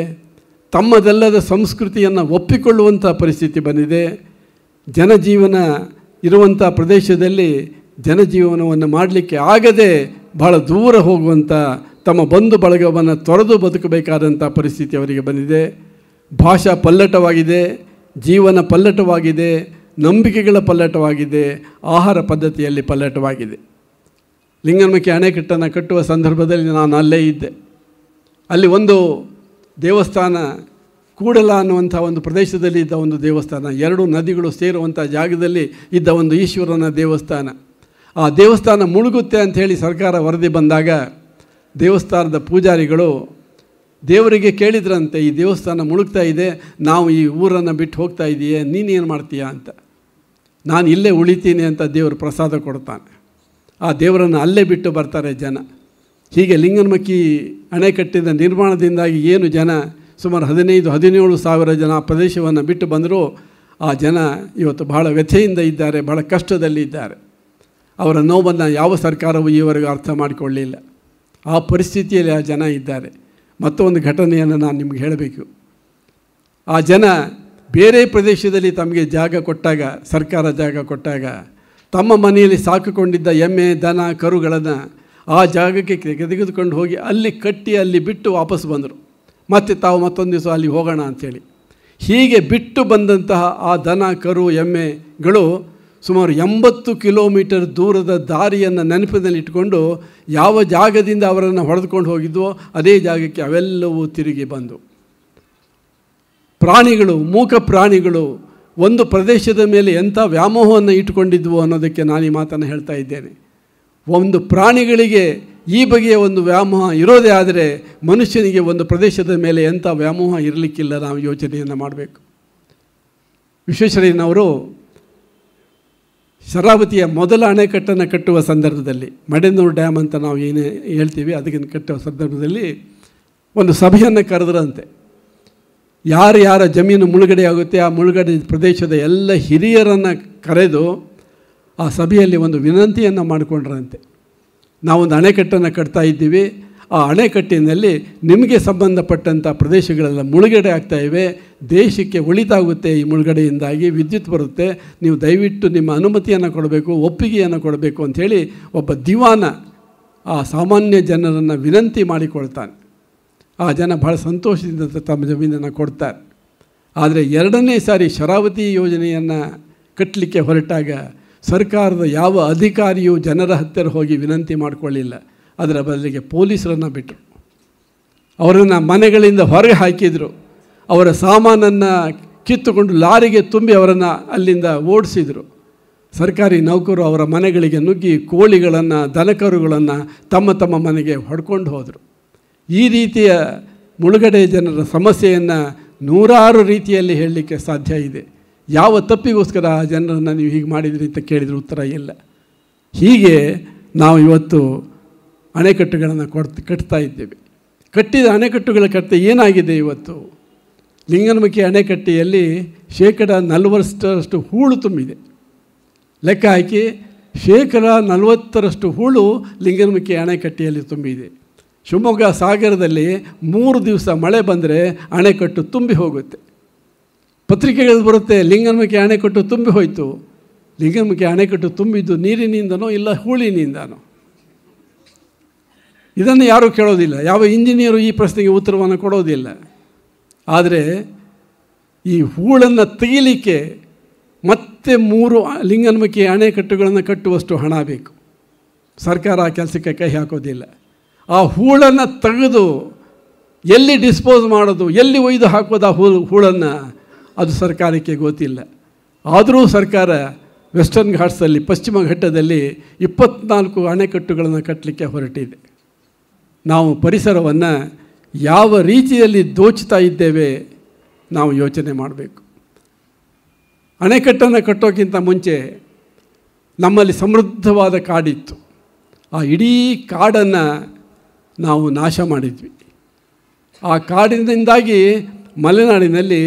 ತಮ್ಮದಲ್ಲದ ಸಂಸ್ಕೃತಿಯನ್ನು ಒಪ್ಪಿಕೊಳ್ಳುವಂಥ ಪರಿಸ್ಥಿತಿ ಬಂದಿದೆ ಜನಜೀವನ ಇರುವಂಥ ಪ್ರದೇಶದಲ್ಲಿ ಜನಜೀವನವನ್ನು ಮಾಡಲಿಕ್ಕೆ ಆಗದೆ ಬಹಳ ದೂರ ಹೋಗುವಂಥ ತಮ್ಮ ಬಂಧು ಬಳಗವನ್ನು ತೊರೆದು ಬದುಕಬೇಕಾದಂಥ ಪರಿಸ್ಥಿತಿ ಅವರಿಗೆ ಬಂದಿದೆ ಭಾಷಾ ಪಲ್ಲಟವಾಗಿದೆ ಜೀವನ ಪಲ್ಲಟವಾಗಿದೆ ನಂಬಿಕೆಗಳ ಪಲ್ಲಟವಾಗಿದೆ ಆಹಾರ ಪದ್ಧತಿಯಲ್ಲಿ ಪಲ್ಲಟವಾಗಿದೆ ಲಿಂಗನಮಕ್ಕಿ ಅಣೆಕಟ್ಟನ್ನು ಕಟ್ಟುವ ಸಂದರ್ಭದಲ್ಲಿ ನಾನು ಅಲ್ಲೇ ಇದ್ದೆ ಅಲ್ಲಿ ಒಂದು ದೇವಸ್ಥಾನ ಕೂಡಲ ಅನ್ನುವಂಥ ಒಂದು ಪ್ರದೇಶದಲ್ಲಿ ಇದ್ದ ಒಂದು ದೇವಸ್ಥಾನ ಎರಡು ನದಿಗಳು ಸೇರುವಂಥ ಜಾಗದಲ್ಲಿ ಇದ್ದ ಒಂದು ಈಶ್ವರನ ದೇವಸ್ಥಾನ ಆ ದೇವಸ್ಥಾನ ಮುಳುಗುತ್ತೆ ಅಂಥೇಳಿ ಸರ್ಕಾರ ವರದಿ ಬಂದಾಗ ದೇವಸ್ಥಾನದ ಪೂಜಾರಿಗಳು ದೇವರಿಗೆ ಕೇಳಿದ್ರಂತೆ ಈ ದೇವಸ್ಥಾನ ಮುಳುಗ್ತಾ ಇದೆ ನಾವು ಈ ಊರನ್ನು ಬಿಟ್ಟು ಹೋಗ್ತಾ ಇದೆಯೇ ನೀನೇನು ಮಾಡ್ತೀಯ ಅಂತ ನಾನು ಇಲ್ಲೇ ಉಳಿತೀನಿ ಅಂತ ದೇವರು ಪ್ರಸಾದ ಕೊಡ್ತಾನೆ ಆ ದೇವರನ್ನು ಅಲ್ಲೇ ಬಿಟ್ಟು ಬರ್ತಾರೆ ಜನ ಹೀಗೆ ಲಿಂಗನಮಕ್ಕಿ ಅಣೆಕಟ್ಟಿದ ನಿರ್ಮಾಣದಿಂದಾಗಿ ಏನು ಜನ ಸುಮಾರು ಹದಿನೈದು ಹದಿನೇಳು ಸಾವಿರ ಜನ ಆ ಪ್ರದೇಶವನ್ನು ಬಿಟ್ಟು ಬಂದರೂ ಆ ಜನ ಇವತ್ತು ಬಹಳ ವ್ಯಥೆಯಿಂದ ಇದ್ದಾರೆ ಬಹಳ ಇದ್ದಾರೆ ಅವರ ನೋವನ್ನು ಯಾವ ಸರ್ಕಾರವೂ ಈವರೆಗೂ ಅರ್ಥ ಮಾಡಿಕೊಳ್ಳಿಲ್ಲ ಆ ಪರಿಸ್ಥಿತಿಯಲ್ಲಿ ಆ ಜನ ಇದ್ದಾರೆ ಮತ್ತೊಂದು ಘಟನೆಯನ್ನು ನಾನು ನಿಮ್ಗೆ ಹೇಳಬೇಕು ಆ ಜನ ಬೇರೆ ಪ್ರದೇಶದಲ್ಲಿ ತಮಗೆ ಜಾಗ ಕೊಟ್ಟಾಗ ಸರ್ಕಾರ ಜಾಗ ಕೊಟ್ಟಾಗ ತಮ್ಮ ಮನೆಯಲ್ಲಿ ಸಾಕುಕೊಂಡಿದ್ದ ಎಮ್ಮೆ ದನ ಕರುಗಳನ್ನು ಆ ಜಾಗಕ್ಕೆ ತೆಗೆದುಕೊಂಡು ಹೋಗಿ ಅಲ್ಲಿ ಕಟ್ಟಿ ಅಲ್ಲಿ ಬಿಟ್ಟು ವಾಪಸ್ ಬಂದರು ಮತ್ತು ತಾವು ಮತ್ತೊಂದು ದಿವಸ ಅಲ್ಲಿ ಹೋಗೋಣ ಅಂಥೇಳಿ ಹೀಗೆ ಬಿಟ್ಟು ಬಂದಂತಹ ಆ ದನ ಕರು ಎಮ್ಮೆಗಳು ಸುಮಾರು ಎಂಬತ್ತು ಕಿಲೋಮೀಟರ್ ದೂರದ ದಾರಿಯನ್ನು ನೆನಪಿನಲ್ಲಿಟ್ಟುಕೊಂಡು ಯಾವ ಜಾಗದಿಂದ ಅವರನ್ನು ಹೊಡೆದುಕೊಂಡು ಹೋಗಿದ್ವೋ ಅದೇ ಜಾಗಕ್ಕೆ ಅವೆಲ್ಲವೂ ತಿರುಗಿ ಬಂದು ಪ್ರಾಣಿಗಳು ಮೂಕ ಪ್ರಾಣಿಗಳು ಒಂದು ಪ್ರದೇಶದ ಮೇಲೆ ಎಂಥ ವ್ಯಾಮೋಹವನ್ನು ಇಟ್ಟುಕೊಂಡಿದ್ವು ಅನ್ನೋದಕ್ಕೆ ನಾನು ಈ ಮಾತನ್ನು ಹೇಳ್ತಾ ಇದ್ದೇನೆ ಒಂದು ಪ್ರಾಣಿಗಳಿಗೆ ಈ ಬಗೆಯ ಒಂದು ವ್ಯಾಮೋಹ ಇರೋದೇ ಆದರೆ ಮನುಷ್ಯನಿಗೆ ಒಂದು ಪ್ರದೇಶದ ಮೇಲೆ ಎಂಥ ವ್ಯಾಮೋಹ ಇರಲಿಕ್ಕಿಲ್ಲ ನಾವು ಯೋಚನೆಯನ್ನು ಮಾಡಬೇಕು ವಿಶ್ವೇಶ್ವರಯ್ಯನವರು ಶರಾವತಿಯ ಮೊದಲ ಅಣೆಕಟ್ಟನ್ನು ಕಟ್ಟುವ ಸಂದರ್ಭದಲ್ಲಿ ಮಡೆನೂರು ಡ್ಯಾಮ್ ಅಂತ ನಾವು ಏನು ಹೇಳ್ತೀವಿ ಅದಕ್ಕಿಂತ ಕಟ್ಟುವ ಸಂದರ್ಭದಲ್ಲಿ ಒಂದು ಸಭೆಯನ್ನು ಕರೆದ್ರಂತೆ ಯಾರು ಯಾರ ಜಮೀನು ಮುಳುಗಡೆ ಆಗುತ್ತೆ ಆ ಮುಳುಗಡೆ ಪ್ರದೇಶದ ಎಲ್ಲ ಹಿರಿಯರನ್ನು ಕರೆದು ಆ ಸಭೆಯಲ್ಲಿ ಒಂದು ವಿನಂತಿಯನ್ನು ಮಾಡಿಕೊಂಡ್ರಂತೆ ನಾವೊಂದು ಅಣೆಕಟ್ಟನ್ನು ಕಟ್ತಾ ಇದ್ದೀವಿ ಆ ಅಣೆಕಟ್ಟಿನಲ್ಲಿ ನಿಮಗೆ ಸಂಬಂಧಪಟ್ಟಂಥ ಪ್ರದೇಶಗಳೆಲ್ಲ ಮುಳುಗಡೆ ಆಗ್ತಾಯಿವೆ ದೇಶಕ್ಕೆ ಒಳಿತಾಗುತ್ತೆ ಈ ಮುಳುಗಡೆಯಿಂದಾಗಿ ವಿದ್ಯುತ್ ಬರುತ್ತೆ ನೀವು ದಯವಿಟ್ಟು ನಿಮ್ಮ ಅನುಮತಿಯನ್ನು ಕೊಡಬೇಕು ಒಪ್ಪಿಗೆಯನ್ನು ಕೊಡಬೇಕು ಅಂಥೇಳಿ ಒಬ್ಬ ದಿವಾನ ಆ ಸಾಮಾನ್ಯ ಜನರನ್ನು ವಿನಂತಿ ಮಾಡಿಕೊಳ್ತಾನೆ ಆ ಜನ ಬಹಳ ಸಂತೋಷದಿಂದ ತಮ್ಮ ಜಮೀನನ್ನು ಕೊಡ್ತಾರೆ ಆದರೆ ಎರಡನೇ ಸಾರಿ ಶರಾವತಿ ಯೋಜನೆಯನ್ನು ಕಟ್ಟಲಿಕ್ಕೆ ಹೊರಟಾಗ ಸರ್ಕಾರದ ಯಾವ ಅಧಿಕಾರಿಯೂ ಜನರ ಹತ್ತಿರ ಹೋಗಿ ವಿನಂತಿ ಮಾಡಿಕೊಳ್ಳಿಲ್ಲ ಅದರ ಬದಲಿಗೆ ಪೊಲೀಸರನ್ನು ಬಿಟ್ಟರು ಅವರನ್ನು ಮನೆಗಳಿಂದ ಹೊರಗೆ ಹಾಕಿದರು ಅವರ ಸಾಮಾನನ್ನು ಕಿತ್ತುಕೊಂಡು ಲಾರಿಗೆ ತುಂಬಿ ಅವರನ್ನು ಅಲ್ಲಿಂದ ಓಡಿಸಿದರು ಸರ್ಕಾರಿ ನೌಕರು ಅವರ ಮನೆಗಳಿಗೆ ನುಗ್ಗಿ ಕೋಳಿಗಳನ್ನು ದನಕರುಗಳನ್ನು ತಮ್ಮ ತಮ್ಮ ಮನೆಗೆ ಹೊಡ್ಕೊಂಡು ಹೋದರು ಈ ರೀತಿಯ ಮುಳುಗಡೆ ಜನರ ಸಮಸ್ಯೆಯನ್ನು ನೂರಾರು ರೀತಿಯಲ್ಲಿ ಹೇಳಲಿಕ್ಕೆ ಸಾಧ್ಯ ಇದೆ ಯಾವ ತಪ್ಪಿಗೋಸ್ಕರ ಆ ಜನರನ್ನು ನೀವು ಹೀಗೆ ಮಾಡಿದ್ರಿ ಅಂತ ಕೇಳಿದರೆ ಉತ್ತರ ಇಲ್ಲ ಹೀಗೆ ನಾವು ಇವತ್ತು ಅಣೆಕಟ್ಟುಗಳನ್ನು ಕೊಡ್ತ ಕಟ್ತಾ ಇದ್ದೇವೆ ಕಟ್ಟಿದ ಅಣೆಕಟ್ಟುಗಳ ಕಟ್ಟೆ ಏನಾಗಿದೆ ಇವತ್ತು ಲಿಂಗನಮುಖಿ ಅಣೆಕಟ್ಟೆಯಲ್ಲಿ ಶೇಕಡ ನಲವತ್ತರಷ್ಟು ಹೂಳು ತುಂಬಿದೆ ಲೆಕ್ಕ ಹಾಕಿ ಶೇಕಡ ನಲವತ್ತರಷ್ಟು ಹೂಳು ಲಿಂಗನಮುಖಿ ಅಣೆಕಟ್ಟೆಯಲ್ಲಿ ತುಂಬಿದೆ ಶಿವಮೊಗ್ಗ ಸಾಗರದಲ್ಲಿ ಮೂರು ದಿವಸ ಮಳೆ ಬಂದರೆ ಅಣೆಕಟ್ಟು ತುಂಬಿ ಹೋಗುತ್ತೆ ಪತ್ರಿಕೆಗಳು ಬರುತ್ತೆ ಲಿಂಗನಮುಖಿ ಅಣೆಕಟ್ಟು ತುಂಬಿ ಹೋಯಿತು ಲಿಂಗನಮುಖಿ ಅಣೆಕಟ್ಟು ತುಂಬಿದ್ದು ನೀರಿನಿಂದನೋ ಇಲ್ಲ ಹೂಳಿನಿಂದನೋ ಇದನ್ನು ಯಾರೂ ಕೇಳೋದಿಲ್ಲ ಯಾವ ಇಂಜಿನಿಯರು ಈ ಪ್ರಶ್ನೆಗೆ ಉತ್ತರವನ್ನು ಕೊಡೋದಿಲ್ಲ ಆದರೆ ಈ ಹೂಳನ್ನು ತೆಗಿಲಿಕ್ಕೆ ಮತ್ತೆ ಮೂರು ಲಿಂಗನ್ಮುಖಿ ಅಣೆಕಟ್ಟುಗಳನ್ನು ಕಟ್ಟುವಷ್ಟು ಹಣ ಬೇಕು ಸರ್ಕಾರ ಆ ಕೆಲಸಕ್ಕೆ ಕೈ ಹಾಕೋದಿಲ್ಲ ಆ ಹೂಳನ್ನು ತೆಗೆದು ಎಲ್ಲಿ ಡಿಸ್ಪೋಸ್ ಮಾಡೋದು ಎಲ್ಲಿ ಒಯ್ದು ಹಾಕೋದು ಆ ಹೂ ಹೂಳನ್ನು ಅದು ಸರ್ಕಾರಕ್ಕೆ ಗೊತ್ತಿಲ್ಲ ಆದರೂ ಸರ್ಕಾರ ವೆಸ್ಟರ್ನ್ ಘಾಟ್ಸಲ್ಲಿ ಪಶ್ಚಿಮ ಘಟ್ಟದಲ್ಲಿ ಇಪ್ಪತ್ನಾಲ್ಕು ಅಣೆಕಟ್ಟುಗಳನ್ನು ಕಟ್ಟಲಿಕ್ಕೆ ಹೊರಟಿದೆ ನಾವು ಪರಿಸರವನ್ನು ಯಾವ ರೀತಿಯಲ್ಲಿ ದೋಚ್ತಾ ಇದ್ದೇವೆ ನಾವು ಯೋಚನೆ ಮಾಡಬೇಕು ಅಣೆಕಟ್ಟನ್ನು ಕಟ್ಟೋಕ್ಕಿಂತ ಮುಂಚೆ ನಮ್ಮಲ್ಲಿ ಸಮೃದ್ಧವಾದ ಕಾಡಿತ್ತು ಆ ಇಡೀ ಕಾಡನ್ನು ನಾವು ನಾಶ ಮಾಡಿದ್ವಿ ಆ ಕಾಡಿನಿಂದಾಗಿ ಮಲೆನಾಡಿನಲ್ಲಿ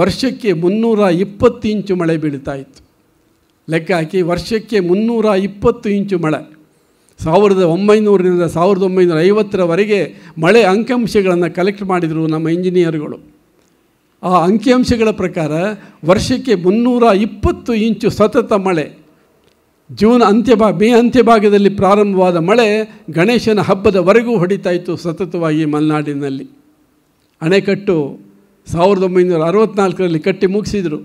ವರ್ಷಕ್ಕೆ ಮುನ್ನೂರ ಇಪ್ಪತ್ತು ಇಂಚು ಮಳೆ ಬೀಳ್ತಾ ಇತ್ತು ಲೆಕ್ಕ ಹಾಕಿ ವರ್ಷಕ್ಕೆ ಮುನ್ನೂರ ಇಪ್ಪತ್ತು ಇಂಚು ಮಳೆ ಸಾವಿರದ ಒಂಬೈನೂರರಿಂದ ಸಾವಿರದ ಒಂಬೈನೂರ ಐವತ್ತರವರೆಗೆ ಮಳೆ ಅಂಕಿಅಂಶಗಳನ್ನು ಕಲೆಕ್ಟ್ ಮಾಡಿದರು ನಮ್ಮ ಇಂಜಿನಿಯರ್ಗಳು ಆ ಅಂಕಿಅಂಶಗಳ ಪ್ರಕಾರ ವರ್ಷಕ್ಕೆ ಮುನ್ನೂರ ಇಪ್ಪತ್ತು ಇಂಚು ಸತತ ಮಳೆ ಜೂನ್ ಅಂತ್ಯಭಾ ಮೇ ಅಂತ್ಯ ಭಾಗದಲ್ಲಿ ಪ್ರಾರಂಭವಾದ ಮಳೆ ಗಣೇಶನ ಹಬ್ಬದವರೆಗೂ ಹೊಡಿತಾ ಇತ್ತು ಸತತವಾಗಿ ಮಲೆನಾಡಿನಲ್ಲಿ ಅಣೆಕಟ್ಟು ಸಾವಿರದ ಒಂಬೈನೂರ ಅರವತ್ತ್ನಾಲ್ಕರಲ್ಲಿ ಕಟ್ಟಿ ಮುಗಿಸಿದರು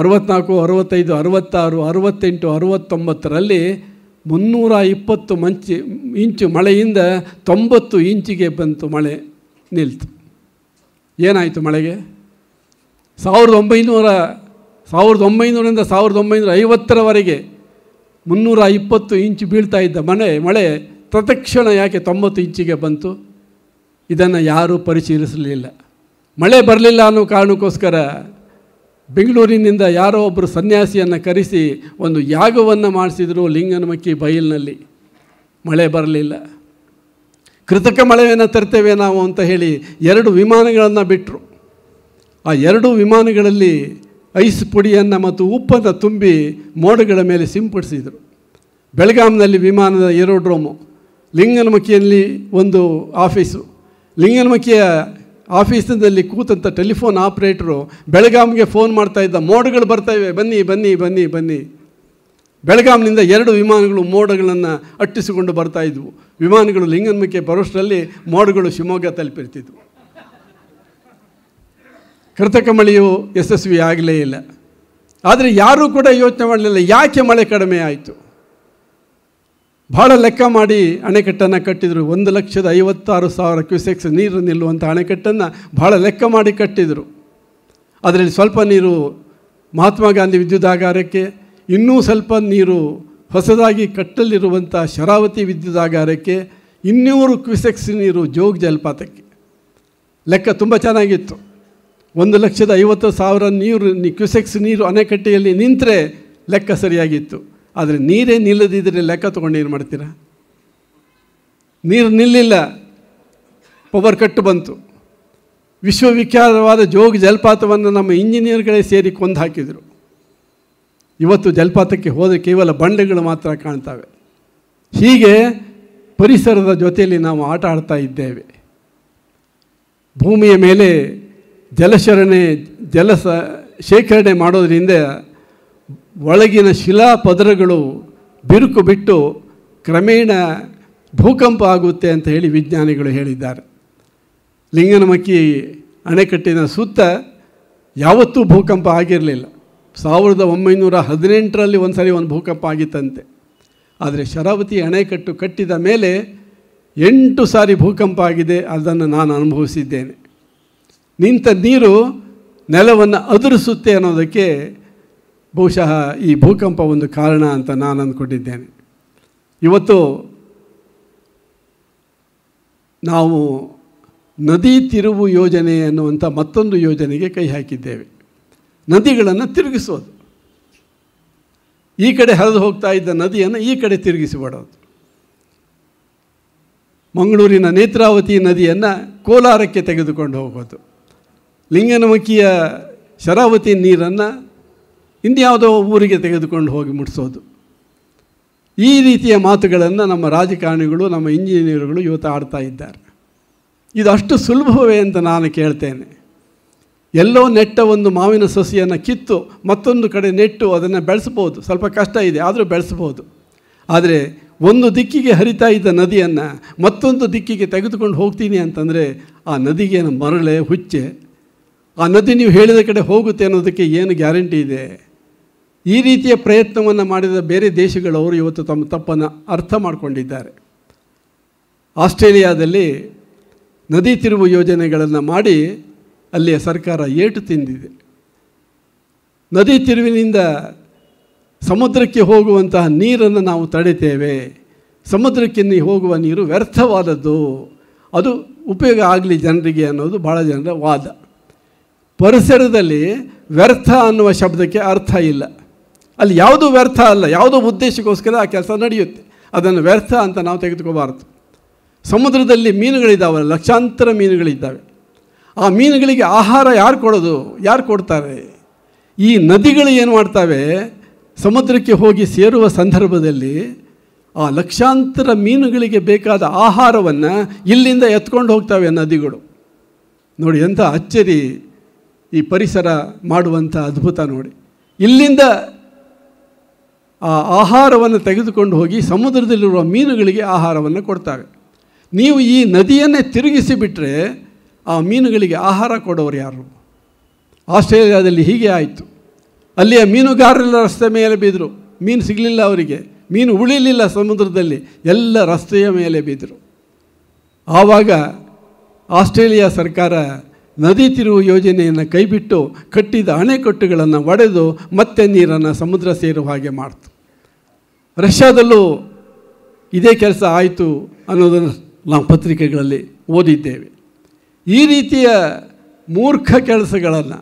ಅರವತ್ನಾಲ್ಕು ಅರವತ್ತೈದು ಅರವತ್ತಾರು ಅರವತ್ತೆಂಟು ಅರವತ್ತೊಂಬತ್ತರಲ್ಲಿ ಮುನ್ನೂರ ಇಪ್ಪತ್ತು ಮಂಚಿ ಇಂಚು ಮಳೆಯಿಂದ ತೊಂಬತ್ತು ಇಂಚಿಗೆ ಬಂತು ಮಳೆ ನಿಲ್ತು ಏನಾಯಿತು ಮಳೆಗೆ ಸಾವಿರದ ಒಂಬೈನೂರ ಸಾವಿರದ ಒಂಬೈನೂರಿಂದ ಸಾವಿರದ ಒಂಬೈನೂರ ಐವತ್ತರವರೆಗೆ ಮುನ್ನೂರ ಇಪ್ಪತ್ತು ಇಂಚು ಬೀಳ್ತಾ ಇದ್ದ ಮನೆ ಮಳೆ ತತ್ಕ್ಷಣ ಯಾಕೆ ತೊಂಬತ್ತು ಇಂಚಿಗೆ ಬಂತು ಇದನ್ನು ಯಾರೂ ಪರಿಶೀಲಿಸಲಿಲ್ಲ ಮಳೆ ಬರಲಿಲ್ಲ ಅನ್ನೋ ಕಾರಣಕ್ಕೋಸ್ಕರ ಬೆಂಗಳೂರಿನಿಂದ ಯಾರೋ ಒಬ್ಬರು ಸನ್ಯಾಸಿಯನ್ನು ಕರೆಸಿ ಒಂದು ಯಾಗವನ್ನು ಮಾಡಿಸಿದರು ಲಿಂಗನಮಕ್ಕಿ ಬಯಲಿನಲ್ಲಿ ಮಳೆ ಬರಲಿಲ್ಲ ಕೃತಕ ಮಳೆಯನ್ನು ತರ್ತೇವೆ ನಾವು ಅಂತ ಹೇಳಿ ಎರಡು ವಿಮಾನಗಳನ್ನು ಬಿಟ್ಟರು ಆ ಎರಡು ವಿಮಾನಗಳಲ್ಲಿ ಐಸ್ ಪುಡಿಯನ್ನು ಮತ್ತು ಉಪ್ಪನ್ನು ತುಂಬಿ ಮೋಡಗಳ ಮೇಲೆ ಸಿಂಪಡಿಸಿದರು ಬೆಳಗಾಂನಲ್ಲಿ ವಿಮಾನದ ಏರೋಡ್ರೋಮು ಲಿಂಗನಮಕ್ಕಿಯಲ್ಲಿ ಒಂದು ಆಫೀಸು ಲಿಂಗನಮಕ್ಕಿಯ ಆಫೀಸಿನಲ್ಲಿ ಕೂತಂಥ ಟೆಲಿಫೋನ್ ಆಪ್ರೇಟ್ರು ಬೆಳಗಾಮ್ಗೆ ಫೋನ್ ಮಾಡ್ತಾಯಿದ್ದ ಮೋಡಗಳು ಬರ್ತಾಯಿವೆ ಬನ್ನಿ ಬನ್ನಿ ಬನ್ನಿ ಬನ್ನಿ ಬೆಳಗಾಂನಿಂದ ಎರಡು ವಿಮಾನಗಳು ಮೋಡಗಳನ್ನು ಅಟ್ಟಿಸಿಕೊಂಡು ಬರ್ತಾಯಿದ್ವು ವಿಮಾನಗಳು ಲಿಂಗನ್ಮಕ್ಕೆ ಬರೋಷ್ಟರಲ್ಲಿ ಮೋಡಗಳು ಶಿವಮೊಗ್ಗ ತಲುಪಿರ್ತಿದ್ವು ಕೃತಕ ಮಳೆಯು ಯಶಸ್ವಿ ಆಗಲೇ ಇಲ್ಲ ಆದರೆ ಯಾರೂ ಕೂಡ ಯೋಚನೆ ಮಾಡಲಿಲ್ಲ ಯಾಕೆ ಮಳೆ ಕಡಿಮೆ ಆಯಿತು ಭಾಳ ಲೆಕ್ಕ ಮಾಡಿ ಅಣೆಕಟ್ಟನ್ನು ಕಟ್ಟಿದರು ಒಂದು ಲಕ್ಷದ ಐವತ್ತಾರು ಸಾವಿರ ಕ್ಯೂಸೆಕ್ಸ್ ನೀರು ನಿಲ್ಲುವಂಥ ಅಣೆಕಟ್ಟನ್ನು ಭಾಳ ಲೆಕ್ಕ ಮಾಡಿ ಕಟ್ಟಿದರು ಅದರಲ್ಲಿ ಸ್ವಲ್ಪ ನೀರು ಮಹಾತ್ಮ ಗಾಂಧಿ ವಿದ್ಯುದಾಗಾರಕ್ಕೆ ಇನ್ನೂ ಸ್ವಲ್ಪ ನೀರು ಹೊಸದಾಗಿ ಕಟ್ಟಲಿರುವಂಥ ಶರಾವತಿ ವಿದ್ಯುದಾಗಾರಕ್ಕೆ ಇನ್ನೂರು ಕ್ಯೂಸೆಕ್ಸ್ ನೀರು ಜೋಗ ಜಲಪಾತಕ್ಕೆ ಲೆಕ್ಕ ತುಂಬ ಚೆನ್ನಾಗಿತ್ತು ಒಂದು ಲಕ್ಷದ ಐವತ್ತು ಸಾವಿರ ನೀರು ಕ್ಯೂಸೆಕ್ಸ್ ನೀರು ಅಣೆಕಟ್ಟೆಯಲ್ಲಿ ನಿಂತರೆ ಲೆಕ್ಕ ಸರಿಯಾಗಿತ್ತು ಆದರೆ ನೀರೇ ನಿಲ್ಲದಿದ್ದರೆ ಲೆಕ್ಕ ತೊಗೊಂಡು ಏನು ಮಾಡ್ತೀರಾ ನೀರು ನಿಲ್ಲಿಲ್ಲ ಪವರ್ ಕಟ್ಟು ಬಂತು ವಿಶ್ವವಿಖ್ಯಾತವಾದ ಜೋಗ ಜಲಪಾತವನ್ನು ನಮ್ಮ ಇಂಜಿನಿಯರ್ಗಳೇ ಸೇರಿ ಕೊಂದು ಹಾಕಿದರು ಇವತ್ತು ಜಲಪಾತಕ್ಕೆ ಹೋದರೆ ಕೇವಲ ಬಂಡೆಗಳು ಮಾತ್ರ ಕಾಣ್ತವೆ ಹೀಗೆ ಪರಿಸರದ ಜೊತೆಯಲ್ಲಿ ನಾವು ಆಟ ಆಡ್ತಾ ಇದ್ದೇವೆ ಭೂಮಿಯ ಮೇಲೆ ಜಲಶರಣೆ ಜಲ ಶೇಖರಣೆ ಮಾಡೋದರಿಂದ ಒಳಗಿನ ಶಿಲಾ ಪದರಗಳು ಬಿರುಕು ಬಿಟ್ಟು ಕ್ರಮೇಣ ಭೂಕಂಪ ಆಗುತ್ತೆ ಅಂತ ಹೇಳಿ ವಿಜ್ಞಾನಿಗಳು ಹೇಳಿದ್ದಾರೆ ಲಿಂಗನಮಕ್ಕಿ ಅಣೆಕಟ್ಟಿನ ಸುತ್ತ ಯಾವತ್ತೂ ಭೂಕಂಪ ಆಗಿರಲಿಲ್ಲ ಸಾವಿರದ ಒಂಬೈನೂರ ಹದಿನೆಂಟರಲ್ಲಿ ಒಂದು ಸಾರಿ ಒಂದು ಭೂಕಂಪ ಆಗಿತ್ತಂತೆ ಆದರೆ ಶರಾವತಿ ಅಣೆಕಟ್ಟು ಕಟ್ಟಿದ ಮೇಲೆ ಎಂಟು ಸಾರಿ ಭೂಕಂಪ ಆಗಿದೆ ಅದನ್ನು ನಾನು ಅನುಭವಿಸಿದ್ದೇನೆ ನಿಂತ ನೀರು ನೆಲವನ್ನು ಅದುರಿಸುತ್ತೆ ಅನ್ನೋದಕ್ಕೆ ಬಹುಶಃ ಈ ಭೂಕಂಪ ಒಂದು ಕಾರಣ ಅಂತ ನಾನು ಅಂದ್ಕೊಂಡಿದ್ದೇನೆ ಇವತ್ತು ನಾವು ನದಿ ತಿರುವು ಯೋಜನೆ ಅನ್ನುವಂಥ ಮತ್ತೊಂದು ಯೋಜನೆಗೆ ಕೈ ಹಾಕಿದ್ದೇವೆ ನದಿಗಳನ್ನು ತಿರುಗಿಸೋದು ಈ ಕಡೆ ಹರಿದು ಹೋಗ್ತಾ ಇದ್ದ ನದಿಯನ್ನು ಈ ಕಡೆ ತಿರುಗಿಸಿಬಿಡೋದು ಮಂಗಳೂರಿನ ನೇತ್ರಾವತಿ ನದಿಯನ್ನು ಕೋಲಾರಕ್ಕೆ ತೆಗೆದುಕೊಂಡು ಹೋಗೋದು ಲಿಂಗನಮುಖಿಯ ಶರಾವತಿ ನೀರನ್ನು ಇನ್ಯಾವುದೋ ಊರಿಗೆ ತೆಗೆದುಕೊಂಡು ಹೋಗಿ ಮುಟ್ಟಿಸೋದು ಈ ರೀತಿಯ ಮಾತುಗಳನ್ನು ನಮ್ಮ ರಾಜಕಾರಣಿಗಳು ನಮ್ಮ ಇಂಜಿನಿಯರ್ಗಳು ಇವತ್ತು ಆಡ್ತಾ ಇದ್ದಾರೆ ಇದು ಅಷ್ಟು ಸುಲಭವೇ ಅಂತ ನಾನು ಕೇಳ್ತೇನೆ ಎಲ್ಲೋ ನೆಟ್ಟ ಒಂದು ಮಾವಿನ ಸಸಿಯನ್ನು ಕಿತ್ತು ಮತ್ತೊಂದು ಕಡೆ ನೆಟ್ಟು ಅದನ್ನು ಬೆಳೆಸ್ಬೋದು ಸ್ವಲ್ಪ ಕಷ್ಟ ಇದೆ ಆದರೂ ಬೆಳೆಸ್ಬೋದು ಆದರೆ ಒಂದು ದಿಕ್ಕಿಗೆ ಹರಿತಾ ಇದ್ದ ನದಿಯನ್ನು ಮತ್ತೊಂದು ದಿಕ್ಕಿಗೆ ತೆಗೆದುಕೊಂಡು ಹೋಗ್ತೀನಿ ಅಂತಂದರೆ ಆ ನದಿಗೆ ಮರಳೆ ಹುಚ್ಚೆ ಆ ನದಿ ನೀವು ಹೇಳಿದ ಕಡೆ ಹೋಗುತ್ತೆ ಅನ್ನೋದಕ್ಕೆ ಏನು ಗ್ಯಾರಂಟಿ ಇದೆ ಈ ರೀತಿಯ ಪ್ರಯತ್ನವನ್ನು ಮಾಡಿದ ಬೇರೆ ದೇಶಗಳವರು ಇವತ್ತು ತಮ್ಮ ತಪ್ಪನ್ನು ಅರ್ಥ ಮಾಡಿಕೊಂಡಿದ್ದಾರೆ ಆಸ್ಟ್ರೇಲಿಯಾದಲ್ಲಿ ನದಿ ತಿರುವು ಯೋಜನೆಗಳನ್ನು ಮಾಡಿ ಅಲ್ಲಿಯ ಸರ್ಕಾರ ಏಟು ತಿಂದಿದೆ ನದಿ ತಿರುವಿನಿಂದ ಸಮುದ್ರಕ್ಕೆ ಹೋಗುವಂತಹ ನೀರನ್ನು ನಾವು ತಡಿತೇವೆ ಸಮುದ್ರಕ್ಕೆ ಹೋಗುವ ನೀರು ವ್ಯರ್ಥವಾದದ್ದು ಅದು ಉಪಯೋಗ ಆಗಲಿ ಜನರಿಗೆ ಅನ್ನೋದು ಭಾಳ ಜನರ ವಾದ ಪರಿಸರದಲ್ಲಿ ವ್ಯರ್ಥ ಅನ್ನುವ ಶಬ್ದಕ್ಕೆ ಅರ್ಥ ಇಲ್ಲ ಅಲ್ಲಿ ಯಾವುದು ವ್ಯರ್ಥ ಅಲ್ಲ ಯಾವುದೋ ಉದ್ದೇಶಕ್ಕೋಸ್ಕರ ಆ ಕೆಲಸ ನಡೆಯುತ್ತೆ ಅದನ್ನು ವ್ಯರ್ಥ ಅಂತ ನಾವು ತೆಗೆದುಕೋಬಾರದು ಸಮುದ್ರದಲ್ಲಿ ಮೀನುಗಳಿದ್ದಾವೆ ಲಕ್ಷಾಂತರ ಮೀನುಗಳಿದ್ದಾವೆ ಆ ಮೀನುಗಳಿಗೆ ಆಹಾರ ಯಾರು ಕೊಡೋದು ಯಾರು ಕೊಡ್ತಾರೆ ಈ ನದಿಗಳು ಏನು ಮಾಡ್ತವೆ ಸಮುದ್ರಕ್ಕೆ ಹೋಗಿ ಸೇರುವ ಸಂದರ್ಭದಲ್ಲಿ ಆ ಲಕ್ಷಾಂತರ ಮೀನುಗಳಿಗೆ ಬೇಕಾದ ಆಹಾರವನ್ನು ಇಲ್ಲಿಂದ ಎತ್ಕೊಂಡು ಹೋಗ್ತವೆ ನದಿಗಳು ನೋಡಿ ಎಂಥ ಅಚ್ಚರಿ ಈ ಪರಿಸರ ಮಾಡುವಂಥ ಅದ್ಭುತ ನೋಡಿ ಇಲ್ಲಿಂದ ಆ ಆಹಾರವನ್ನು ತೆಗೆದುಕೊಂಡು ಹೋಗಿ ಸಮುದ್ರದಲ್ಲಿರುವ ಮೀನುಗಳಿಗೆ ಆಹಾರವನ್ನು ಕೊಡ್ತಾರೆ ನೀವು ಈ ನದಿಯನ್ನೇ ತಿರುಗಿಸಿ ಆ ಮೀನುಗಳಿಗೆ ಆಹಾರ ಕೊಡೋರು ಯಾರು ಆಸ್ಟ್ರೇಲಿಯಾದಲ್ಲಿ ಹೀಗೆ ಆಯಿತು ಅಲ್ಲಿಯ ಮೀನುಗಾರರೆಲ್ಲ ರಸ್ತೆ ಮೇಲೆ ಬಿದ್ದರು ಮೀನು ಸಿಗಲಿಲ್ಲ ಅವರಿಗೆ ಮೀನು ಉಳಿಲಿಲ್ಲ ಸಮುದ್ರದಲ್ಲಿ ಎಲ್ಲ ರಸ್ತೆಯ ಮೇಲೆ ಬಿದ್ದರು ಆವಾಗ ಆಸ್ಟ್ರೇಲಿಯಾ ಸರ್ಕಾರ ನದಿ ತಿರುವು ಯೋಜನೆಯನ್ನು ಕೈಬಿಟ್ಟು ಕಟ್ಟಿದ ಅಣೆಕಟ್ಟುಗಳನ್ನು ಒಡೆದು ಮತ್ತೆ ನೀರನ್ನು ಸಮುದ್ರ ಸೇರುವ ಹಾಗೆ ಮಾಡ್ತು ರಷ್ಯಾದಲ್ಲೂ ಇದೇ ಕೆಲಸ ಆಯಿತು ಅನ್ನೋದನ್ನು ನಾವು ಪತ್ರಿಕೆಗಳಲ್ಲಿ ಓದಿದ್ದೇವೆ ಈ ರೀತಿಯ ಮೂರ್ಖ ಕೆಲಸಗಳನ್ನು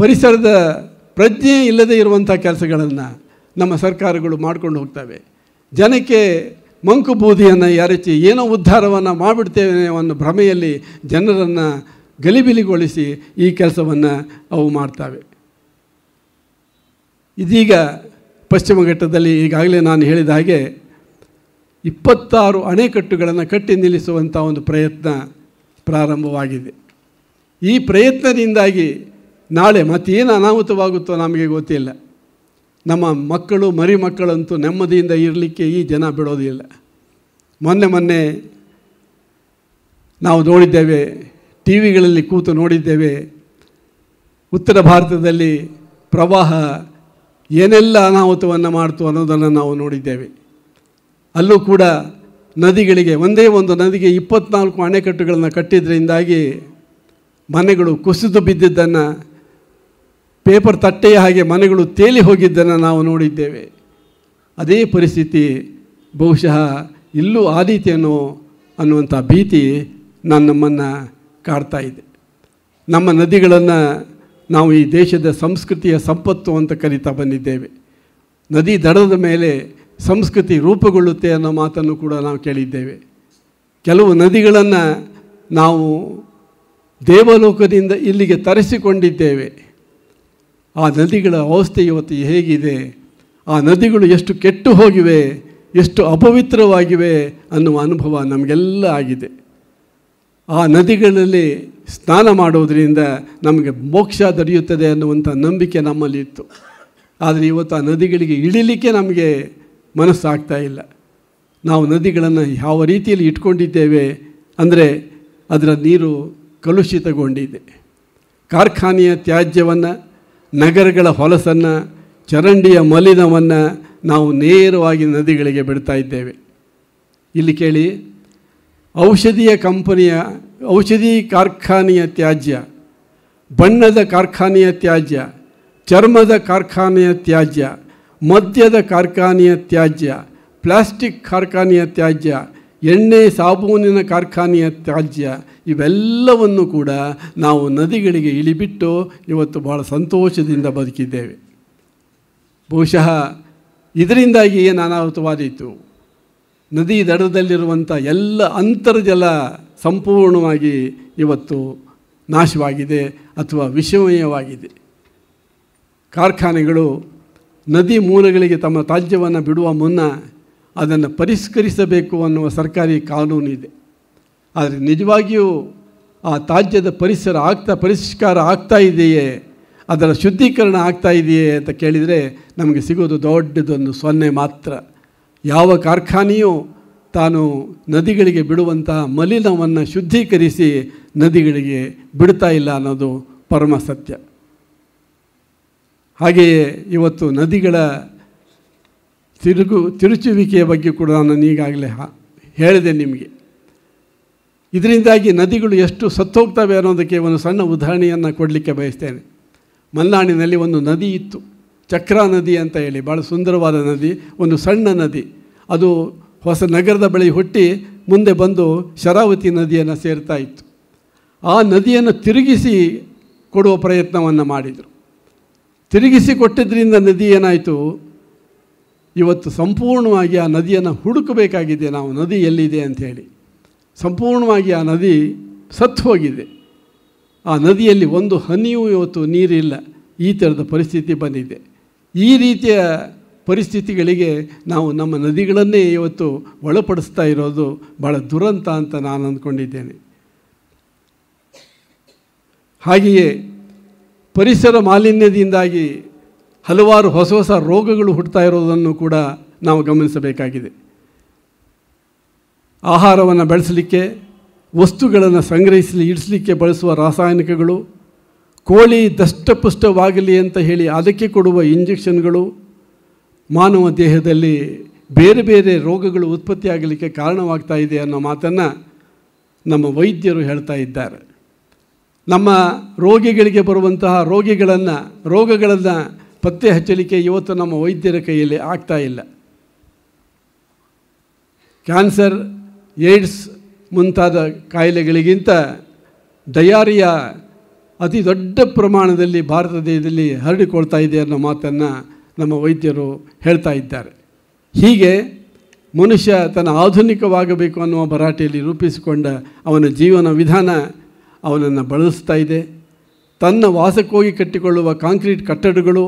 ಪರಿಸರದ ಪ್ರಜ್ಞೆ ಇಲ್ಲದೆ ಇರುವಂಥ ಕೆಲಸಗಳನ್ನು ನಮ್ಮ ಸರ್ಕಾರಗಳು ಮಾಡ್ಕೊಂಡು ಹೋಗ್ತವೆ ಜನಕ್ಕೆ ಮಂಕು ಬೂದಿಯನ್ನು ಎರಚಿ ಏನೋ ಉದ್ಧಾರವನ್ನು ಮಾಡಿಬಿಡ್ತೇವೆ ಅನ್ನೋ ಭ್ರಮೆಯಲ್ಲಿ ಜನರನ್ನು ಗಲಿಬಿಲಿಗೊಳಿಸಿ ಈ ಕೆಲಸವನ್ನು ಅವು ಮಾಡ್ತವೆ ಇದೀಗ ಪಶ್ಚಿಮ ಘಟ್ಟದಲ್ಲಿ ಈಗಾಗಲೇ ನಾನು ಹೇಳಿದ ಹಾಗೆ ಇಪ್ಪತ್ತಾರು ಅಣೆಕಟ್ಟುಗಳನ್ನು ಕಟ್ಟಿ ನಿಲ್ಲಿಸುವಂಥ ಒಂದು ಪ್ರಯತ್ನ ಪ್ರಾರಂಭವಾಗಿದೆ ಈ ಪ್ರಯತ್ನದಿಂದಾಗಿ ನಾಳೆ ಮತ್ತೇನು ಅನಾಹುತವಾಗುತ್ತೋ ನಮಗೆ ಗೊತ್ತಿಲ್ಲ ನಮ್ಮ ಮಕ್ಕಳು ಮರಿ ಮಕ್ಕಳಂತೂ ನೆಮ್ಮದಿಯಿಂದ ಇರಲಿಕ್ಕೆ ಈ ಜನ ಬಿಡೋದಿಲ್ಲ ಮೊನ್ನೆ ಮೊನ್ನೆ ನಾವು ನೋಡಿದ್ದೇವೆ ಟಿ ವಿಗಳಲ್ಲಿ ಕೂತು ನೋಡಿದ್ದೇವೆ ಉತ್ತರ ಭಾರತದಲ್ಲಿ ಪ್ರವಾಹ ಏನೆಲ್ಲ ಅನಾಹುತವನ್ನು ಮಾಡ್ತು ಅನ್ನೋದನ್ನು ನಾವು ನೋಡಿದ್ದೇವೆ ಅಲ್ಲೂ ಕೂಡ ನದಿಗಳಿಗೆ ಒಂದೇ ಒಂದು ನದಿಗೆ ಇಪ್ಪತ್ನಾಲ್ಕು ಅಣೆಕಟ್ಟುಗಳನ್ನು ಕಟ್ಟಿದ್ದರಿಂದಾಗಿ ಮನೆಗಳು ಕುಸಿದು ಬಿದ್ದಿದ್ದನ್ನು ಪೇಪರ್ ತಟ್ಟೆಯ ಹಾಗೆ ಮನೆಗಳು ತೇಲಿ ಹೋಗಿದ್ದನ್ನು ನಾವು ನೋಡಿದ್ದೇವೆ ಅದೇ ಪರಿಸ್ಥಿತಿ ಬಹುಶಃ ಇಲ್ಲೂ ಆ ರೀತಿಯೇನೋ ಅನ್ನುವಂಥ ಭೀತಿ ನಾನು ನಮ್ಮನ್ನು ಕಾಡ್ತಾ ಇದೆ ನಮ್ಮ ನದಿಗಳನ್ನು ನಾವು ಈ ದೇಶದ ಸಂಸ್ಕೃತಿಯ ಸಂಪತ್ತು ಅಂತ ಕರೀತಾ ಬಂದಿದ್ದೇವೆ ನದಿ ದಡದ ಮೇಲೆ ಸಂಸ್ಕೃತಿ ರೂಪುಗೊಳ್ಳುತ್ತೆ ಅನ್ನೋ ಮಾತನ್ನು ಕೂಡ ನಾವು ಕೇಳಿದ್ದೇವೆ ಕೆಲವು ನದಿಗಳನ್ನು ನಾವು ದೇವಲೋಕದಿಂದ ಇಲ್ಲಿಗೆ ತರಿಸಿಕೊಂಡಿದ್ದೇವೆ ಆ ನದಿಗಳ ಅವಸ್ಥೆ ಇವತ್ತು ಹೇಗಿದೆ ಆ ನದಿಗಳು ಎಷ್ಟು ಕೆಟ್ಟು ಹೋಗಿವೆ ಎಷ್ಟು ಅಪವಿತ್ರವಾಗಿವೆ ಅನ್ನುವ ಅನುಭವ ನಮಗೆಲ್ಲ ಆಗಿದೆ ಆ ನದಿಗಳಲ್ಲಿ ಸ್ನಾನ ಮಾಡೋದರಿಂದ ನಮಗೆ ಮೋಕ್ಷ ದೊರೆಯುತ್ತದೆ ಅನ್ನುವಂಥ ನಂಬಿಕೆ ನಮ್ಮಲ್ಲಿ ಇತ್ತು ಆದರೆ ಇವತ್ತು ಆ ನದಿಗಳಿಗೆ ಇಳಿಲಿಕ್ಕೆ ನಮಗೆ ಮನಸ್ಸಾಗ್ತಾ ಇಲ್ಲ ನಾವು ನದಿಗಳನ್ನು ಯಾವ ರೀತಿಯಲ್ಲಿ ಇಟ್ಕೊಂಡಿದ್ದೇವೆ ಅಂದರೆ ಅದರ ನೀರು ಕಲುಷಿತಗೊಂಡಿದೆ ಕಾರ್ಖಾನೆಯ ತ್ಯಾಜ್ಯವನ್ನು ನಗರಗಳ ಹೊಲಸನ್ನು ಚರಂಡಿಯ ಮಲಿನವನ್ನು ನಾವು ನೇರವಾಗಿ ನದಿಗಳಿಗೆ ಬಿಡ್ತಾ ಇದ್ದೇವೆ ಇಲ್ಲಿ ಕೇಳಿ ಔಷಧಿಯ ಕಂಪನಿಯ ಔಷಧಿ ಕಾರ್ಖಾನೆಯ ತ್ಯಾಜ್ಯ ಬಣ್ಣದ ಕಾರ್ಖಾನೆಯ ತ್ಯಾಜ್ಯ ಚರ್ಮದ ಕಾರ್ಖಾನೆಯ ತ್ಯಾಜ್ಯ ಮದ್ಯದ ಕಾರ್ಖಾನೆಯ ತ್ಯಾಜ್ಯ ಪ್ಲಾಸ್ಟಿಕ್ ಕಾರ್ಖಾನೆಯ ತ್ಯಾಜ್ಯ ಎಣ್ಣೆ ಸಾಬೂನಿನ ಕಾರ್ಖಾನೆಯ ತ್ಯಾಜ್ಯ ಇವೆಲ್ಲವನ್ನು ಕೂಡ ನಾವು ನದಿಗಳಿಗೆ ಇಳಿಬಿಟ್ಟು ಇವತ್ತು ಬಹಳ ಸಂತೋಷದಿಂದ ಬದುಕಿದ್ದೇವೆ ಬಹುಶಃ ಇದರಿಂದಾಗಿ ಏನು ಅನಾಹುತವಾದೀತು ನದಿ ದಡದಲ್ಲಿರುವಂಥ ಎಲ್ಲ ಅಂತರ್ಜಲ ಸಂಪೂರ್ಣವಾಗಿ ಇವತ್ತು ನಾಶವಾಗಿದೆ ಅಥವಾ ವಿಷಮಯವಾಗಿದೆ ಕಾರ್ಖಾನೆಗಳು ನದಿ ಮೂಲಗಳಿಗೆ ತಮ್ಮ ತ್ಯಾಜ್ಯವನ್ನು ಬಿಡುವ ಮುನ್ನ ಅದನ್ನು ಪರಿಷ್ಕರಿಸಬೇಕು ಅನ್ನುವ ಸರ್ಕಾರಿ ಕಾನೂನು ಇದೆ ಆದರೆ ನಿಜವಾಗಿಯೂ ಆ ತ್ಯಾಜ್ಯದ ಪರಿಸರ ಆಗ್ತಾ ಪರಿಷ್ಕಾರ ಆಗ್ತಾ ಇದೆಯೇ ಅದರ ಶುದ್ಧೀಕರಣ ಆಗ್ತಾ ಇದೆಯೇ ಅಂತ ಕೇಳಿದರೆ ನಮಗೆ ಸಿಗೋದು ದೊಡ್ಡದೊಂದು ಸೊನ್ನೆ ಮಾತ್ರ ಯಾವ ಕಾರ್ಖಾನೆಯೂ ತಾನು ನದಿಗಳಿಗೆ ಬಿಡುವಂಥ ಮಲಿನವನ್ನು ಶುದ್ಧೀಕರಿಸಿ ನದಿಗಳಿಗೆ ಬಿಡ್ತಾ ಇಲ್ಲ ಅನ್ನೋದು ಪರಮ ಸತ್ಯ ಹಾಗೆಯೇ ಇವತ್ತು ನದಿಗಳ ತಿರುಗು ತಿರುಚುವಿಕೆಯ ಬಗ್ಗೆ ಕೂಡ ನಾನು ಈಗಾಗಲೇ ಹೇಳಿದೆ ನಿಮಗೆ ಇದರಿಂದಾಗಿ ನದಿಗಳು ಎಷ್ಟು ಸತ್ತೋಗ್ತವೆ ಅನ್ನೋದಕ್ಕೆ ಒಂದು ಸಣ್ಣ ಉದಾಹರಣೆಯನ್ನು ಕೊಡಲಿಕ್ಕೆ ಬಯಸ್ತೇನೆ ಮಲ್ನಾಡಿನಲ್ಲಿ ಒಂದು ನದಿ ಇತ್ತು ಚಕ್ರ ನದಿ ಅಂತ ಹೇಳಿ ಭಾಳ ಸುಂದರವಾದ ನದಿ ಒಂದು ಸಣ್ಣ ನದಿ ಅದು ಹೊಸ ನಗರದ ಬಳಿ ಹುಟ್ಟಿ ಮುಂದೆ ಬಂದು ಶರಾವತಿ ನದಿಯನ್ನು ಸೇರ್ತಾ ಇತ್ತು ಆ ನದಿಯನ್ನು ತಿರುಗಿಸಿ ಕೊಡುವ ಪ್ರಯತ್ನವನ್ನು ಮಾಡಿದರು ತಿರುಗಿಸಿ ಕೊಟ್ಟಿದ್ದರಿಂದ ನದಿ ಏನಾಯಿತು ಇವತ್ತು ಸಂಪೂರ್ಣವಾಗಿ ಆ ನದಿಯನ್ನು ಹುಡುಕಬೇಕಾಗಿದೆ ನಾವು ನದಿ ಎಲ್ಲಿದೆ ಅಂಥೇಳಿ ಸಂಪೂರ್ಣವಾಗಿ ಆ ನದಿ ಸತ್ತು ಹೋಗಿದೆ ಆ ನದಿಯಲ್ಲಿ ಒಂದು ಹನಿಯೂ ಇವತ್ತು ನೀರಿಲ್ಲ ಈ ಥರದ ಪರಿಸ್ಥಿತಿ ಬಂದಿದೆ ಈ ರೀತಿಯ ಪರಿಸ್ಥಿತಿಗಳಿಗೆ ನಾವು ನಮ್ಮ ನದಿಗಳನ್ನೇ ಇವತ್ತು ಒಳಪಡಿಸ್ತಾ ಇರೋದು ಭಾಳ ದುರಂತ ಅಂತ ನಾನು ಅಂದ್ಕೊಂಡಿದ್ದೇನೆ ಹಾಗೆಯೇ ಪರಿಸರ ಮಾಲಿನ್ಯದಿಂದಾಗಿ ಹಲವಾರು ಹೊಸ ಹೊಸ ರೋಗಗಳು ಹುಟ್ಟುತ್ತಾ ಇರೋದನ್ನು ಕೂಡ ನಾವು ಗಮನಿಸಬೇಕಾಗಿದೆ ಆಹಾರವನ್ನು ಬೆಳೆಸಲಿಕ್ಕೆ ವಸ್ತುಗಳನ್ನು ಸಂಗ್ರಹಿಸಲಿ ಇಡಿಸಲಿಕ್ಕೆ ಬಳಸುವ ರಾಸಾಯನಿಕಗಳು ಕೋಳಿ ದಷ್ಟಪುಷ್ಟವಾಗಲಿ ಅಂತ ಹೇಳಿ ಅದಕ್ಕೆ ಕೊಡುವ ಇಂಜೆಕ್ಷನ್ಗಳು ಮಾನವ ದೇಹದಲ್ಲಿ ಬೇರೆ ಬೇರೆ ರೋಗಗಳು ಉತ್ಪತ್ತಿಯಾಗಲಿಕ್ಕೆ ಕಾರಣವಾಗ್ತಾ ಇದೆ ಅನ್ನೋ ಮಾತನ್ನು ನಮ್ಮ ವೈದ್ಯರು ಹೇಳ್ತಾ ಇದ್ದಾರೆ ನಮ್ಮ ರೋಗಿಗಳಿಗೆ ಬರುವಂತಹ ರೋಗಿಗಳನ್ನು ರೋಗಗಳನ್ನು ಪತ್ತೆ ಹಚ್ಚಲಿಕ್ಕೆ ಇವತ್ತು ನಮ್ಮ ವೈದ್ಯರ ಕೈಯಲ್ಲಿ ಆಗ್ತಾ ಇಲ್ಲ ಕ್ಯಾನ್ಸರ್ ಏಡ್ಸ್ ಮುಂತಾದ ಕಾಯಿಲೆಗಳಿಗಿಂತ ಡಯಾರಿಯಾ ಅತಿ ದೊಡ್ಡ ಪ್ರಮಾಣದಲ್ಲಿ ಭಾರತ ದೇಶದಲ್ಲಿ ಹರಡಿಕೊಳ್ತಾ ಇದೆ ಅನ್ನೋ ಮಾತನ್ನು ನಮ್ಮ ವೈದ್ಯರು ಹೇಳ್ತಾ ಇದ್ದಾರೆ ಹೀಗೆ ಮನುಷ್ಯ ತನ್ನ ಆಧುನಿಕವಾಗಬೇಕು ಅನ್ನುವ ಭರಾಟೆಯಲ್ಲಿ ರೂಪಿಸಿಕೊಂಡ ಅವನ ಜೀವನ ವಿಧಾನ ಅವನನ್ನು ಬಳಸ್ತಾ ಇದೆ ತನ್ನ ವಾಸಕ್ಕೋಗಿ ಕಟ್ಟಿಕೊಳ್ಳುವ ಕಾಂಕ್ರೀಟ್ ಕಟ್ಟಡಗಳು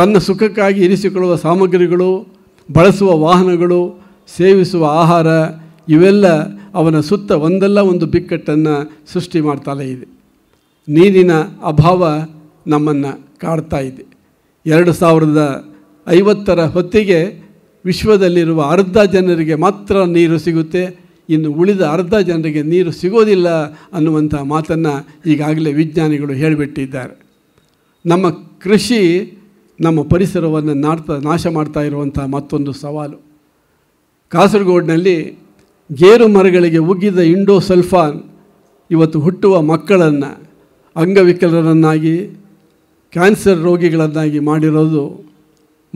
ತನ್ನ ಸುಖಕ್ಕಾಗಿ ಇರಿಸಿಕೊಳ್ಳುವ ಸಾಮಗ್ರಿಗಳು ಬಳಸುವ ವಾಹನಗಳು ಸೇವಿಸುವ ಆಹಾರ ಇವೆಲ್ಲ ಅವನ ಸುತ್ತ ಒಂದಲ್ಲ ಒಂದು ಬಿಕ್ಕಟ್ಟನ್ನು ಸೃಷ್ಟಿ ಮಾಡ್ತಾಲೇ ಇದೆ ನೀರಿನ ಅಭಾವ ನಮ್ಮನ್ನು ಕಾಡ್ತಾ ಇದೆ ಎರಡು ಸಾವಿರದ ಐವತ್ತರ ಹೊತ್ತಿಗೆ ವಿಶ್ವದಲ್ಲಿರುವ ಅರ್ಧ ಜನರಿಗೆ ಮಾತ್ರ ನೀರು ಸಿಗುತ್ತೆ ಇನ್ನು ಉಳಿದ ಅರ್ಧ ಜನರಿಗೆ ನೀರು ಸಿಗೋದಿಲ್ಲ ಅನ್ನುವಂಥ ಮಾತನ್ನು ಈಗಾಗಲೇ ವಿಜ್ಞಾನಿಗಳು ಹೇಳಿಬಿಟ್ಟಿದ್ದಾರೆ ನಮ್ಮ ಕೃಷಿ ನಮ್ಮ ಪರಿಸರವನ್ನು ನಾಡ್ತಾ ನಾಶ ಮಾಡ್ತಾ ಇರುವಂಥ ಮತ್ತೊಂದು ಸವಾಲು ಕಾಸರಗೋಡ್ನಲ್ಲಿ ಗೇರು ಮರಗಳಿಗೆ ಉಗ್ಗಿದ ಇಂಡೋ ಸಲ್ಫಾನ್ ಇವತ್ತು ಹುಟ್ಟುವ ಮಕ್ಕಳನ್ನು ಅಂಗವಿಕಲರನ್ನಾಗಿ ಕ್ಯಾನ್ಸರ್ ರೋಗಿಗಳನ್ನಾಗಿ ಮಾಡಿರೋದು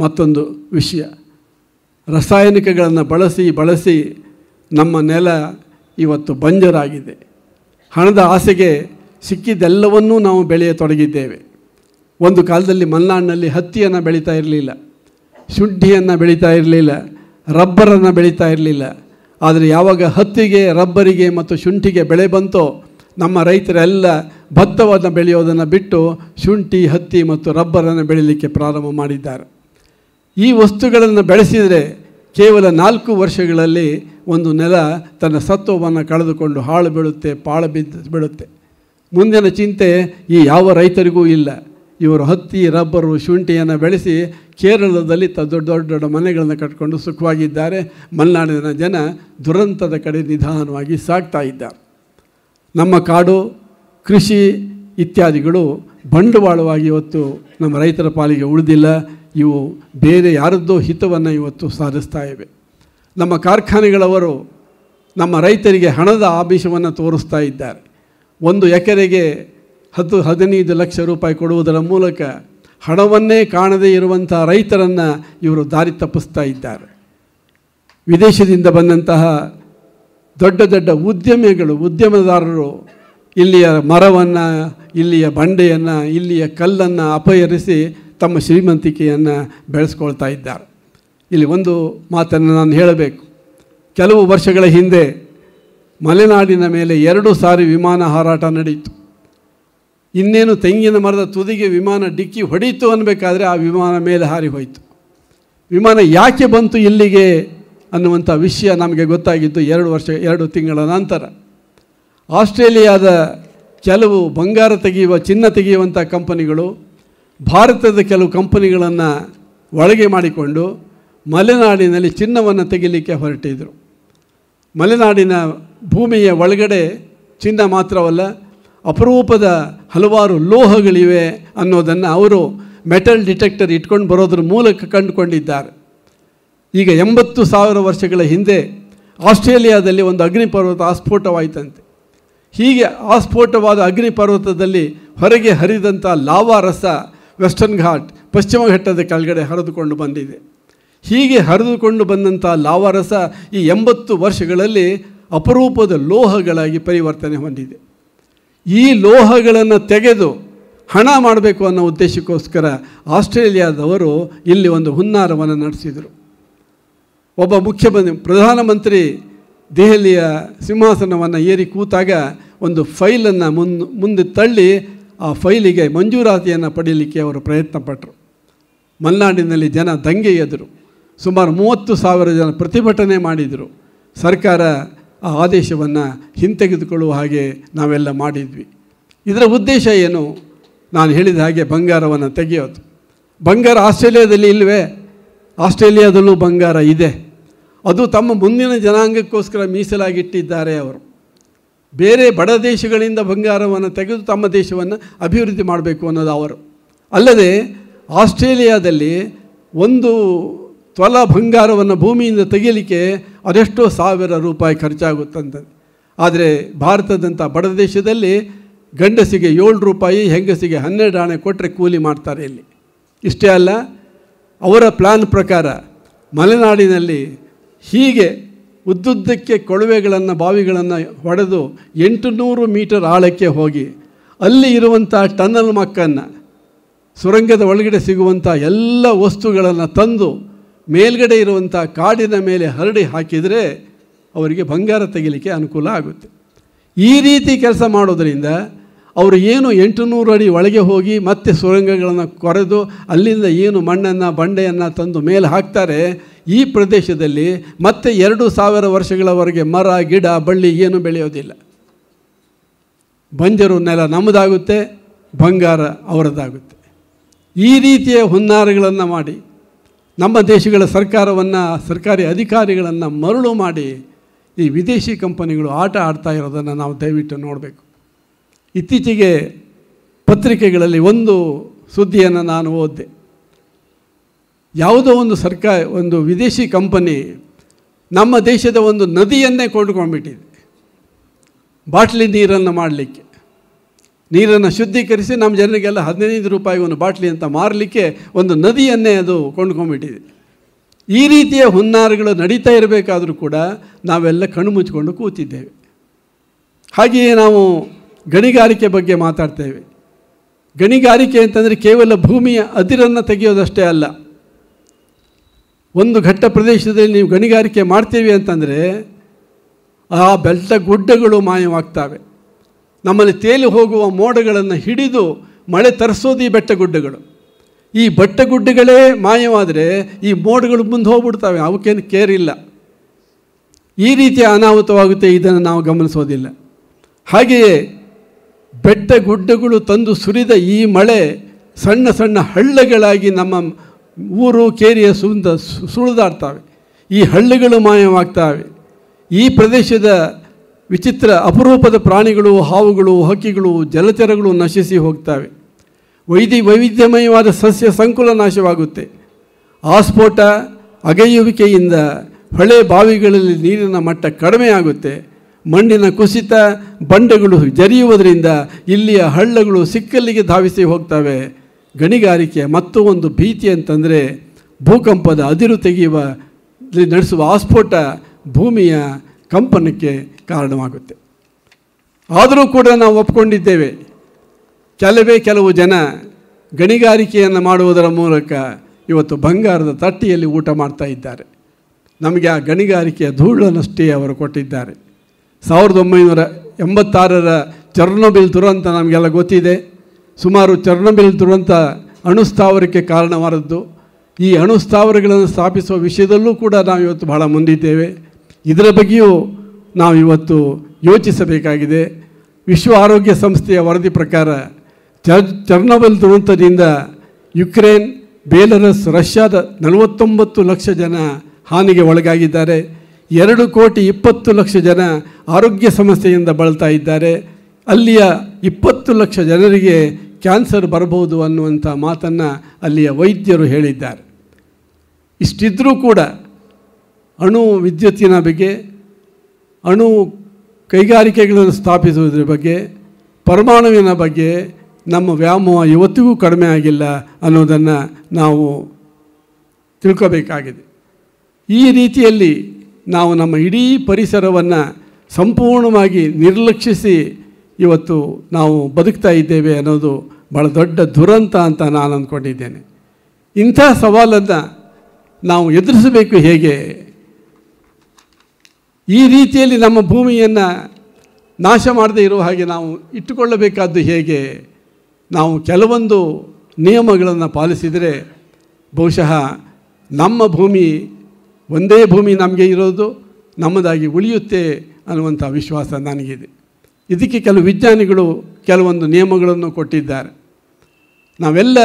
ಮತ್ತೊಂದು ವಿಷಯ ರಾಸಾಯನಿಕಗಳನ್ನು ಬಳಸಿ ಬಳಸಿ ನಮ್ಮ ನೆಲ ಇವತ್ತು ಬಂಜರಾಗಿದೆ ಹಣದ ಆಸೆಗೆ ಸಿಕ್ಕಿದ್ದೆಲ್ಲವನ್ನೂ ನಾವು ಬೆಳೆಯತೊಡಗಿದ್ದೇವೆ ಒಂದು ಕಾಲದಲ್ಲಿ ಮಲೆನಾಡಿನಲ್ಲಿ ಹತ್ತಿಯನ್ನು ಬೆಳೀತಾ ಇರಲಿಲ್ಲ ಶುಂಠಿಯನ್ನು ಬೆಳೀತಾ ಇರಲಿಲ್ಲ ರಬ್ಬರನ್ನು ಬೆಳೀತಾ ಇರಲಿಲ್ಲ ಆದರೆ ಯಾವಾಗ ಹತ್ತಿಗೆ ರಬ್ಬರಿಗೆ ಮತ್ತು ಶುಂಠಿಗೆ ಬೆಳೆ ಬಂತೋ ನಮ್ಮ ರೈತರೆಲ್ಲ ಭತ್ತವನ್ನು ಬೆಳೆಯೋದನ್ನು ಬಿಟ್ಟು ಶುಂಠಿ ಹತ್ತಿ ಮತ್ತು ರಬ್ಬರನ್ನು ಬೆಳೀಲಿಕ್ಕೆ ಪ್ರಾರಂಭ ಮಾಡಿದ್ದಾರೆ ಈ ವಸ್ತುಗಳನ್ನು ಬೆಳೆಸಿದರೆ ಕೇವಲ ನಾಲ್ಕು ವರ್ಷಗಳಲ್ಲಿ ಒಂದು ನೆಲ ತನ್ನ ಸತ್ವವನ್ನು ಕಳೆದುಕೊಂಡು ಹಾಳು ಬೀಳುತ್ತೆ ಪಾಳು ಬಿದ್ದು ಬಿಡುತ್ತೆ ಮುಂದಿನ ಚಿಂತೆ ಈ ಯಾವ ರೈತರಿಗೂ ಇಲ್ಲ ಇವರು ಹತ್ತಿ ರಬ್ಬರು ಶುಂಠಿಯನ್ನು ಬೆಳೆಸಿ ಕೇರಳದಲ್ಲಿ ತ ದೊಡ್ಡ ದೊಡ್ಡ ದೊಡ್ಡ ಮನೆಗಳನ್ನು ಕಟ್ಕೊಂಡು ಸುಖವಾಗಿದ್ದಾರೆ ಮಲೆನಾಡಿನ ಜನ ದುರಂತದ ಕಡೆ ನಿಧಾನವಾಗಿ ಸಾಕ್ತಾ ಇದ್ದಾರೆ ನಮ್ಮ ಕಾಡು ಕೃಷಿ ಇತ್ಯಾದಿಗಳು ಬಂಡವಾಳವಾಗಿ ಇವತ್ತು ನಮ್ಮ ರೈತರ ಪಾಲಿಗೆ ಉಳಿದಿಲ್ಲ ಇವು ಬೇರೆ ಯಾರದ್ದೋ ಹಿತವನ್ನು ಇವತ್ತು ಸಾಧಿಸ್ತಾ ಇವೆ ನಮ್ಮ ಕಾರ್ಖಾನೆಗಳವರು ನಮ್ಮ ರೈತರಿಗೆ ಹಣದ ಆಮಿಷವನ್ನು ತೋರಿಸ್ತಾ ಇದ್ದಾರೆ ಒಂದು ಎಕರೆಗೆ ಹತ್ತು ಹದಿನೈದು ಲಕ್ಷ ರೂಪಾಯಿ ಕೊಡುವುದರ ಮೂಲಕ ಹಣವನ್ನೇ ಕಾಣದೇ ಇರುವಂಥ ರೈತರನ್ನು ಇವರು ದಾರಿ ತಪ್ಪಿಸ್ತಾ ಇದ್ದಾರೆ ವಿದೇಶದಿಂದ ಬಂದಂತಹ ದೊಡ್ಡ ದೊಡ್ಡ ಉದ್ಯಮಿಗಳು ಉದ್ಯಮದಾರರು ಇಲ್ಲಿಯ ಮರವನ್ನು ಇಲ್ಲಿಯ ಬಂಡೆಯನ್ನು ಇಲ್ಲಿಯ ಕಲ್ಲನ್ನು ಅಪಹರಿಸಿ ತಮ್ಮ ಶ್ರೀಮಂತಿಕೆಯನ್ನು ಬೆಳೆಸ್ಕೊಳ್ತಾ ಇದ್ದಾರೆ ಇಲ್ಲಿ ಒಂದು ಮಾತನ್ನು ನಾನು ಹೇಳಬೇಕು ಕೆಲವು ವರ್ಷಗಳ ಹಿಂದೆ ಮಲೆನಾಡಿನ ಮೇಲೆ ಎರಡು ಸಾರಿ ವಿಮಾನ ಹಾರಾಟ ನಡೆಯಿತು ಇನ್ನೇನು ತೆಂಗಿನ ಮರದ ತುದಿಗೆ ವಿಮಾನ ಡಿಕ್ಕಿ ಹೊಡೀತು ಅನ್ನಬೇಕಾದ್ರೆ ಆ ವಿಮಾನ ಮೇಲೆ ಹಾರಿ ಹೋಯಿತು ವಿಮಾನ ಯಾಕೆ ಬಂತು ಇಲ್ಲಿಗೆ ಅನ್ನುವಂಥ ವಿಷಯ ನಮಗೆ ಗೊತ್ತಾಗಿದ್ದು ಎರಡು ವರ್ಷ ಎರಡು ತಿಂಗಳ ನಂತರ ಆಸ್ಟ್ರೇಲಿಯಾದ ಕೆಲವು ಬಂಗಾರ ತೆಗೆಯುವ ಚಿನ್ನ ತೆಗೆಯುವಂಥ ಕಂಪನಿಗಳು ಭಾರತದ ಕೆಲವು ಕಂಪನಿಗಳನ್ನು ಒಳಗೆ ಮಾಡಿಕೊಂಡು ಮಲೆನಾಡಿನಲ್ಲಿ ಚಿನ್ನವನ್ನು ತೆಗಿಲಿಕ್ಕೆ ಹೊರಟಿದ್ರು ಮಲೆನಾಡಿನ ಭೂಮಿಯ ಒಳಗಡೆ ಚಿನ್ನ ಮಾತ್ರವಲ್ಲ ಅಪರೂಪದ ಹಲವಾರು ಲೋಹಗಳಿವೆ ಅನ್ನೋದನ್ನು ಅವರು ಮೆಟಲ್ ಡಿಟೆಕ್ಟರ್ ಇಟ್ಕೊಂಡು ಬರೋದ್ರ ಮೂಲಕ ಕಂಡುಕೊಂಡಿದ್ದಾರೆ ಈಗ ಎಂಬತ್ತು ಸಾವಿರ ವರ್ಷಗಳ ಹಿಂದೆ ಆಸ್ಟ್ರೇಲಿಯಾದಲ್ಲಿ ಒಂದು ಅಗ್ನಿಪರ್ವತ ಆಸ್ಫೋಟವಾಯಿತಂತೆ ಹೀಗೆ ಆಸ್ಫೋಟವಾದ ಅಗ್ನಿಪರ್ವತದಲ್ಲಿ ಹೊರಗೆ ಹರಿದಂಥ ಲಾವಾ ರಸ ವೆಸ್ಟರ್ನ್ ಘಾಟ್ ಪಶ್ಚಿಮ ಘಟ್ಟದ ಕೆಳಗಡೆ ಹರಿದುಕೊಂಡು ಬಂದಿದೆ ಹೀಗೆ ಹರಿದುಕೊಂಡು ಬಂದಂಥ ಲಾವಾ ರಸ ಈ ಎಂಬತ್ತು ವರ್ಷಗಳಲ್ಲಿ ಅಪರೂಪದ ಲೋಹಗಳಾಗಿ ಪರಿವರ್ತನೆ ಹೊಂದಿದೆ ಈ ಲೋಹಗಳನ್ನು ತೆಗೆದು ಹಣ ಮಾಡಬೇಕು ಅನ್ನೋ ಉದ್ದೇಶಕ್ಕೋಸ್ಕರ ಆಸ್ಟ್ರೇಲಿಯಾದವರು ಇಲ್ಲಿ ಒಂದು ಹುನ್ನಾರವನ್ನು ನಡೆಸಿದರು ಒಬ್ಬ ಮುಖ್ಯಮಂತ್ರಿ ಪ್ರಧಾನಮಂತ್ರಿ ದೆಹಲಿಯ ಸಿಂಹಾಸನವನ್ನು ಏರಿ ಕೂತಾಗ ಒಂದು ಫೈಲನ್ನು ಮುನ್ ಮುಂದೆ ತಳ್ಳಿ ಆ ಫೈಲಿಗೆ ಮಂಜೂರಾತಿಯನ್ನು ಪಡೆಯಲಿಕ್ಕೆ ಅವರು ಪ್ರಯತ್ನ ಪಟ್ಟರು ಮಲೆನಾಡಿನಲ್ಲಿ ಜನ ದಂಗೆ ಎದರು ಸುಮಾರು ಮೂವತ್ತು ಸಾವಿರ ಜನ ಪ್ರತಿಭಟನೆ ಮಾಡಿದರು ಸರ್ಕಾರ ಆ ಆದೇಶವನ್ನು ಹಿಂತೆಗೆದುಕೊಳ್ಳುವ ಹಾಗೆ ನಾವೆಲ್ಲ ಮಾಡಿದ್ವಿ ಇದರ ಉದ್ದೇಶ ಏನು ನಾನು ಹೇಳಿದ ಹಾಗೆ ಬಂಗಾರವನ್ನು ತೆಗೆಯೋದು ಬಂಗಾರ ಆಸ್ಟ್ರೇಲಿಯಾದಲ್ಲಿ ಇಲ್ಲವೇ ಆಸ್ಟ್ರೇಲಿಯಾದಲ್ಲೂ ಬಂಗಾರ ಇದೆ ಅದು ತಮ್ಮ ಮುಂದಿನ ಜನಾಂಗಕ್ಕೋಸ್ಕರ ಮೀಸಲಾಗಿಟ್ಟಿದ್ದಾರೆ ಅವರು ಬೇರೆ ಬಡ ದೇಶಗಳಿಂದ ಬಂಗಾರವನ್ನು ತೆಗೆದು ತಮ್ಮ ದೇಶವನ್ನು ಅಭಿವೃದ್ಧಿ ಮಾಡಬೇಕು ಅನ್ನೋದು ಅವರು ಅಲ್ಲದೆ ಆಸ್ಟ್ರೇಲಿಯಾದಲ್ಲಿ ಒಂದು ತ್ವಲ ಬಂಗಾರವನ್ನು ಭೂಮಿಯಿಂದ ತೆಗೀಲಿಕ್ಕೆ ಅದೆಷ್ಟೋ ಸಾವಿರ ರೂಪಾಯಿ ಖರ್ಚಾಗುತ್ತಂತ ಆದರೆ ಭಾರತದಂಥ ಬಡ ದೇಶದಲ್ಲಿ ಗಂಡಸಿಗೆ ಏಳು ರೂಪಾಯಿ ಹೆಂಗಸಿಗೆ ಹನ್ನೆರಡು ಆಣೆ ಕೊಟ್ಟರೆ ಕೂಲಿ ಮಾಡ್ತಾರೆ ಇಲ್ಲಿ ಇಷ್ಟೇ ಅಲ್ಲ ಅವರ ಪ್ಲ್ಯಾನ್ ಪ್ರಕಾರ ಮಲೆನಾಡಿನಲ್ಲಿ ಹೀಗೆ ಉದ್ದುದ್ದಕ್ಕೆ ಕೊಳವೆಗಳನ್ನು ಬಾವಿಗಳನ್ನು ಹೊಡೆದು ಎಂಟು ನೂರು ಮೀಟರ್ ಆಳಕ್ಕೆ ಹೋಗಿ ಅಲ್ಲಿ ಇರುವಂಥ ಟನಲ್ ಮಕ್ಕನ್ನು ಸುರಂಗದ ಒಳಗಡೆ ಸಿಗುವಂಥ ಎಲ್ಲ ವಸ್ತುಗಳನ್ನು ತಂದು ಮೇಲ್ಗಡೆ ಇರುವಂಥ ಕಾಡಿನ ಮೇಲೆ ಹರಡಿ ಹಾಕಿದರೆ ಅವರಿಗೆ ಬಂಗಾರ ತೆಗಿಲಿಕ್ಕೆ ಅನುಕೂಲ ಆಗುತ್ತೆ ಈ ರೀತಿ ಕೆಲಸ ಮಾಡೋದರಿಂದ ಅವರು ಏನು ಎಂಟು ನೂರು ಅಡಿ ಒಳಗೆ ಹೋಗಿ ಮತ್ತೆ ಸುರಂಗಗಳನ್ನು ಕೊರೆದು ಅಲ್ಲಿಂದ ಏನು ಮಣ್ಣನ್ನು ಬಂಡೆಯನ್ನು ತಂದು ಮೇಲೆ ಹಾಕ್ತಾರೆ ಈ ಪ್ರದೇಶದಲ್ಲಿ ಮತ್ತೆ ಎರಡು ಸಾವಿರ ವರ್ಷಗಳವರೆಗೆ ಮರ ಗಿಡ ಬಳ್ಳಿ ಏನು ಬೆಳೆಯೋದಿಲ್ಲ ಬಂಜರು ನೆಲ ನಮ್ಮದಾಗುತ್ತೆ ಬಂಗಾರ ಅವರದ್ದಾಗುತ್ತೆ ಈ ರೀತಿಯ ಹುನ್ನಾರಗಳನ್ನು ಮಾಡಿ ನಮ್ಮ ದೇಶಗಳ ಸರ್ಕಾರವನ್ನು ಸರ್ಕಾರಿ ಅಧಿಕಾರಿಗಳನ್ನು ಮರಳು ಮಾಡಿ ಈ ವಿದೇಶಿ ಕಂಪನಿಗಳು ಆಟ ಆಡ್ತಾ ಇರೋದನ್ನು ನಾವು ದಯವಿಟ್ಟು ನೋಡಬೇಕು ಇತ್ತೀಚೆಗೆ ಪತ್ರಿಕೆಗಳಲ್ಲಿ ಒಂದು ಸುದ್ದಿಯನ್ನು ನಾನು ಓದಿದೆ ಯಾವುದೋ ಒಂದು ಸರ್ಕಾರ ಒಂದು ವಿದೇಶಿ ಕಂಪನಿ ನಮ್ಮ ದೇಶದ ಒಂದು ನದಿಯನ್ನೇ ಕೊಂಡ್ಕೊಂಡ್ಬಿಟ್ಟಿದೆ ಬಾಟ್ಲಿ ನೀರನ್ನು ಮಾಡಲಿಕ್ಕೆ ನೀರನ್ನು ಶುದ್ಧೀಕರಿಸಿ ನಮ್ಮ ಜನರಿಗೆಲ್ಲ ಹದಿನೈದು ರೂಪಾಯಿ ಒಂದು ಬಾಟ್ಲಿ ಅಂತ ಮಾರಲಿಕ್ಕೆ ಒಂದು ನದಿಯನ್ನೇ ಅದು ಕೊಂಡ್ಕೊಂಡ್ಬಿಟ್ಟಿದೆ ಈ ರೀತಿಯ ಹುನ್ನಾರಗಳು ನಡೀತಾ ಇರಬೇಕಾದರೂ ಕೂಡ ನಾವೆಲ್ಲ ಕಣ್ಣು ಕೂತಿದ್ದೇವೆ ಹಾಗೆಯೇ ನಾವು ಗಣಿಗಾರಿಕೆ ಬಗ್ಗೆ ಮಾತಾಡ್ತೇವೆ ಗಣಿಗಾರಿಕೆ ಅಂತಂದರೆ ಕೇವಲ ಭೂಮಿಯ ಅದಿರನ್ನು ತೆಗೆಯೋದಷ್ಟೇ ಅಲ್ಲ ಒಂದು ಘಟ್ಟ ಪ್ರದೇಶದಲ್ಲಿ ನೀವು ಗಣಿಗಾರಿಕೆ ಮಾಡ್ತೀವಿ ಅಂತಂದರೆ ಆ ಬೆಟ್ಟ ಗುಡ್ಡಗಳು ಮಾಯವಾಗ್ತವೆ ನಮ್ಮಲ್ಲಿ ತೇಲಿ ಹೋಗುವ ಮೋಡಗಳನ್ನು ಹಿಡಿದು ಮಳೆ ತರಿಸೋದು ಈ ಬೆಟ್ಟ ಗುಡ್ಡಗಳು ಈ ಬೆಟ್ಟ ಗುಡ್ಡಗಳೇ ಮಾಯವಾದರೆ ಈ ಮೋಡಗಳು ಮುಂದೆ ಹೋಗ್ಬಿಡ್ತವೆ ಅವಕ್ಕೇನು ಕೇರ್ ಇಲ್ಲ ಈ ರೀತಿಯ ಅನಾಹುತವಾಗುತ್ತೆ ಇದನ್ನು ನಾವು ಗಮನಿಸೋದಿಲ್ಲ ಹಾಗೆಯೇ ಬೆಟ್ಟ ಗುಡ್ಡಗಳು ತಂದು ಸುರಿದ ಈ ಮಳೆ ಸಣ್ಣ ಸಣ್ಣ ಹಳ್ಳಗಳಾಗಿ ನಮ್ಮ ಊರು ಕೇರಿಯ ಸುಂದ ಸುಳಿದಾಡ್ತವೆ ಈ ಹಳ್ಳಿಗಳು ಮಾಯವಾಗ್ತವೆ ಈ ಪ್ರದೇಶದ ವಿಚಿತ್ರ ಅಪರೂಪದ ಪ್ರಾಣಿಗಳು ಹಾವುಗಳು ಹಕ್ಕಿಗಳು ಜಲಚರಗಳು ನಶಿಸಿ ಹೋಗ್ತವೆ ವೈದಿ ವೈವಿಧ್ಯಮಯವಾದ ಸಸ್ಯ ಸಂಕುಲ ನಾಶವಾಗುತ್ತೆ ಆಸ್ಫೋಟ ಅಗೆಯುವಿಕೆಯಿಂದ ಹಳೆ ಬಾವಿಗಳಲ್ಲಿ ನೀರಿನ ಮಟ್ಟ ಕಡಿಮೆಯಾಗುತ್ತೆ ಮಣ್ಣಿನ ಕುಸಿತ ಬಂಡೆಗಳು ಜರಿಯುವುದರಿಂದ ಇಲ್ಲಿಯ ಹಳ್ಳಗಳು ಸಿಕ್ಕಲ್ಲಿಗೆ ಧಾವಿಸಿ ಹೋಗ್ತವೆ ಗಣಿಗಾರಿಕೆ ಮತ್ತು ಒಂದು ಭೀತಿ ಅಂತಂದರೆ ಭೂಕಂಪದ ಅದಿರು ತೆಗೆಯುವ ನಡೆಸುವ ಆಸ್ಫೋಟ ಭೂಮಿಯ ಕಂಪನಕ್ಕೆ ಕಾರಣವಾಗುತ್ತೆ ಆದರೂ ಕೂಡ ನಾವು ಒಪ್ಕೊಂಡಿದ್ದೇವೆ ಕೆಲವೇ ಕೆಲವು ಜನ ಗಣಿಗಾರಿಕೆಯನ್ನು ಮಾಡುವುದರ ಮೂಲಕ ಇವತ್ತು ಬಂಗಾರದ ತಟ್ಟಿಯಲ್ಲಿ ಊಟ ಮಾಡ್ತಾ ಇದ್ದಾರೆ ನಮಗೆ ಆ ಗಣಿಗಾರಿಕೆಯ ಧೂಳನ್ನಷ್ಟೇ ಅವರು ಕೊಟ್ಟಿದ್ದಾರೆ ಸಾವಿರದ ಒಂಬೈನೂರ ಎಂಬತ್ತಾರರ ಚರ್ನೋಬಿಲ್ ದುರಂತ ನಮಗೆಲ್ಲ ಗೊತ್ತಿದೆ ಸುಮಾರು ಚರ್ಣಬಿಲ್ ದುರಂತ ಅಣುಸ್ಥಾವರಕ್ಕೆ ಕಾರಣವಾದದ್ದು ಈ ಅಣುಸ್ಥಾವರಗಳನ್ನು ಸ್ಥಾಪಿಸುವ ವಿಷಯದಲ್ಲೂ ಕೂಡ ನಾವು ಇವತ್ತು ಬಹಳ ಮುಂದಿದ್ದೇವೆ ಇದರ ಬಗ್ಗೆಯೂ ನಾವು ಇವತ್ತು ಯೋಚಿಸಬೇಕಾಗಿದೆ ವಿಶ್ವ ಆರೋಗ್ಯ ಸಂಸ್ಥೆಯ ವರದಿ ಪ್ರಕಾರ ಚರ್ನಬಲ್ ದುರಂತದಿಂದ ಯುಕ್ರೇನ್ ಬೇಲರಸ್ ರಷ್ಯಾದ ನಲವತ್ತೊಂಬತ್ತು ಲಕ್ಷ ಜನ ಹಾನಿಗೆ ಒಳಗಾಗಿದ್ದಾರೆ ಎರಡು ಕೋಟಿ ಇಪ್ಪತ್ತು ಲಕ್ಷ ಜನ ಆರೋಗ್ಯ ಸಮಸ್ಯೆಯಿಂದ ಬಳಲ್ತಾ ಇದ್ದಾರೆ ಅಲ್ಲಿಯ ಇಪ್ಪತ್ತು ಲಕ್ಷ ಜನರಿಗೆ ಕ್ಯಾನ್ಸರ್ ಬರಬಹುದು ಅನ್ನುವಂಥ ಮಾತನ್ನು ಅಲ್ಲಿಯ ವೈದ್ಯರು ಹೇಳಿದ್ದಾರೆ ಇಷ್ಟಿದ್ರೂ ಕೂಡ ಅಣು ವಿದ್ಯುತ್ತಿನ ಬಗ್ಗೆ ಅಣು ಕೈಗಾರಿಕೆಗಳನ್ನು ಸ್ಥಾಪಿಸುವುದರ ಬಗ್ಗೆ ಪರಮಾಣುವಿನ ಬಗ್ಗೆ ನಮ್ಮ ವ್ಯಾಮೋಹ ಇವತ್ತಿಗೂ ಕಡಿಮೆ ಆಗಿಲ್ಲ ಅನ್ನೋದನ್ನು ನಾವು ತಿಳ್ಕೋಬೇಕಾಗಿದೆ ಈ ರೀತಿಯಲ್ಲಿ ನಾವು ನಮ್ಮ ಇಡೀ ಪರಿಸರವನ್ನು ಸಂಪೂರ್ಣವಾಗಿ ನಿರ್ಲಕ್ಷಿಸಿ ಇವತ್ತು ನಾವು ಬದುಕ್ತಾ ಇದ್ದೇವೆ ಅನ್ನೋದು ಭಾಳ ದೊಡ್ಡ ದುರಂತ ಅಂತ ನಾನು ಅಂದ್ಕೊಂಡಿದ್ದೇನೆ ಇಂಥ ಸವಾಲನ್ನು ನಾವು ಎದುರಿಸಬೇಕು ಹೇಗೆ ಈ ರೀತಿಯಲ್ಲಿ ನಮ್ಮ ಭೂಮಿಯನ್ನು ನಾಶ ಮಾಡದೇ ಇರುವ ಹಾಗೆ ನಾವು ಇಟ್ಟುಕೊಳ್ಳಬೇಕಾದ್ದು ಹೇಗೆ ನಾವು ಕೆಲವೊಂದು ನಿಯಮಗಳನ್ನು ಪಾಲಿಸಿದರೆ ಬಹುಶಃ ನಮ್ಮ ಭೂಮಿ ಒಂದೇ ಭೂಮಿ ನಮಗೆ ಇರೋದು ನಮ್ಮದಾಗಿ ಉಳಿಯುತ್ತೆ ಅನ್ನುವಂಥ ವಿಶ್ವಾಸ ನನಗಿದೆ ಇದಕ್ಕೆ ಕೆಲವು ವಿಜ್ಞಾನಿಗಳು ಕೆಲವೊಂದು ನಿಯಮಗಳನ್ನು ಕೊಟ್ಟಿದ್ದಾರೆ ನಾವೆಲ್ಲ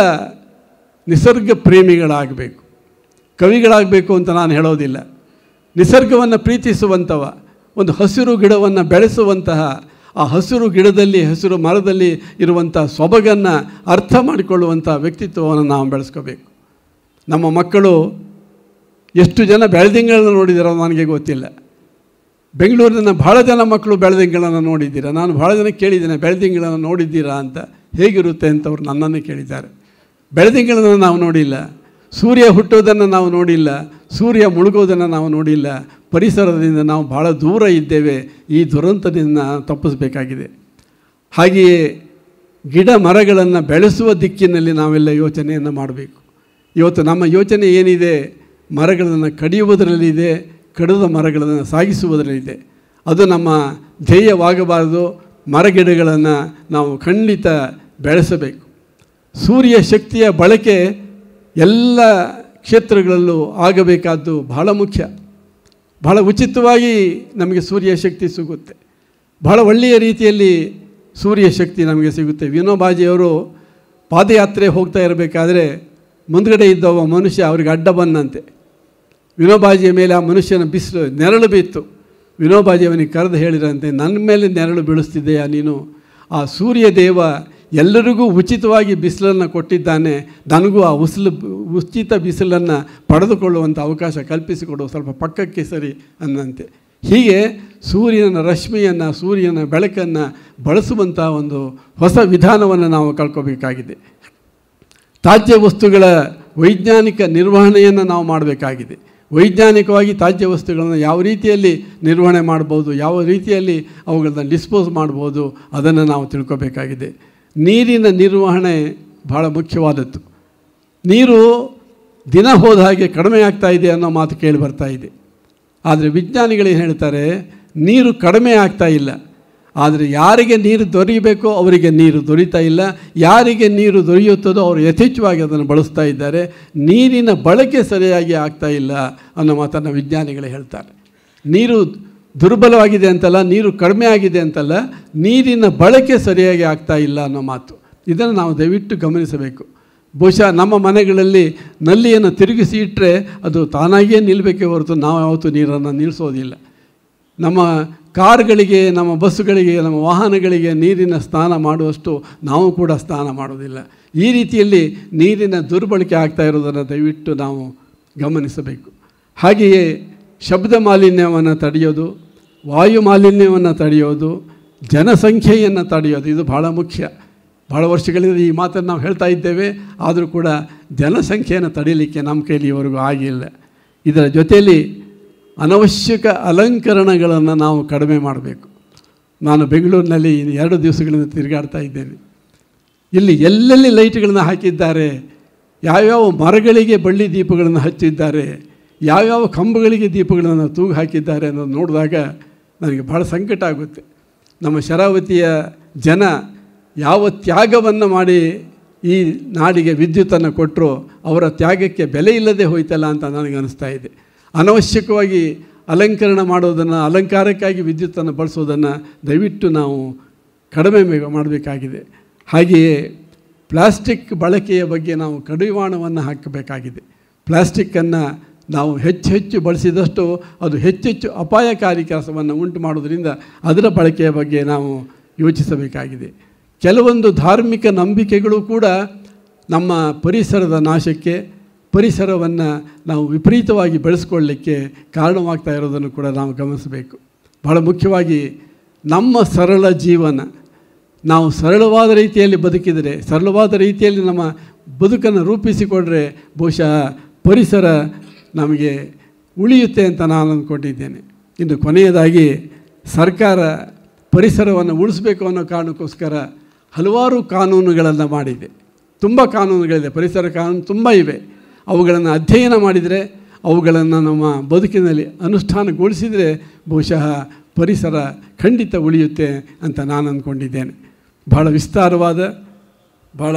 ನಿಸರ್ಗ ಪ್ರೇಮಿಗಳಾಗಬೇಕು ಕವಿಗಳಾಗಬೇಕು ಅಂತ ನಾನು ಹೇಳೋದಿಲ್ಲ ನಿಸರ್ಗವನ್ನು ಪ್ರೀತಿಸುವಂಥವ ಒಂದು ಹಸಿರು ಗಿಡವನ್ನು ಬೆಳೆಸುವಂತಹ ಆ ಹಸಿರು ಗಿಡದಲ್ಲಿ ಹಸಿರು ಮರದಲ್ಲಿ ಇರುವಂಥ ಸೊಬಗನ್ನು ಅರ್ಥ ಮಾಡಿಕೊಳ್ಳುವಂಥ ವ್ಯಕ್ತಿತ್ವವನ್ನು ನಾವು ಬೆಳೆಸ್ಕೋಬೇಕು ನಮ್ಮ ಮಕ್ಕಳು ಎಷ್ಟು ಜನ ಬೆಳೆದಿಂಗಳನ್ನ ನೋಡಿದಾರೋ ನನಗೆ ಗೊತ್ತಿಲ್ಲ ಬೆಂಗಳೂರಿನ ಭಾಳ ಜನ ಮಕ್ಕಳು ಬೆಳೆದಿಂಗಳನ್ನು ನೋಡಿದ್ದೀರಾ ನಾನು ಭಾಳ ಜನ ಕೇಳಿದ್ದೇನೆ ಬೆಳೆದಿಂಗಳನ್ನು ನೋಡಿದ್ದೀರಾ ಅಂತ ಹೇಗಿರುತ್ತೆ ಅಂತ ಅವರು ನನ್ನನ್ನು ಕೇಳಿದ್ದಾರೆ ಬೆಳೆದಿಂಗಳನ್ನು ನಾವು ನೋಡಿಲ್ಲ ಸೂರ್ಯ ಹುಟ್ಟೋದನ್ನು ನಾವು ನೋಡಿಲ್ಲ ಸೂರ್ಯ ಮುಳುಗೋದನ್ನು ನಾವು ನೋಡಿಲ್ಲ ಪರಿಸರದಿಂದ ನಾವು ಭಾಳ ದೂರ ಇದ್ದೇವೆ ಈ ದುರಂತದಿಂದ ತಪ್ಪಿಸಬೇಕಾಗಿದೆ ಹಾಗೆಯೇ ಗಿಡ ಮರಗಳನ್ನು ಬೆಳೆಸುವ ದಿಕ್ಕಿನಲ್ಲಿ ನಾವೆಲ್ಲ ಯೋಚನೆಯನ್ನು ಮಾಡಬೇಕು ಇವತ್ತು ನಮ್ಮ ಯೋಚನೆ ಏನಿದೆ ಮರಗಳನ್ನು ಕಡಿಯುವುದರಲ್ಲಿದೆ ಕಡದ ಮರಗಳನ್ನು ಸಾಗಿಸುವುದರಲ್ಲಿದೆ ಅದು ನಮ್ಮ ಧ್ಯೇಯವಾಗಬಾರದು ಮರಗಿಡಗಳನ್ನು ನಾವು ಖಂಡಿತ ಬೆಳೆಸಬೇಕು ಸೂರ್ಯ ಶಕ್ತಿಯ ಬಳಕೆ ಎಲ್ಲ ಕ್ಷೇತ್ರಗಳಲ್ಲೂ ಆಗಬೇಕಾದ್ದು ಬಹಳ ಮುಖ್ಯ ಬಹಳ ಉಚಿತವಾಗಿ ನಮಗೆ ಸೂರ್ಯ ಶಕ್ತಿ ಸಿಗುತ್ತೆ ಬಹಳ ಒಳ್ಳೆಯ ರೀತಿಯಲ್ಲಿ ಸೂರ್ಯ ಶಕ್ತಿ ನಮಗೆ ಸಿಗುತ್ತೆ ವಿನೋಬಾಜಿಯವರು ಪಾದಯಾತ್ರೆ ಹೋಗ್ತಾ ಇರಬೇಕಾದ್ರೆ ಮುಂದ್ಗಡೆ ಇದ್ದವ ಮನುಷ್ಯ ಅವ್ರಿಗೆ ಅಡ್ಡ ಬಂದಂತೆ ವಿನೋಬಾಜಿಯ ಮೇಲೆ ಆ ಮನುಷ್ಯನ ಬಿಸಿಲು ನೆರಳು ಬಿತ್ತು ವಿನೋಬಾಜಿ ಅವನಿಗೆ ಕರೆದು ಹೇಳಿರಂತೆ ನನ್ನ ಮೇಲೆ ನೆರಳು ಬೀಳಿಸ್ತಿದೆಯಾ ನೀನು ಆ ಸೂರ್ಯ ದೇವ ಎಲ್ಲರಿಗೂ ಉಚಿತವಾಗಿ ಬಿಸಿಲನ್ನು ಕೊಟ್ಟಿದ್ದಾನೆ ನನಗೂ ಆ ಉಸಿಲು ಉಚಿತ ಬಿಸಿಲನ್ನು ಪಡೆದುಕೊಳ್ಳುವಂಥ ಅವಕಾಶ ಕಲ್ಪಿಸಿಕೊಡು ಸ್ವಲ್ಪ ಪಕ್ಕಕ್ಕೆ ಸರಿ ಅನ್ನಂತೆ ಹೀಗೆ ಸೂರ್ಯನ ರಶ್ಮಿಯನ್ನು ಸೂರ್ಯನ ಬೆಳಕನ್ನು ಬಳಸುವಂಥ ಒಂದು ಹೊಸ ವಿಧಾನವನ್ನು ನಾವು ಕಳ್ಕೊಬೇಕಾಗಿದೆ ತಾಜ್ಯ ವಸ್ತುಗಳ ವೈಜ್ಞಾನಿಕ ನಿರ್ವಹಣೆಯನ್ನು ನಾವು ಮಾಡಬೇಕಾಗಿದೆ ವೈಜ್ಞಾನಿಕವಾಗಿ ತ್ಯಾಜ್ಯ ವಸ್ತುಗಳನ್ನು ಯಾವ ರೀತಿಯಲ್ಲಿ ನಿರ್ವಹಣೆ ಮಾಡ್ಬೋದು ಯಾವ ರೀತಿಯಲ್ಲಿ ಅವುಗಳನ್ನ ಡಿಸ್ಪೋಸ್ ಮಾಡ್ಬೋದು ಅದನ್ನು ನಾವು ತಿಳ್ಕೋಬೇಕಾಗಿದೆ ನೀರಿನ ನಿರ್ವಹಣೆ ಬಹಳ ಮುಖ್ಯವಾದದ್ದು ನೀರು ದಿನ ಹೋದ ಹಾಗೆ ಕಡಿಮೆ ಆಗ್ತಾ ಇದೆ ಅನ್ನೋ ಮಾತು ಕೇಳಿ ಬರ್ತಾ ಇದೆ ಆದರೆ ವಿಜ್ಞಾನಿಗಳು ಏನು ಹೇಳ್ತಾರೆ ನೀರು ಕಡಿಮೆ ಆಗ್ತಾ ಇಲ್ಲ ಆದರೆ ಯಾರಿಗೆ ನೀರು ದೊರೆಯಬೇಕೋ ಅವರಿಗೆ ನೀರು ದೊರೀತಾ ಇಲ್ಲ ಯಾರಿಗೆ ನೀರು ದೊರೆಯುತ್ತದೋ ಅವರು ಯಥೇಚ್ಛವಾಗಿ ಅದನ್ನು ಬಳಸ್ತಾ ಇದ್ದಾರೆ ನೀರಿನ ಬಳಕೆ ಸರಿಯಾಗಿ ಆಗ್ತಾ ಇಲ್ಲ ಅನ್ನೋ ಮಾತನ್ನು ವಿಜ್ಞಾನಿಗಳು ಹೇಳ್ತಾರೆ ನೀರು ದುರ್ಬಲವಾಗಿದೆ ಅಂತಲ್ಲ ನೀರು ಕಡಿಮೆ ಆಗಿದೆ ಅಂತಲ್ಲ ನೀರಿನ ಬಳಕೆ ಸರಿಯಾಗಿ ಆಗ್ತಾ ಇಲ್ಲ ಅನ್ನೋ ಮಾತು ಇದನ್ನು ನಾವು ದಯವಿಟ್ಟು ಗಮನಿಸಬೇಕು ಬಹುಶಃ ನಮ್ಮ ಮನೆಗಳಲ್ಲಿ ನಲ್ಲಿಯನ್ನು ತಿರುಗಿಸಿ ಇಟ್ಟರೆ ಅದು ತಾನಾಗಿಯೇ ನಿಲ್ಲಬೇಕೇ ಹೊರತು ನಾವು ಯಾವತ್ತೂ ನೀರನ್ನು ನಿಲ್ಲಿಸೋದಿಲ್ಲ ನಮ್ಮ ಕಾರ್ಗಳಿಗೆ ನಮ್ಮ ಬಸ್ಸುಗಳಿಗೆ ನಮ್ಮ ವಾಹನಗಳಿಗೆ ನೀರಿನ ಸ್ನಾನ ಮಾಡುವಷ್ಟು ನಾವು ಕೂಡ ಸ್ನಾನ ಮಾಡೋದಿಲ್ಲ ಈ ರೀತಿಯಲ್ಲಿ ನೀರಿನ ದುರ್ಬಳಕೆ ಆಗ್ತಾ ಇರೋದನ್ನು ದಯವಿಟ್ಟು ನಾವು ಗಮನಿಸಬೇಕು ಹಾಗೆಯೇ ಶಬ್ದ ಮಾಲಿನ್ಯವನ್ನು ತಡೆಯೋದು ವಾಯು ಮಾಲಿನ್ಯವನ್ನು ತಡೆಯೋದು ಜನಸಂಖ್ಯೆಯನ್ನು ತಡೆಯೋದು ಇದು ಬಹಳ ಮುಖ್ಯ ಭಾಳ ವರ್ಷಗಳಿಂದ ಈ ಮಾತನ್ನು ನಾವು ಹೇಳ್ತಾ ಇದ್ದೇವೆ ಆದರೂ ಕೂಡ ಜನಸಂಖ್ಯೆಯನ್ನು ತಡೆಯಲಿಕ್ಕೆ ನಮ್ಮ ಕೈಲಿ ಇವರೆಗೂ ಆಗಿಲ್ಲ ಇದರ ಜೊತೆಯಲ್ಲಿ ಅನವಶ್ಯಕ ಅಲಂಕರಣಗಳನ್ನು ನಾವು ಕಡಿಮೆ ಮಾಡಬೇಕು ನಾನು ಬೆಂಗಳೂರಿನಲ್ಲಿ ಎರಡು ದಿವಸಗಳಿಂದ ತಿರುಗಾಡ್ತಾ ಇದ್ದೇನೆ ಇಲ್ಲಿ ಎಲ್ಲೆಲ್ಲಿ ಲೈಟ್ಗಳನ್ನು ಹಾಕಿದ್ದಾರೆ ಯಾವ್ಯಾವ ಮರಗಳಿಗೆ ಬಳ್ಳಿ ದೀಪಗಳನ್ನು ಹಚ್ಚಿದ್ದಾರೆ ಯಾವ್ಯಾವ ಕಂಬಗಳಿಗೆ ದೀಪಗಳನ್ನು ತೂಗು ಹಾಕಿದ್ದಾರೆ ಅನ್ನೋದು ನೋಡಿದಾಗ ನನಗೆ ಭಾಳ ಸಂಕಟ ಆಗುತ್ತೆ ನಮ್ಮ ಶರಾವತಿಯ ಜನ ಯಾವ ತ್ಯಾಗವನ್ನು ಮಾಡಿ ಈ ನಾಡಿಗೆ ವಿದ್ಯುತ್ತನ್ನು ಕೊಟ್ಟರು ಅವರ ತ್ಯಾಗಕ್ಕೆ ಬೆಲೆ ಇಲ್ಲದೆ ಹೋಯ್ತಲ್ಲ ಅಂತ ನನಗೆ ಅನಿಸ್ತಾ ಇದೆ ಅನವಶ್ಯಕವಾಗಿ ಅಲಂಕರಣ ಮಾಡೋದನ್ನು ಅಲಂಕಾರಕ್ಕಾಗಿ ವಿದ್ಯುತ್ತನ್ನು ಬಳಸೋದನ್ನು ದಯವಿಟ್ಟು ನಾವು ಕಡಿಮೆ ಮಾಡಬೇಕಾಗಿದೆ ಹಾಗೆಯೇ ಪ್ಲಾಸ್ಟಿಕ್ ಬಳಕೆಯ ಬಗ್ಗೆ ನಾವು ಕಡಿವಾಣವನ್ನು ಹಾಕಬೇಕಾಗಿದೆ ಪ್ಲಾಸ್ಟಿಕ್ಕನ್ನು ನಾವು ಹೆಚ್ಚು ಹೆಚ್ಚು ಬಳಸಿದಷ್ಟು ಅದು ಹೆಚ್ಚೆಚ್ಚು ಅಪಾಯಕಾರಿ ಕೆಲಸವನ್ನು ಉಂಟು ಮಾಡೋದರಿಂದ ಅದರ ಬಳಕೆಯ ಬಗ್ಗೆ ನಾವು ಯೋಚಿಸಬೇಕಾಗಿದೆ ಕೆಲವೊಂದು ಧಾರ್ಮಿಕ ನಂಬಿಕೆಗಳು ಕೂಡ ನಮ್ಮ ಪರಿಸರದ ನಾಶಕ್ಕೆ ಪರಿಸರವನ್ನು ನಾವು ವಿಪರೀತವಾಗಿ ಬೆಳೆಸ್ಕೊಳ್ಳಿಕ್ಕೆ ಕಾರಣವಾಗ್ತಾ ಇರೋದನ್ನು ಕೂಡ ನಾವು ಗಮನಿಸಬೇಕು ಬಹಳ ಮುಖ್ಯವಾಗಿ ನಮ್ಮ ಸರಳ ಜೀವನ ನಾವು ಸರಳವಾದ ರೀತಿಯಲ್ಲಿ ಬದುಕಿದರೆ ಸರಳವಾದ ರೀತಿಯಲ್ಲಿ ನಮ್ಮ ಬದುಕನ್ನು ರೂಪಿಸಿಕೊಂಡ್ರೆ ಬಹುಶಃ ಪರಿಸರ ನಮಗೆ ಉಳಿಯುತ್ತೆ ಅಂತ ನಾನು ಅಂದ್ಕೊಂಡಿದ್ದೇನೆ ಇನ್ನು ಕೊನೆಯದಾಗಿ ಸರ್ಕಾರ ಪರಿಸರವನ್ನು ಉಳಿಸಬೇಕು ಅನ್ನೋ ಕಾರಣಕ್ಕೋಸ್ಕರ ಹಲವಾರು ಕಾನೂನುಗಳನ್ನು ಮಾಡಿದೆ ತುಂಬ ಕಾನೂನುಗಳಿದೆ ಪರಿಸರ ಕಾನೂನು ತುಂಬ ಇವೆ ಅವುಗಳನ್ನು ಅಧ್ಯಯನ ಮಾಡಿದರೆ ಅವುಗಳನ್ನು ನಮ್ಮ ಬದುಕಿನಲ್ಲಿ ಅನುಷ್ಠಾನಗೊಳಿಸಿದರೆ ಬಹುಶಃ ಪರಿಸರ ಖಂಡಿತ ಉಳಿಯುತ್ತೆ ಅಂತ ನಾನು ಅಂದ್ಕೊಂಡಿದ್ದೇನೆ ಬಹಳ ವಿಸ್ತಾರವಾದ ಬಹಳ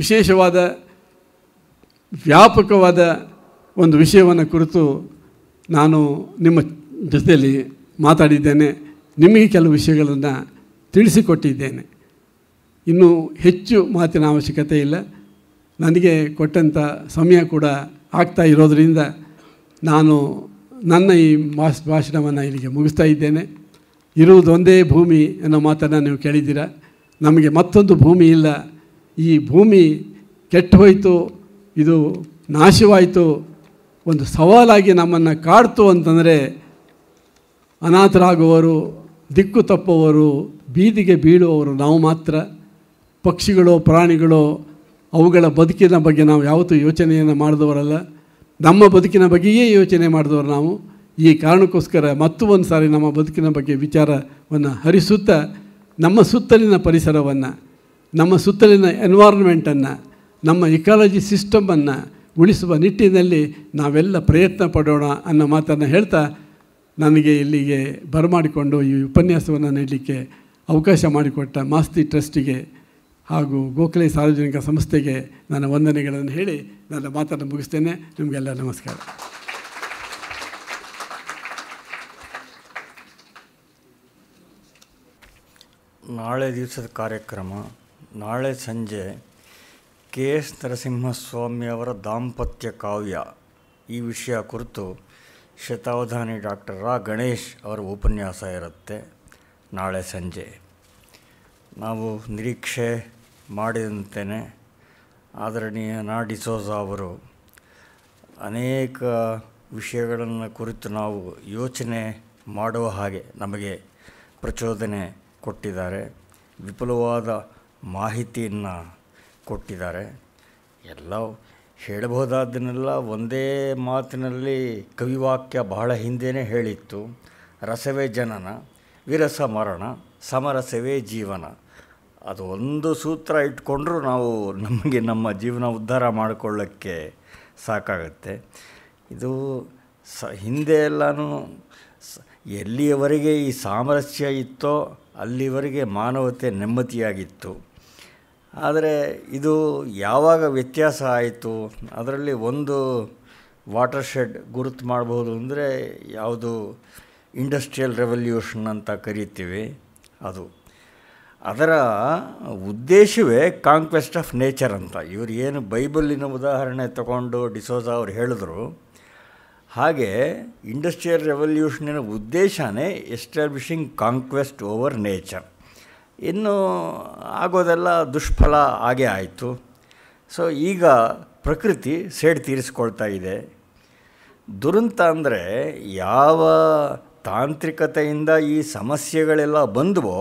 ವಿಶೇಷವಾದ ವ್ಯಾಪಕವಾದ ಒಂದು ವಿಷಯವನ್ನು ಕುರಿತು ನಾನು ನಿಮ್ಮ ಜೊತೆಯಲ್ಲಿ ಮಾತಾಡಿದ್ದೇನೆ ನಿಮಗೆ ಕೆಲವು ವಿಷಯಗಳನ್ನು ತಿಳಿಸಿಕೊಟ್ಟಿದ್ದೇನೆ ಇನ್ನೂ ಹೆಚ್ಚು ಮಾತಿನ ಅವಶ್ಯಕತೆ ಇಲ್ಲ ನನಗೆ ಕೊಟ್ಟಂಥ ಸಮಯ ಕೂಡ ಆಗ್ತಾ ಇರೋದರಿಂದ ನಾನು ನನ್ನ ಈ ಮಾಸ್ ಭಾಷಣವನ್ನು ಇಲ್ಲಿಗೆ ಮುಗಿಸ್ತಾ ಇದ್ದೇನೆ ಇರುವುದೊಂದೇ ಭೂಮಿ ಅನ್ನೋ ಮಾತನ್ನು ನೀವು ಕೇಳಿದ್ದೀರ ನಮಗೆ ಮತ್ತೊಂದು ಭೂಮಿ ಇಲ್ಲ ಈ ಭೂಮಿ ಕೆಟ್ಟು ಹೋಯಿತು ಇದು ನಾಶವಾಯಿತು ಒಂದು ಸವಾಲಾಗಿ ನಮ್ಮನ್ನು ಕಾಡ್ತು ಅಂತಂದರೆ ಅನಾಥರಾಗುವವರು ದಿಕ್ಕು ತಪ್ಪುವವರು ಬೀದಿಗೆ ಬೀಳುವವರು ನಾವು ಮಾತ್ರ ಪಕ್ಷಿಗಳು ಪ್ರಾಣಿಗಳು ಅವುಗಳ ಬದುಕಿನ ಬಗ್ಗೆ ನಾವು ಯಾವತ್ತೂ ಯೋಚನೆಯನ್ನು ಮಾಡಿದವರಲ್ಲ ನಮ್ಮ ಬದುಕಿನ ಬಗ್ಗೆಯೇ ಯೋಚನೆ ಮಾಡಿದವರು ನಾವು ಈ ಕಾರಣಕ್ಕೋಸ್ಕರ ಮತ್ತೊಂದು ಸಾರಿ ನಮ್ಮ ಬದುಕಿನ ಬಗ್ಗೆ ವಿಚಾರವನ್ನು ಹರಿಸುತ್ತಾ ನಮ್ಮ ಸುತ್ತಲಿನ ಪರಿಸರವನ್ನು ನಮ್ಮ ಸುತ್ತಲಿನ ಎನ್ವಾರನ್ಮೆಂಟನ್ನು ನಮ್ಮ ಇಕಾಲಜಿ ಸಿಸ್ಟಮನ್ನು ಉಳಿಸುವ ನಿಟ್ಟಿನಲ್ಲಿ ನಾವೆಲ್ಲ ಪ್ರಯತ್ನ ಪಡೋಣ ಅನ್ನೋ ಮಾತನ್ನು ಹೇಳ್ತಾ ನನಗೆ ಇಲ್ಲಿಗೆ ಬರಮಾಡಿಕೊಂಡು ಈ ಉಪನ್ಯಾಸವನ್ನು ನೀಡಲಿಕ್ಕೆ ಅವಕಾಶ ಮಾಡಿಕೊಟ್ಟ ಮಾಸ್ತಿ ಟ್ರಸ್ಟಿಗೆ ಹಾಗೂ ಗೋಖಲೆ ಸಾರ್ವಜನಿಕ ಸಂಸ್ಥೆಗೆ ನನ್ನ ವಂದನೆಗಳನ್ನು ಹೇಳಿ ನನ್ನ ಮಾತನ್ನು ಮುಗಿಸ್ತೇನೆ ನಿಮಗೆಲ್ಲ ನಮಸ್ಕಾರ ನಾಳೆ ದಿವಸದ ಕಾರ್ಯಕ್ರಮ ನಾಳೆ ಸಂಜೆ ಕೆ ಎಸ್ ನರಸಿಂಹಸ್ವಾಮಿಯವರ ದಾಂಪತ್ಯ ಕಾವ್ಯ ಈ ವಿಷಯ ಕುರಿತು ಶತಾವಧಾನಿ ಡಾಕ್ಟರ್ ರಾ ಗಣೇಶ್ ಅವರ ಉಪನ್ಯಾಸ ಇರುತ್ತೆ ನಾಳೆ ಸಂಜೆ ನಾವು ನಿರೀಕ್ಷೆ ಮಾಡಿದಂತೆಯೇ ಆದರಣೀಯ ಡಿಸೋಜ ಅವರು ಅನೇಕ ವಿಷಯಗಳನ್ನು ಕುರಿತು ನಾವು ಯೋಚನೆ ಮಾಡುವ ಹಾಗೆ ನಮಗೆ ಪ್ರಚೋದನೆ ಕೊಟ್ಟಿದ್ದಾರೆ ವಿಪುಲವಾದ ಮಾಹಿತಿಯನ್ನು ಕೊಟ್ಟಿದ್ದಾರೆ ಎಲ್ಲ ಹೇಳಬಹುದಾದನ್ನೆಲ್ಲ ಒಂದೇ ಮಾತಿನಲ್ಲಿ ಕವಿವಾಕ್ಯ ಬಹಳ ಹಿಂದೆಯೇ ಹೇಳಿತ್ತು ರಸವೇ ಜನನ ವಿರಸ ಮರಣ ಸಮರಸವೇ ಜೀವನ ಅದು ಒಂದು ಸೂತ್ರ ಇಟ್ಕೊಂಡ್ರೂ ನಾವು ನಮಗೆ ನಮ್ಮ ಜೀವನ ಉದ್ಧಾರ ಮಾಡಿಕೊಳ್ಳೋಕ್ಕೆ ಸಾಕಾಗುತ್ತೆ ಇದು ಸ ಹಿಂದೆ ಎಲ್ಲನೂ ಎಲ್ಲಿಯವರೆಗೆ ಈ ಸಾಮರಸ್ಯ ಇತ್ತೋ ಅಲ್ಲಿವರೆಗೆ ಮಾನವತೆ ನೆಮ್ಮದಿಯಾಗಿತ್ತು ಆದರೆ ಇದು ಯಾವಾಗ ವ್ಯತ್ಯಾಸ ಆಯಿತು ಅದರಲ್ಲಿ ಒಂದು ವಾಟರ್ ಶೆಡ್ ಗುರುತು ಮಾಡಬಹುದು ಅಂದರೆ ಯಾವುದು ಇಂಡಸ್ಟ್ರಿಯಲ್ ರೆವಲ್ಯೂಷನ್ ಅಂತ ಕರಿತೀವಿ ಅದು ಅದರ ಉದ್ದೇಶವೇ ಕಾಂಕ್ವೆಸ್ಟ್ ಆಫ್ ನೇಚರ್ ಅಂತ ಇವರು ಏನು ಬೈಬಲಿನ ಉದಾಹರಣೆ ತಗೊಂಡು ಡಿಸೋಜ ಅವರು ಹೇಳಿದ್ರು ಹಾಗೆ ಇಂಡಸ್ಟ್ರಿಯಲ್ ರೆವಲ್ಯೂಷನಿನ ಉದ್ದೇಶನೇ ಎಸ್ಟಾಬ್ಲಿಷಿಂಗ್ ಕಾಂಕ್ವೆಸ್ಟ್ ಓವರ್ ನೇಚರ್ ಇನ್ನು ಆಗೋದೆಲ್ಲ ದುಷ್ಫಲ ಆಗೇ ಆಯಿತು ಸೊ ಈಗ ಪ್ರಕೃತಿ ಸೇಡ್ ತೀರಿಸ್ಕೊಳ್ತಾ ಇದೆ ದುರಂತ ಅಂದರೆ ಯಾವ ತಾಂತ್ರಿಕತೆಯಿಂದ ಈ ಸಮಸ್ಯೆಗಳೆಲ್ಲ ಬಂದವೋ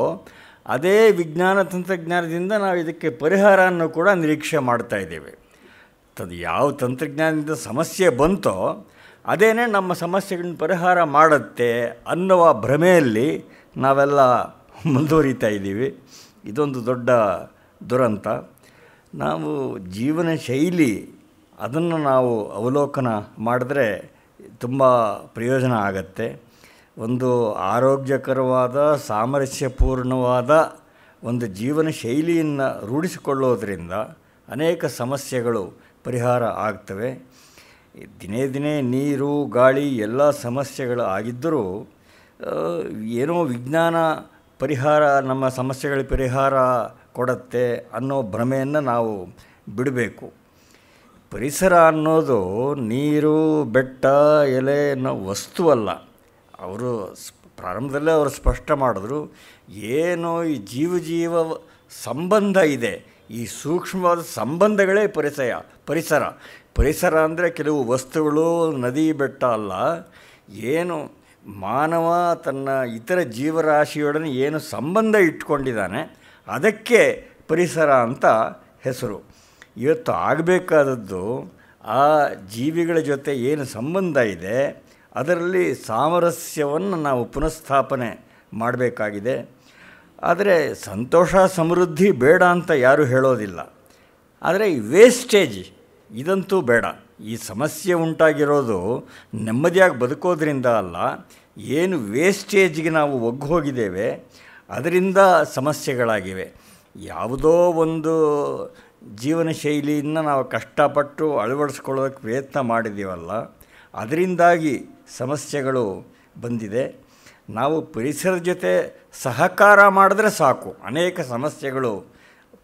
ಅದೇ ವಿಜ್ಞಾನ ತಂತ್ರಜ್ಞಾನದಿಂದ ನಾವು ಇದಕ್ಕೆ ಪರಿಹಾರವನ್ನು ಕೂಡ ನಿರೀಕ್ಷೆ ಮಾಡ್ತಾ ಇದ್ದೇವೆ ತದು ಯಾವ ತಂತ್ರಜ್ಞಾನದಿಂದ ಸಮಸ್ಯೆ ಬಂತೋ ಅದೇನೇ ನಮ್ಮ ಸಮಸ್ಯೆಗಳನ್ನ ಪರಿಹಾರ ಮಾಡುತ್ತೆ ಅನ್ನುವ ಭ್ರಮೆಯಲ್ಲಿ ನಾವೆಲ್ಲ ಮುಂದುವರಿತಾ ಇದ್ದೀವಿ ಇದೊಂದು ದೊಡ್ಡ ದುರಂತ ನಾವು ಜೀವನ ಶೈಲಿ ಅದನ್ನು ನಾವು ಅವಲೋಕನ ಮಾಡಿದ್ರೆ ತುಂಬ ಪ್ರಯೋಜನ ಆಗತ್ತೆ ಒಂದು ಆರೋಗ್ಯಕರವಾದ ಸಾಮರಸ್ಯಪೂರ್ಣವಾದ ಒಂದು ಜೀವನ ಶೈಲಿಯನ್ನು ರೂಢಿಸಿಕೊಳ್ಳೋದ್ರಿಂದ ಅನೇಕ ಸಮಸ್ಯೆಗಳು ಪರಿಹಾರ ಆಗ್ತವೆ ದಿನೇ ದಿನೇ ನೀರು ಗಾಳಿ ಎಲ್ಲ ಸಮಸ್ಯೆಗಳು ಆಗಿದ್ದರೂ ಏನೋ ವಿಜ್ಞಾನ ಪರಿಹಾರ ನಮ್ಮ ಸಮಸ್ಯೆಗಳ ಪರಿಹಾರ ಕೊಡತ್ತೆ ಅನ್ನೋ ಭ್ರಮೆಯನ್ನು ನಾವು ಬಿಡಬೇಕು ಪರಿಸರ ಅನ್ನೋದು ನೀರು ಬೆಟ್ಟ ಎಲೆ ಅನ್ನೋ ವಸ್ತುವಲ್ಲ ಅವರು ಪ್ರಾರಂಭದಲ್ಲೇ ಅವರು ಸ್ಪಷ್ಟ ಮಾಡಿದ್ರು ಏನು ಈ ಜೀವ ಜೀವ ಸಂಬಂಧ ಇದೆ ಈ ಸೂಕ್ಷ್ಮವಾದ ಸಂಬಂಧಗಳೇ ಪರಿಸಯ ಪರಿಸರ ಪರಿಸರ ಅಂದರೆ ಕೆಲವು ವಸ್ತುಗಳು ನದಿ ಬೆಟ್ಟ ಅಲ್ಲ ಏನು ಮಾನವ ತನ್ನ ಇತರ ಜೀವರಾಶಿಯೊಡನೆ ಏನು ಸಂಬಂಧ ಇಟ್ಕೊಂಡಿದ್ದಾನೆ ಅದಕ್ಕೆ ಪರಿಸರ ಅಂತ ಹೆಸರು ಇವತ್ತು ಆಗಬೇಕಾದದ್ದು ಆ ಜೀವಿಗಳ ಜೊತೆ ಏನು ಸಂಬಂಧ ಇದೆ ಅದರಲ್ಲಿ ಸಾಮರಸ್ಯವನ್ನು ನಾವು ಪುನಃಸ್ಥಾಪನೆ ಮಾಡಬೇಕಾಗಿದೆ ಆದರೆ ಸಂತೋಷ ಸಮೃದ್ಧಿ ಬೇಡ ಅಂತ ಯಾರೂ ಹೇಳೋದಿಲ್ಲ ಆದರೆ ಈ ವೇಸ್ಟೇಜ್ ಇದಂತೂ ಬೇಡ ಈ ಸಮಸ್ಯೆ ಉಂಟಾಗಿರೋದು ನೆಮ್ಮದಿಯಾಗಿ ಬದುಕೋದ್ರಿಂದ ಅಲ್ಲ ಏನು ವೇಸ್ಟೇಜ್ಗೆ ನಾವು ಒಗ್ಗು ಹೋಗಿದ್ದೇವೆ ಅದರಿಂದ ಸಮಸ್ಯೆಗಳಾಗಿವೆ ಯಾವುದೋ ಒಂದು ಜೀವನ ಶೈಲಿಯಿಂದ ನಾವು ಕಷ್ಟಪಟ್ಟು ಅಳವಡಿಸ್ಕೊಳ್ಳೋದಕ್ಕೆ ಪ್ರಯತ್ನ ಮಾಡಿದ್ದೀವಲ್ಲ ಅದರಿಂದಾಗಿ ಸಮಸ್ಯೆಗಳು ಬಂದಿದೆ ನಾವು ಪರಿಸರ ಜೊತೆ ಸಹಕಾರ ಮಾಡಿದ್ರೆ ಸಾಕು ಅನೇಕ ಸಮಸ್ಯೆಗಳು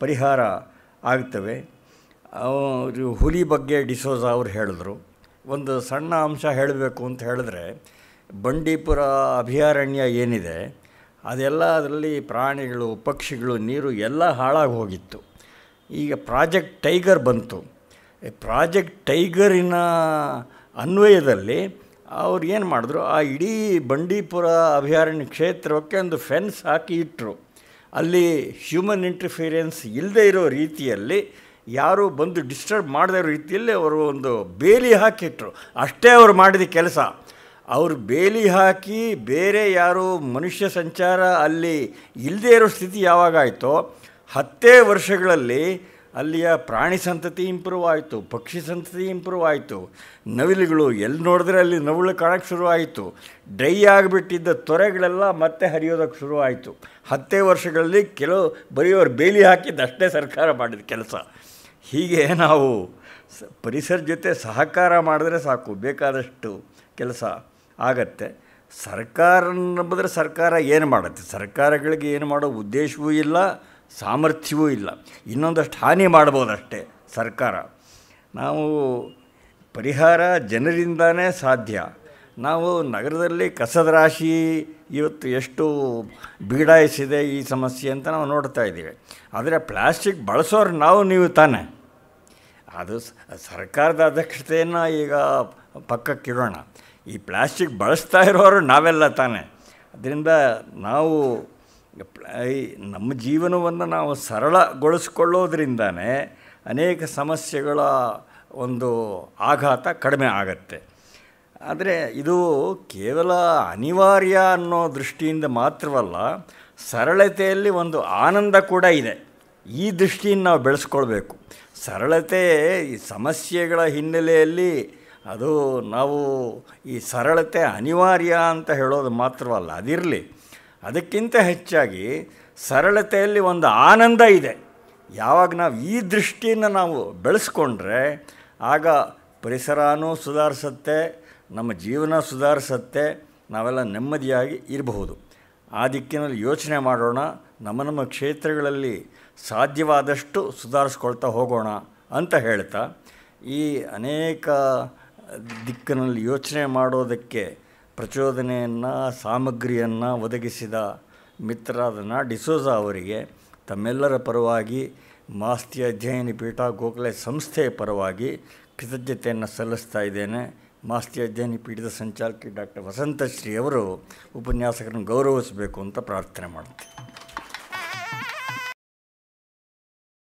ಪರಿಹಾರ ಆಗ್ತವೆ ಅವರು ಹುಲಿ ಬಗ್ಗೆ ಡಿಸೋಜ ಅವರು ಹೇಳಿದ್ರು ಒಂದು ಸಣ್ಣ ಅಂಶ ಹೇಳಬೇಕು ಅಂತ ಹೇಳಿದ್ರೆ ಬಂಡೀಪುರ ಅಭಯಾರಣ್ಯ ಏನಿದೆ ಅದೆಲ್ಲ ಅದರಲ್ಲಿ ಪ್ರಾಣಿಗಳು ಪಕ್ಷಿಗಳು ನೀರು ಎಲ್ಲ ಹಾಳಾಗಿ ಹೋಗಿತ್ತು ಈಗ ಪ್ರಾಜೆಕ್ಟ್ ಟೈಗರ್ ಬಂತು ಪ್ರಾಜೆಕ್ಟ್ ಟೈಗರಿನ ಅನ್ವಯದಲ್ಲಿ ಅವ್ರು ಏನು ಮಾಡಿದ್ರು ಆ ಇಡೀ ಬಂಡೀಪುರ ಅಭಯಾರಣ್ಯ ಕ್ಷೇತ್ರಕ್ಕೆ ಒಂದು ಫೆನ್ಸ್ ಹಾಕಿ ಇಟ್ಟರು ಅಲ್ಲಿ ಹ್ಯೂಮನ್ ಇಂಟರ್ಫೀರೆನ್ಸ್ ಇಲ್ಲದೇ ಇರೋ ರೀತಿಯಲ್ಲಿ ಯಾರು ಬಂದು ಡಿಸ್ಟರ್ಬ್ ಮಾಡದೇ ಇರೋ ರೀತಿಯಲ್ಲಿ ಅವರು ಒಂದು ಬೇಲಿ ಹಾಕಿಟ್ರು ಅಷ್ಟೇ ಅವರು ಮಾಡಿದ ಕೆಲಸ ಅವರು ಬೇಲಿ ಹಾಕಿ ಬೇರೆ ಯಾರು ಮನುಷ್ಯ ಸಂಚಾರ ಅಲ್ಲಿ ಇಲ್ಲದೇ ಇರೋ ಸ್ಥಿತಿ ಯಾವಾಗಾಯಿತೋ ಹತ್ತೇ ವರ್ಷಗಳಲ್ಲಿ ಅಲ್ಲಿಯ ಪ್ರಾಣಿ ಸಂತತಿ ಇಂಪ್ರೂವ್ ಆಯಿತು ಪಕ್ಷಿ ಸಂತತಿ ಇಂಪ್ರೂವ್ ಆಯಿತು ನವಿಲುಗಳು ಎಲ್ಲಿ ನೋಡಿದ್ರೆ ಅಲ್ಲಿ ನವಿಲು ಕಾಣಕ್ಕೆ ಶುರುವಾಯಿತು ಡ್ರೈ ಆಗಿಬಿಟ್ಟಿದ್ದ ತೊರೆಗಳೆಲ್ಲ ಮತ್ತೆ ಹರಿಯೋದಕ್ಕೆ ಶುರುವಾಯಿತು ಹತ್ತೇ ವರ್ಷಗಳಲ್ಲಿ ಕೆಲವು ಬರೆಯೋರು ಬೇಲಿ ಹಾಕಿದ್ದಷ್ಟೇ ಸರ್ಕಾರ ಮಾಡಿದ ಕೆಲಸ ಹೀಗೆ ನಾವು ಪರಿಸರ ಜೊತೆ ಸಹಕಾರ ಮಾಡಿದ್ರೆ ಸಾಕು ಬೇಕಾದಷ್ಟು ಕೆಲಸ ಆಗತ್ತೆ ಸರ್ಕಾರ ನಂಬಿದ್ರೆ ಸರ್ಕಾರ ಏನು ಮಾಡುತ್ತೆ ಸರ್ಕಾರಗಳಿಗೆ ಏನು ಮಾಡೋ ಉದ್ದೇಶವೂ ಇಲ್ಲ ಸಾಮರ್ಥ್ಯವೂ ಇಲ್ಲ ಇನ್ನೊಂದಷ್ಟು ಹಾನಿ ಮಾಡ್ಬೋದಷ್ಟೇ ಸರ್ಕಾರ ನಾವು ಪರಿಹಾರ ಜನರಿಂದಲೇ ಸಾಧ್ಯ ನಾವು ನಗರದಲ್ಲಿ ಕಸದ ರಾಶಿ ಇವತ್ತು ಎಷ್ಟು ಬೀಡಾಯಿಸಿದೆ ಈ ಸಮಸ್ಯೆ ಅಂತ ನಾವು ನೋಡ್ತಾ ಇದ್ದೀವಿ ಆದರೆ ಪ್ಲಾಸ್ಟಿಕ್ ಬಳಸೋರು ನಾವು ನೀವು ತಾನೇ ಅದು ಸರ್ಕಾರದ ಅಧ್ಯಕ್ಷತೆಯನ್ನು ಈಗ ಪಕ್ಕಕ್ಕಿಡೋಣ ಈ ಪ್ಲಾಸ್ಟಿಕ್ ಬಳಸ್ತಾ ಇರೋರು ನಾವೆಲ್ಲ ತಾನೆ ಅದರಿಂದ ನಾವು ನಮ್ಮ ಜೀವನವನ್ನು ನಾವು ಸರಳಗೊಳಿಸ್ಕೊಳ್ಳೋದ್ರಿಂದನೇ ಅನೇಕ ಸಮಸ್ಯೆಗಳ ಒಂದು ಆಘಾತ ಕಡಿಮೆ ಆಗತ್ತೆ ಆದರೆ ಇದು ಕೇವಲ ಅನಿವಾರ್ಯ ಅನ್ನೋ ದೃಷ್ಟಿಯಿಂದ ಮಾತ್ರವಲ್ಲ ಸರಳತೆಯಲ್ಲಿ ಒಂದು ಆನಂದ ಕೂಡ ಇದೆ ಈ ದೃಷ್ಟಿಯನ್ನು ನಾವು ಬೆಳೆಸ್ಕೊಳ್ಬೇಕು ಸರಳತೆ ಈ ಸಮಸ್ಯೆಗಳ ಹಿನ್ನೆಲೆಯಲ್ಲಿ ಅದು ನಾವು ಈ ಸರಳತೆ ಅನಿವಾರ್ಯ ಅಂತ ಹೇಳೋದು ಮಾತ್ರವಲ್ಲ ಅದಿರಲಿ ಅದಕ್ಕಿಂತ ಹೆಚ್ಚಾಗಿ ಸರಳತೆಯಲ್ಲಿ ಒಂದು ಆನಂದ ಇದೆ ಯಾವಾಗ ನಾವು ಈ ದೃಷ್ಟಿಯನ್ನು ನಾವು ಬೆಳೆಸ್ಕೊಂಡ್ರೆ ಆಗ ಪರಿಸರನೂ ಸುಧಾರಿಸತ್ತೆ ನಮ್ಮ ಜೀವನ ಸುಧಾರಿಸತ್ತೆ ನಾವೆಲ್ಲ ನೆಮ್ಮದಿಯಾಗಿ ಇರಬಹುದು ಆ ದಿಕ್ಕಿನಲ್ಲಿ ಯೋಚನೆ ಮಾಡೋಣ ನಮ್ಮ ನಮ್ಮ ಕ್ಷೇತ್ರಗಳಲ್ಲಿ ಸಾಧ್ಯವಾದಷ್ಟು ಸುಧಾರಿಸ್ಕೊಳ್ತಾ ಹೋಗೋಣ ಅಂತ ಹೇಳ್ತಾ ಈ ಅನೇಕ ದಿಕ್ಕಿನಲ್ಲಿ ಯೋಚನೆ ಮಾಡೋದಕ್ಕೆ ಪ್ರಚೋದನೆಯನ್ನು ಸಾಮಗ್ರಿಯನ್ನು ಒದಗಿಸಿದ ಮಿತ್ರರಾದ ಡಿಸೋಜ ಅವರಿಗೆ ತಮ್ಮೆಲ್ಲರ ಪರವಾಗಿ ಮಾಸ್ತಿ ಅಧ್ಯಯನ ಪೀಠ ಗೋಖಲೆ ಸಂಸ್ಥೆಯ ಪರವಾಗಿ ಕೃತಜ್ಞತೆಯನ್ನು ಸಲ್ಲಿಸ್ತಾ ಇದ್ದೇನೆ ಮಾಸ್ತಿ ಅಧ್ಯಯನ ಪೀಠದ ಸಂಚಾಲಕಿ ಡಾಕ್ಟರ್ ವಸಂತಶ್ರೀ ಅವರು ಉಪನ್ಯಾಸಕರನ್ನು ಗೌರವಿಸಬೇಕು ಅಂತ ಪ್ರಾರ್ಥನೆ ಮಾಡ್ತೀನಿ